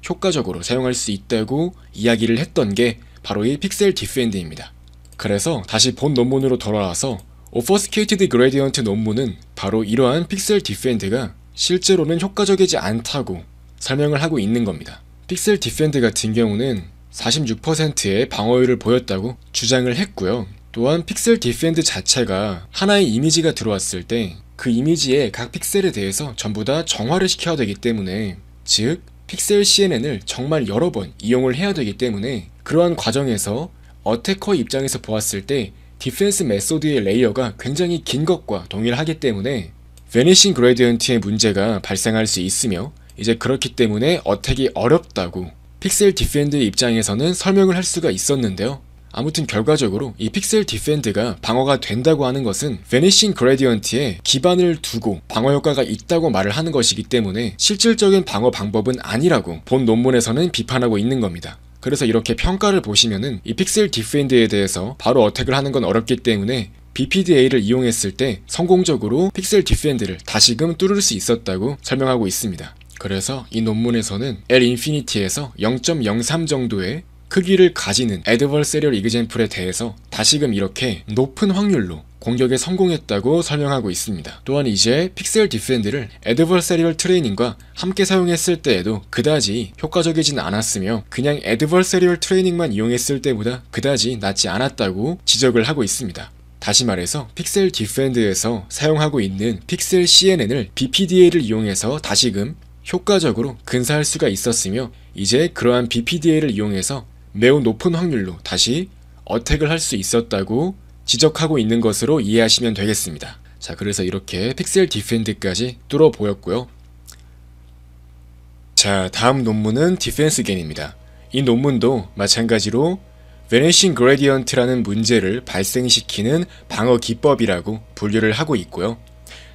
효과적으로 사용할 수 있다고 이야기를 했던 게 바로 이 픽셀 디펜드입니다. 그래서 다시 본 논문으로 돌아와서 오퍼스 u s c a t e d g r 논문은 바로 이러한 픽셀 디펜드가 실제로는 효과적이지 않다고 설명을 하고 있는 겁니다. 픽셀 디펜드 같은 경우는 46%의 방어율을 보였다고 주장을 했고요. 또한 픽셀 디펜드 자체가 하나의 이미지가 들어왔을 때 그 이미지의 각 픽셀에 대해서 전부 다 정화를 시켜야 되기 때문에 즉 픽셀 CNN을 정말 여러 번 이용을 해야 되기 때문에 그러한 과정에서 어태커 입장에서 보았을 때 디펜스 메소드의 레이어가 굉장히 긴 것과 동일하기 때문에 베니싱 그레디언트의 문제가 발생할 수 있으며 이제 그렇기 때문에 어택이 어렵다고 픽셀 디펜드의 입장에서는 설명을 할 수가 있었는데요. 아무튼 결과적으로 이 픽셀 디펜드가 방어가 된다고 하는 것은 베니싱 그레디언트에 기반을 두고 방어 효과가 있다고 말을 하는 것이기 때문에 실질적인 방어 방법은 아니라고 본 논문에서는 비판하고 있는 겁니다. 그래서 이렇게 평가를 보시면은 이 픽셀 디프엔드에 대해서 바로 어택을 하는 건 어렵기 때문에 BPDA를 이용했을 때 성공적으로 픽셀 디프엔드를 다시금 뚫을 수 있었다고 설명하고 있습니다. 그래서 이 논문에서는 L 인피니티에서 0.03 정도의 크기를 가지는 에드벌 세리얼 이그젠플에 대해서 다시금 이렇게 높은 확률로 공격에 성공했다고 설명하고 있습니다. 또한 이제 픽셀 디펜드를 애드버서리얼 트레이닝과 함께 사용했을 때에도 그다지 효과적이진 않았으며 그냥 애드버서리얼 트레이닝만 이용했을 때보다 그다지 낫지 않았다고 지적을 하고 있습니다. 다시 말해서 픽셀 디펜드에서 사용하고 있는 픽셀 CNN을 BPDA를 이용해서 다시금 효과적으로 근사할 수가 있었으며 이제 그러한 BPDA를 이용해서 매우 높은 확률로 다시 어택을 할 수 있었다고 지적하고 있는 것으로 이해하시면 되겠습니다. 자 그래서 이렇게 픽셀 디펜드까지 뚫어 보였고요. 자 다음 논문은 디펜스 겐입니다. 이 논문도 마찬가지로 베네싱 그레디언트라는 문제를 발생시키는 방어 기법이라고 분류를 하고 있고요.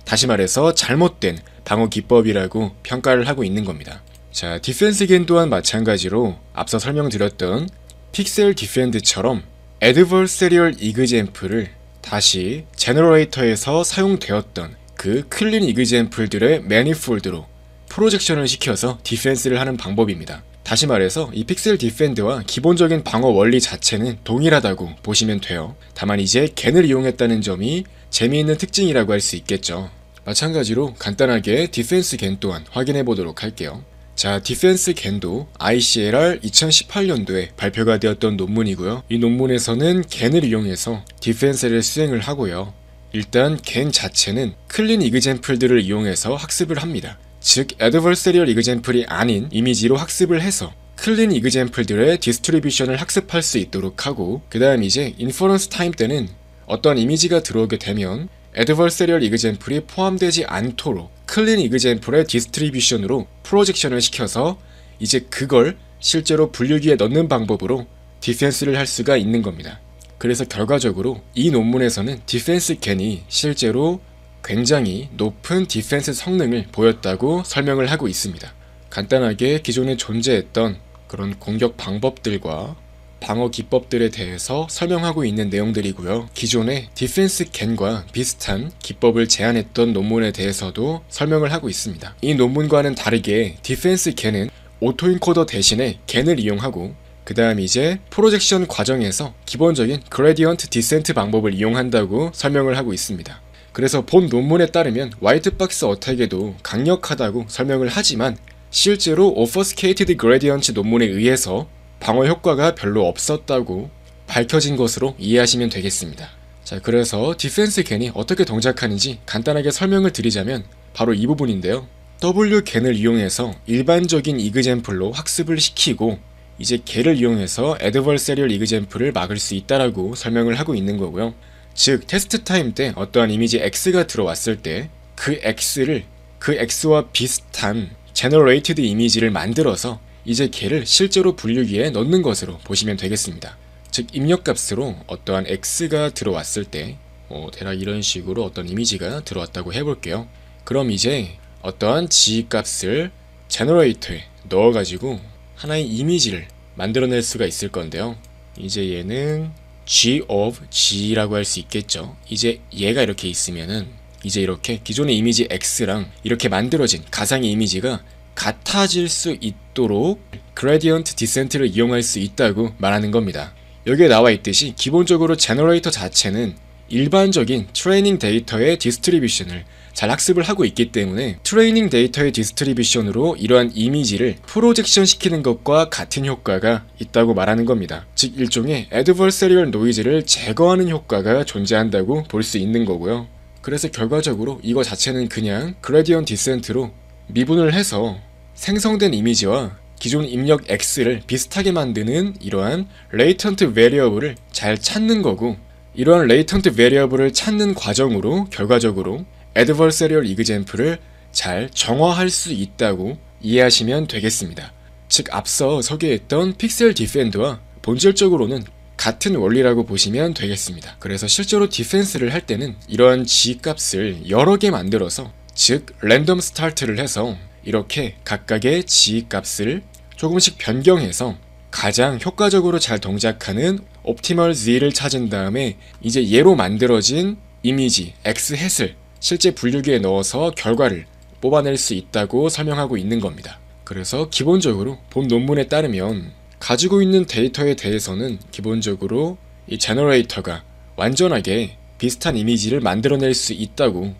다시 말해서 잘못된 방어 기법이라고 평가를 하고 있는 겁니다. 자, 디펜스 겐 또한 마찬가지로 앞서 설명드렸던 픽셀 디펜드처럼 Adversarial Example을 다시 제너레이터에서 사용되었던 그클린 이그젠플들의 매니폴드로 프로젝션을 시켜서 디펜스를 하는 방법입니다. 다시 말해서 이 픽셀 디펜드와 기본적인 방어 원리 자체는 동일하다고 보시면 돼요. 다만 이제 겐을 이용했다는 점이 재미있는 특징이라고 할 수 있겠죠. 마찬가지로 간단하게 디펜스 겐 또한 확인해 보도록 할게요. 자, 디펜스 겐도 ICLR 2018년도에 발표가 되었던 논문이고요. 이 논문에서는 겐을 이용해서 디펜스를 수행을 하고요. 일단 겐 자체는 클린 이그젠플들을 이용해서 학습을 합니다. 즉, a d v e r 애드버서 a 얼 이그젠플이 아닌 이미지로 학습을 해서 클린 이그젠플들의 디스트리뷰션을 학습할 수 있도록 하고 그 다음 이제 인퍼런스 타임 때는 어떤 이미지가 들어오게 되면 애드버서리얼 이그젠플이 포함되지 않도록 클린 이그젠플의 디스트리뷰션으로 프로젝션을 시켜서 이제 그걸 실제로 분류기에 넣는 방법으로 디펜스를 할 수가 있는 겁니다. 그래서 결과적으로 이 논문에서는 디펜스 캔이 실제로 굉장히 높은 디펜스 성능을 보였다고 설명을 하고 있습니다. 간단하게 기존에 존재했던 그런 공격 방법들과 방어 기법들에 대해서 설명하고 있는 내용들이고요. 기존의 디펜스 겐과 비슷한 기법을 제안했던 논문에 대해서도 설명을 하고 있습니다. 이 논문과는 다르게 디펜스 겐은 오토인코더 대신에 겐을 이용하고 그 다음 이제 프로젝션 과정에서 기본적인 그레디언트 디센트 방법을 이용한다고 설명을 하고 있습니다. 그래서 본 논문에 따르면 화이트박스 어택에도 강력하다고 설명을 하지만 실제로 오퍼스케이티드 그레디언트 논문에 의해서 방어 효과가 별로 없었다고 밝혀진 것으로 이해하시면 되겠습니다. 자 그래서 디펜스 겐이 어떻게 동작하는지 간단하게 설명을 드리자면 바로 이 부분인데요. W 겐을 이용해서 일반적인 이그젠플로 학습을 시키고 이제 겐을 이용해서 에드벌세리얼 이그젠플을 막을 수 있다라고 설명을 하고 있는 거고요. 즉 테스트 타임 때 어떠한 이미지 X가 들어왔을 때 그 X를 그 X와 비슷한 제너레이티드 이미지를 만들어서 이제 개를 실제로 분류기에 넣는 것으로 보시면 되겠습니다. 즉 입력값으로 어떠한 x가 들어왔을 때 어, 대략 이런 식으로 어떤 이미지가 들어왔다고 해볼게요. 그럼 이제 어떠한 g 값을 제너레이터에 넣어가지고 하나의 이미지를 만들어낼 수가 있을 건데요. 이제 얘는 g of g라고 할 수 있겠죠. 이제 얘가 이렇게 있으면은 이제 이렇게 기존의 이미지 x랑 이렇게 만들어진 가상의 이미지가 같아질 수 있도록 그레디언트 디센트를 이용할 수 있다고 말하는 겁니다. 여기에 나와 있듯이 기본적으로 제너레이터 자체는 일반적인 트레이닝 데이터의 디스트리뷰션을 잘 학습을 하고 있기 때문에 트레이닝 데이터의 디스트리뷰션으로 이러한 이미지를 프로젝션 시키는 것과 같은 효과가 있다고 말하는 겁니다. 즉 일종의 a 드 v 세리얼노이즈를 제거하는 효과가 존재한다고 볼 수 있는 거고요. 그래서 결과적으로 이거 자체는 그냥 그레디언 디센트로 미분을 해서 생성된 이미지와 기존 입력 x를 비슷하게 만드는 이러한 레이턴트 베리어블을 잘 찾는 거고 이러한 레이턴트 베리어블을 찾는 과정으로 결과적으로 adversarial example를 잘 정화할 수 있다고 이해하시면 되겠습니다. 즉 앞서 소개했던 픽셀 디펜드와 본질적으로는 같은 원리라고 보시면 되겠습니다. 그래서 실제로 디펜스를 할 때는 이러한 g값을 여러 개 만들어서 즉 랜덤 스타트를 해서 이렇게 각각의 지값을 조금씩 변경해서 가장 효과적으로 잘 동작하는 옵티멀 Z를 찾은 다음에 이제 얘로 만들어진 이미지 X 햇을 실제 분류기에 넣어서 결과를 뽑아낼 수 있다고 설명하고 있는 겁니다. 그래서 기본적으로 본 논문에 따르면 가지고 있는 데이터에 대해서는 기본적으로 이 제너레이터가 완전하게 비슷한 이미지를 만들어낼 수 있다고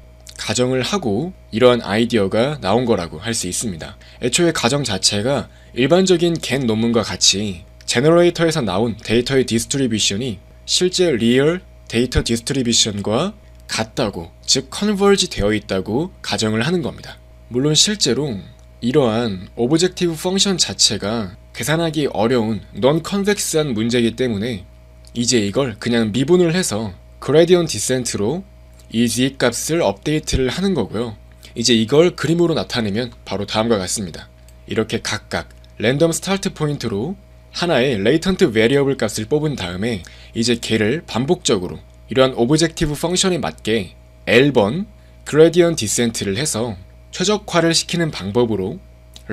가정을 하고 이러한 아이디어가 나온 거라고 할 수 있습니다. 애초에 가정 자체가 일반적인 갠 논문과 같이 제너레이터에서 나온 데이터의 디스트리뷰션이 실제 리얼 데이터 디스트리뷰션과 같다고 즉 컨버지 되어 있다고 가정을 하는 겁니다. 물론 실제로 이러한 오브젝티브 펑션 자체가 계산하기 어려운 넌 컨벡스한 문제이기 때문에 이제 이걸 그냥 미분을 해서 그레디언 디센트로 이 z 값을 업데이트를 하는 거고요. 이제 이걸 그림으로 나타내면 바로 다음과 같습니다. 이렇게 각각 랜덤 스타트 포인트로 하나의 레이턴트 variable 값을 뽑은 다음에 이제 걔를 반복적으로 이러한 오브젝티브 펑션에 맞게 L번 gradient descent를 해서 최적화를 시키는 방법으로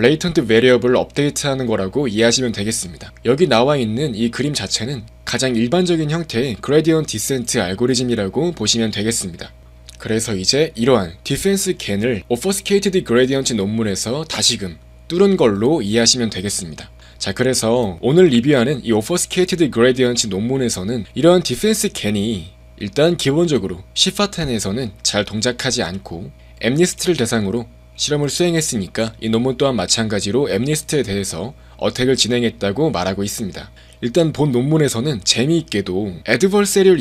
레이턴트 variable을 업데이트하는 거라고 이해하시면 되겠습니다. 여기 나와 있는 이 그림 자체는 가장 일반적인 형태의 gradient descent 알고리즘이라고 보시면 되겠습니다. 그래서 이제 이러한 디펜스 겐을 obfuscated gradient 논문에서 다시금 뚫은 걸로 이해하시면 되겠습니다. 자 그래서 오늘 리뷰하는 이 obfuscated gradient 논문에서는 이러한 디펜스 겐이 일단 기본적으로 시파텐에서는 잘 동작하지 않고 엠니스트를 대상으로 실험을 수행했으니까 이 논문 또한 마찬가지로 엠니스트에 대해서 어택을 진행했다고 말하고 있습니다. 일단 본 논문에서는 재미있게도 a 드벌세 r s a r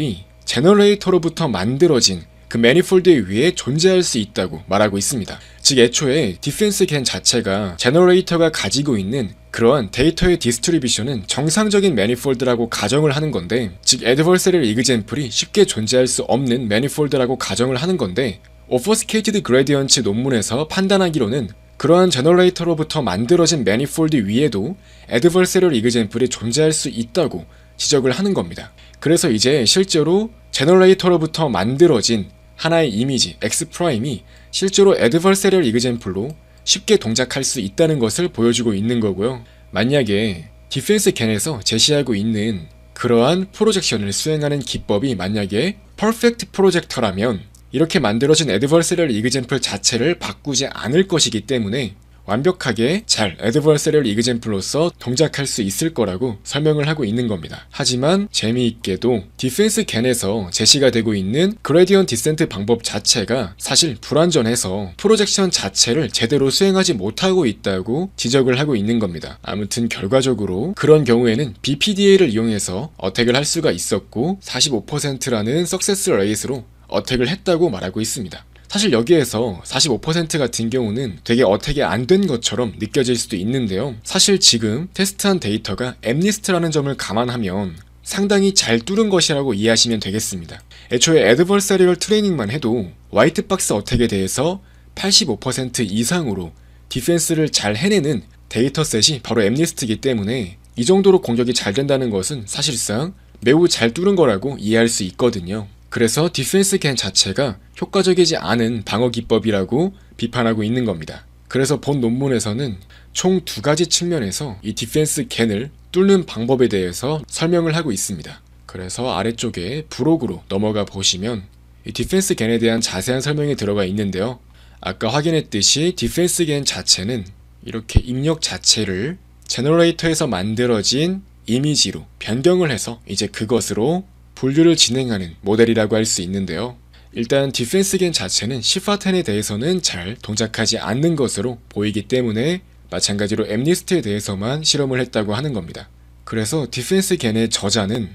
i a 이 제너레이터로부터 만들어진 그 매니폴드에 의해 존재할 수 있다고 말하고 있습니다. 즉 애초에 디펜스 겐 자체가 제너레이터가 가지고 있는 그러한 데이터의 디스트리뷰션은 정상적인 매니폴드라고 가정을 하는 건데 즉애드벌세리얼 이그젠플이 쉽게 존재할 수 없는 매니폴드라고 가정을 하는 건데 오퍼스케이티드 그레디언츠 논문에서 판단하기로는 그러한 제너레이터로부터 만들어진 매니폴드 위에도 a 드 v 세럴 s 그젠플이 존재할 수 있다고 지적을 하는 겁니다. 그래서 이제 실제로 제너레이터로부터 만들어진 하나의 이미지 X'이 실제로 a 드 v 세럴 s 그젠플로 쉽게 동작할 수 있다는 것을 보여주고 있는 거고요. 만약에 디펜스 캔에서 제시하고 있는 그러한 프로젝션을 수행하는 기법이 만약에 퍼펙트 프로젝터라면 이렇게 만들어진 adversarial example 자체를 바꾸지 않을 것이기 때문에 완벽하게 잘 adversarial example로서 동작할 수 있을 거라고 설명을 하고 있는 겁니다. 하지만 재미있게도 디펜스 겐에서 제시가 되고 있는 그레디언 디센트 방법 자체가 사실 불완전해서 프로젝션 자체를 제대로 수행하지 못하고 있다고 지적을 하고 있는 겁니다. 아무튼 결과적으로 그런 경우에는 BPDA를 이용해서 어택을 할 수가 있었고 45%라는 석세스 레이스로 어택을 했다고 말하고 있습니다. 사실 여기에서 45% 같은 경우는 되게 어택이 안 된 것처럼 느껴질 수도 있는데요. 사실 지금 테스트한 데이터가 앱리스트라는 점을 감안하면 상당히 잘 뚫은 것이라고 이해하시면 되겠습니다. 애초에 애드벌사리얼 트레이닝만 해도 화이트박스 어택에 대해서 85% 이상으로 디펜스를 잘 해내는 데이터셋이 바로 앱리스트이기 때문에 이 정도로 공격이 잘 된다는 것은 사실상 매우 잘 뚫은 거라고 이해할 수 있거든요. 그래서 디펜스 캔 자체가 효과적이지 않은 방어 기법이라고 비판하고 있는 겁니다. 그래서 본 논문에서는 총 두 가지 측면에서 이 디펜스 캔을 뚫는 방법에 대해서 설명을 하고 있습니다. 그래서 아래쪽에 부록으로 넘어가 보시면 이 디펜스 겐에 대한 자세한 설명이 들어가 있는데요. 아까 확인했듯이 디펜스 겐 자체는 이렇게 입력 자체를 제너레이터에서 만들어진 이미지로 변경을 해서 이제 그것으로 분류를 진행하는 모델이라고 할 수 있는데요. 일단 디펜스겐 자체는 시파텐에 대해서는 잘 동작하지 않는 것으로 보이기 때문에 마찬가지로 엠니스트에 대해서만 실험을 했다고 하는 겁니다. 그래서 디펜스겐의 저자는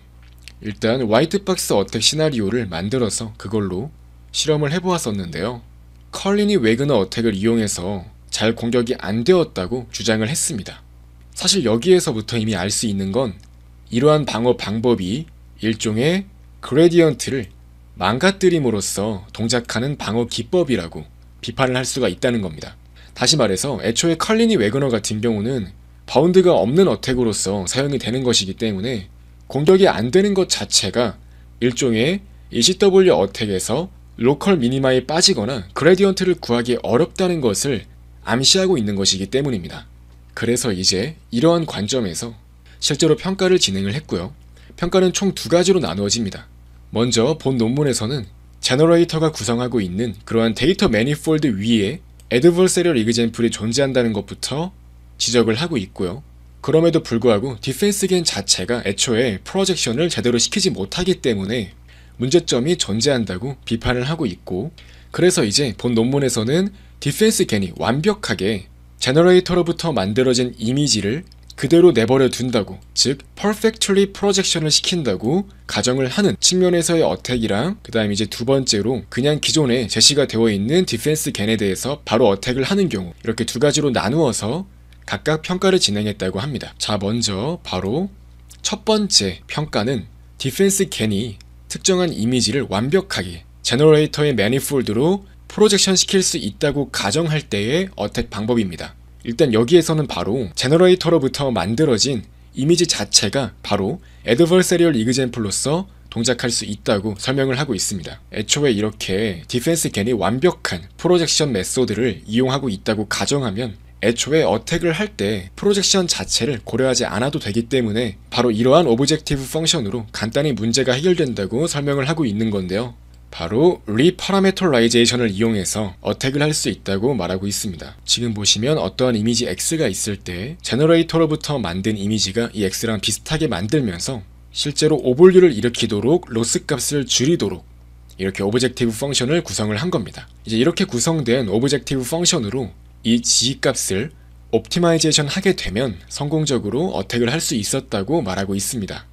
일단 화이트박스 어택 시나리오를 만들어서 그걸로 실험을 해보았었는데요. 컬린이 웨그너 어택을 이용해서 잘 공격이 안 되었다고 주장을 했습니다. 사실 여기에서부터 이미 알 수 있는 건 이러한 방어 방법이 일종의 그레디언트를 망가뜨림으로써 동작하는 방어 기법이라고 비판을 할 수가 있다는 겁니다. 다시 말해서 애초에 칼리니 웨그너 같은 경우는 바운드가 없는 어택으로서 사용이 되는 것이기 때문에 공격이 안 되는 것 자체가 일종의 ECW 어택에서 로컬 미니마에 빠지거나 그레디언트를 구하기 어렵다는 것을 암시하고 있는 것이기 때문입니다. 그래서 이제 이러한 관점에서 실제로 평가를 진행을 했고요. 평가는 총 두 가지로 나누어집니다. 먼저 본 논문에서는 제너레이터가 구성하고 있는 그러한 데이터 매니폴드 위에 adversarial example이 존재한다는 것부터 지적을 하고 있고요. 그럼에도 불구하고 디펜스 겐 자체가 애초에 프로젝션을 제대로 시키지 못하기 때문에 문제점이 존재한다고 비판을 하고 있고 그래서 이제 본 논문에서는 디펜스 겐이 완벽하게 제너레이터로부터 만들어진 이미지를 그대로 내버려 둔다고 즉 perfectly projection을 시킨다고 가정을 하는 측면에서의 어택이랑 그 다음 이제 두 번째로 그냥 기존에 제시가 되어 있는 디펜스 겐에 대해서 바로 어택을 하는 경우 이렇게 두 가지로 나누어서 각각 평가를 진행했다고 합니다. 자 먼저 바로 첫 번째 평가는 디펜스 겐이 특정한 이미지를 완벽하게 제너레이터의 매니폴드로 프로젝션 시킬 수 있다고 가정할 때의 어택 방법입니다. 일단 여기에서는 바로 제너레이터로부터 만들어진 이미지 자체가 바로 adversarial example로서 동작할 수 있다고 설명을 하고 있습니다. 애초에 이렇게 디펜스 겐이 완벽한 프로젝션 메소드를 이용하고 있다고 가정하면 애초에 어택을 할 때 프로젝션 자체를 고려하지 않아도 되기 때문에 바로 이러한 오브젝티브 펑션으로 간단히 문제가 해결된다고 설명을 하고 있는 건데요. 바로 리파라메터라이제이션을 이용해서 어택을 할 수 있다고 말하고 있습니다. 지금 보시면 어떠한 이미지 X가 있을 때 제너레이터로부터 만든 이미지가 이 X랑 비슷하게 만들면서 실제로 오볼류를 일으키도록 로스 값을 줄이도록 이렇게 오브젝티브 펑션을 구성을 한 겁니다. 이제 이렇게 구성된 오브젝티브 펑션으로 이 G 값을 옵티마이제이션 하게 되면 성공적으로 어택을 할 수 있었다고 말하고 있습니다.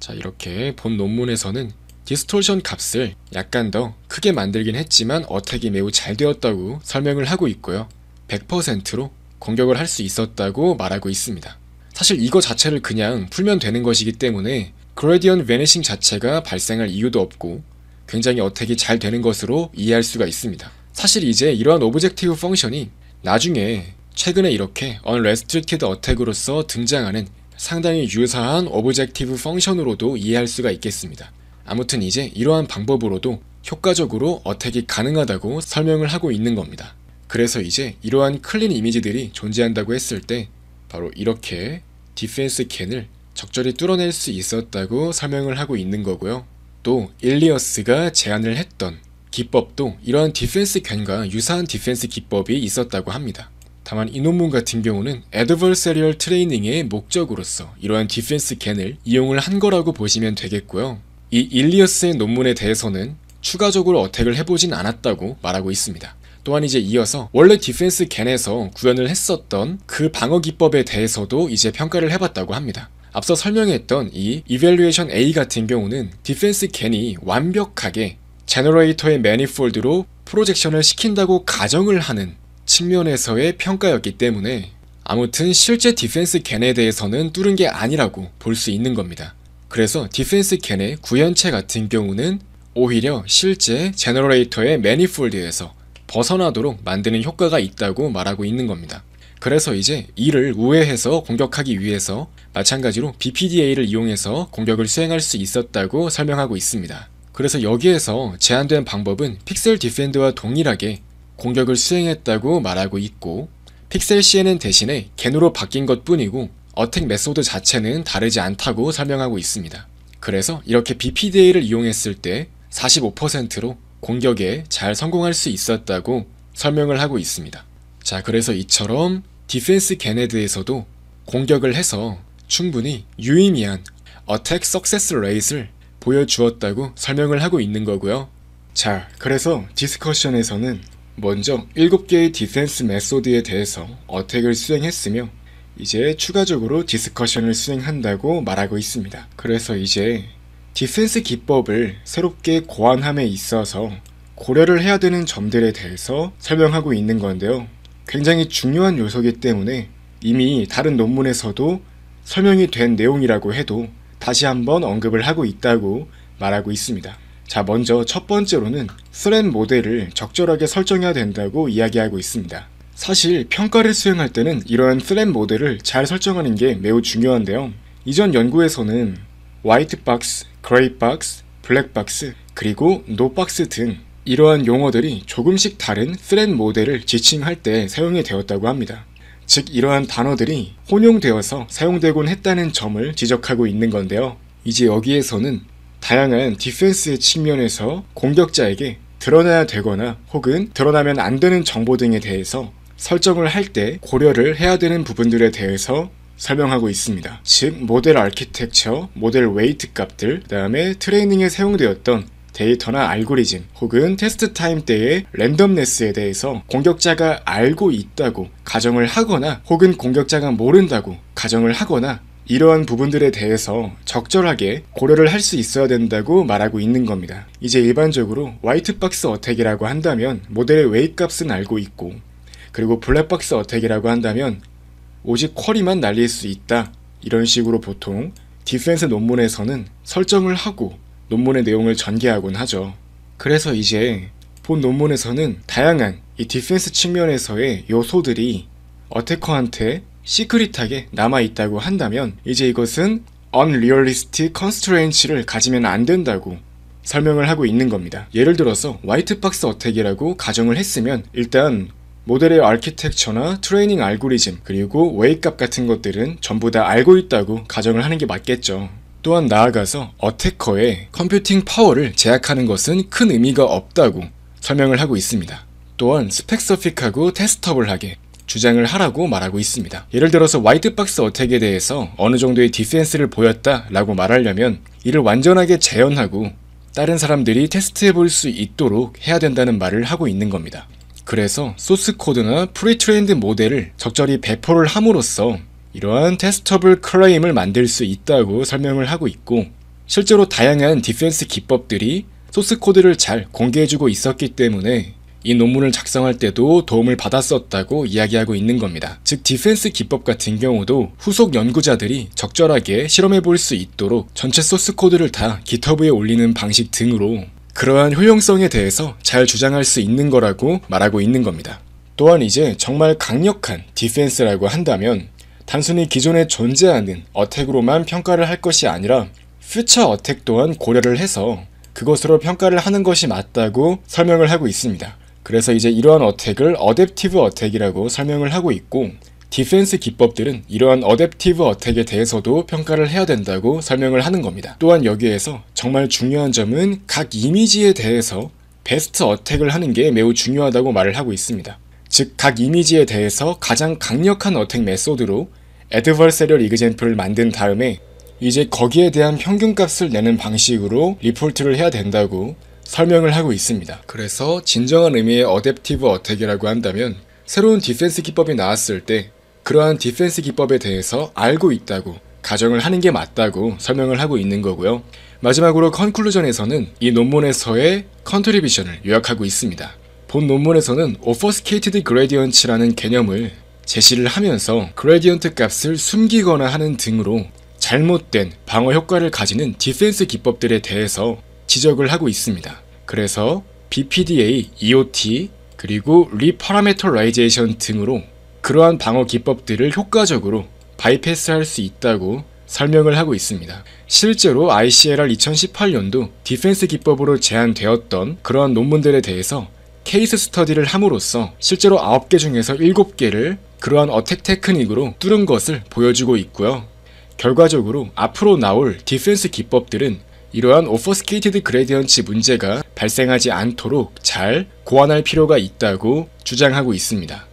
자 이렇게 본 논문에서는 디스토션 값을 약간 더 크게 만들긴 했지만 어택이 매우 잘 되었다고 설명을 하고 있고요. 100%로 공격을 할 수 있었다고 말하고 있습니다. 사실 이거 자체를 그냥 풀면 되는 것이기 때문에 그레디언 베네싱 자체가 발생할 이유도 없고 굉장히 어택이 잘 되는 것으로 이해할 수가 있습니다. 사실 이제 이러한 오브젝티브 펑션이 나중에 최근에 이렇게 언레스트리티드 어택으로서 등장하는 상당히 유사한 오브젝티브 펑션으로도 이해할 수가 있겠습니다. 아무튼 이제 이러한 방법으로도 효과적으로 어택이 가능하다고 설명을 하고 있는 겁니다. 그래서 이제 이러한 클린 이미지들이 존재한다고 했을 때 바로 이렇게 디펜스 캔을 적절히 뚫어낼 수 있었다고 설명을 하고 있는 거고요. 또 일리어스가 제안을 했던 기법도 이러한 디펜스 캔과 유사한 디펜스 기법이 있었다고 합니다. 다만 이 논문 같은 경우는 애드 v 세리얼 트레이닝의 목적으로서 이러한 디펜스 캔을 이용을 한 거라고 보시면 되겠고요. 이 일리어스의 논문에 대해서는 추가적으로 어택을 해보진 않았다고 말하고 있습니다. 또한 이제 이어서 원래 디펜스 겐에서 구현을 했었던 그 방어 기법에 대해서도 이제 평가를 해봤다고 합니다. 앞서 설명했던 이 이벨루에이션 A 같은 경우는 디펜스 겐이 완벽하게 제너레이터의 매니폴드로 프로젝션을 시킨다고 가정을 하는 측면에서의 평가였기 때문에 아무튼 실제 디펜스 겐에 대해서는 뚫은 게 아니라고 볼 수 있는 겁니다. 그래서 디펜스 캔의 구현체 같은 경우는 오히려 실제 제너레이터의 매니폴드에서 벗어나도록 만드는 효과가 있다고 말하고 있는 겁니다. 그래서 이제 이를 우회해서 공격하기 위해서 마찬가지로 BPDA를 이용해서 공격을 수행할 수 있었다고 설명하고 있습니다. 그래서 여기에서 제한된 방법은 픽셀 디펜드와 동일하게 공격을 수행했다고 말하고 있고 픽셀 CN은 대신에 개으로 바뀐 것 뿐이고 어택 메소드 자체는 다르지 않다고 설명하고 있습니다. 그래서 이렇게 BPDA를 이용했을 때 45%로 공격에 잘 성공할 수 있었다고 설명을 하고 있습니다. 자, 그래서 이처럼 디펜스 게네드에서도 공격을 해서 충분히 유의미한 어택 석세스 레이스를 보여주었다고 설명을 하고 있는 거고요. 자, 그래서 디스커션에서는 먼저 7개의 디펜스 메소드에 대해서 어택을 수행했으며 이제 추가적으로 디스커션을 수행한다고 말하고 있습니다. 그래서 이제 디센스 기법을 새롭게 고안함에 있어서 고려를 해야 되는 점들에 대해서 설명하고 있는 건데요. 굉장히 중요한 요소이기 때문에 이미 다른 논문에서도 설명이 된 내용이라고 해도 다시 한번 언급을 하고 있다고 말하고 있습니다. 자, 먼저 첫 번째로는 스랜 모델을 적절하게 설정해야 된다고 이야기하고 있습니다. 사실 평가를 수행할 때는 이러한 슬랩 모델을 잘 설정하는 게 매우 중요한데요. 이전 연구에서는 화이트 박스, 그레이 박스, 블랙 박스, 그리고 노 박스 등 이러한 용어들이 조금씩 다른 슬랩 모델을 지칭할 때 사용이 되었다고 합니다. 즉 이러한 단어들이 혼용되어서 사용되곤 했다는 점을 지적하고 있는 건데요. 이제 여기에서는 다양한 디펜스의 측면에서 공격자에게 드러나야 되거나 혹은 드러나면 안 되는 정보 등에 대해서 설정을 할 때 고려를 해야 되는 부분들에 대해서 설명하고 있습니다. 즉 모델 아키텍처, 모델 웨이트 값들, 그 다음에 트레이닝에 사용되었던 데이터나 알고리즘 혹은 테스트 타임 때의 랜덤네스에 대해서 공격자가 알고 있다고 가정을 하거나 혹은 공격자가 모른다고 가정을 하거나 이러한 부분들에 대해서 적절하게 고려를 할 수 있어야 된다고 말하고 있는 겁니다. 이제 일반적으로 화이트박스 어택이라고 한다면 모델의 웨이 값은 알고 있고 그리고 블랙박스 어택이라고 한다면 오직 쿼리만 날릴 수 있다. 이런 식으로 보통 디펜스 논문에서는 설정을 하고 논문의 내용을 전개하곤 하죠. 그래서 이제 본 논문에서는 다양한 이 디펜스 측면에서의 요소들이 어태커한테 시크릿하게 남아있다고 한다면 이제 이것은 unrealistic constraints를 가지면 안 된다고 설명을 하고 있는 겁니다. 예를 들어서 화이트박스 어택이라고 가정을 했으면 일단 모델의 아키텍처나 트레이닝 알고리즘 그리고 웨이값 같은 것들은 전부 다 알고 있다고 가정을 하는 게 맞겠죠. 또한 나아가서 어태커의 컴퓨팅 파워를 제약하는 것은 큰 의미가 없다고 설명을 하고 있습니다. 또한 스펙서픽하고 테스터블하게 주장을 하라고 말하고 있습니다. 예를 들어서 와이트박스 어택에 대해서 어느 정도의 디펜스를 보였다 라고 말하려면 이를 완전하게 재현하고 다른 사람들이 테스트해 볼 수 있도록 해야 된다는 말을 하고 있는 겁니다. 그래서 소스 코드나 프리트레인드 모델을 적절히 배포를 함으로써 이러한 테스터블 클레임을 만들 수 있다고 설명을 하고 있고 실제로 다양한 디펜스 기법들이 소스 코드를 잘 공개해주고 있었기 때문에 이 논문을 작성할 때도 도움을 받았었다고 이야기하고 있는 겁니다. 즉 디펜스 기법 같은 경우도 후속 연구자들이 적절하게 실험해 볼 수 있도록 전체 소스 코드를 다 g i t h u b 에 올리는 방식 등으로 그러한 효용성에 대해서 잘 주장할 수 있는 거라고 말하고 있는 겁니다. 또한 이제 정말 강력한 디펜스라고 한다면 단순히 기존에 존재하는 어택으로만 평가를 할 것이 아니라 퓨처 어택 또한 고려를 해서 그것으로 평가를 하는 것이 맞다고 설명을 하고 있습니다. 그래서 이제 이러한 어택을 어댑티브 어택이라고 설명을 하고 있고 디펜스 기법들은 이러한 어댑티브 어택에 대해서도 평가를 해야 된다고 설명을 하는 겁니다. 또한 여기에서 정말 중요한 점은 각 이미지에 대해서 베스트 어택을 하는 게 매우 중요하다고 말을 하고 있습니다. 즉, 각 이미지에 대해서 가장 강력한 어택 메소드로 adversarial example을 만든 다음에 이제 거기에 대한 평균값을 내는 방식으로 리포트를 해야 된다고 설명을 하고 있습니다. 그래서 진정한 의미의 어댑티브 어택이라고 한다면 새로운 디펜스 기법이 나왔을 때 그러한 디펜스 기법에 대해서 알고 있다고 가정을 하는 게 맞다고 설명을 하고 있는 거고요. 마지막으로 컨클루전에서는 이 논문에서의 컨트리비션을 요약하고 있습니다. 본 논문에서는 Obfuscated Gradient라는 개념을 제시를 하면서 그레디언트 값을 숨기거나 하는 등으로 잘못된 방어 효과를 가지는 디펜스 기법들에 대해서 지적을 하고 있습니다. 그래서 BPDA, EOT, 그리고 리파라메터라이제이션 등으로 그러한 방어 기법들을 효과적으로 바이패스할 수 있다고 설명을 하고 있습니다. 실제로 ICLR 2018년도 디펜스 기법으로 제안되었던 그러한 논문들에 대해서 케이스 스터디를 함으로써 실제로 9개 중에서 7개를 그러한 어택 테크닉으로 뚫은 것을 보여주고 있고요. 결과적으로 앞으로 나올 디펜스 기법들은 이러한 오퍼스케이티드 그레디언치 문제가 발생하지 않도록 잘 고안할 필요가 있다고 주장하고 있습니다.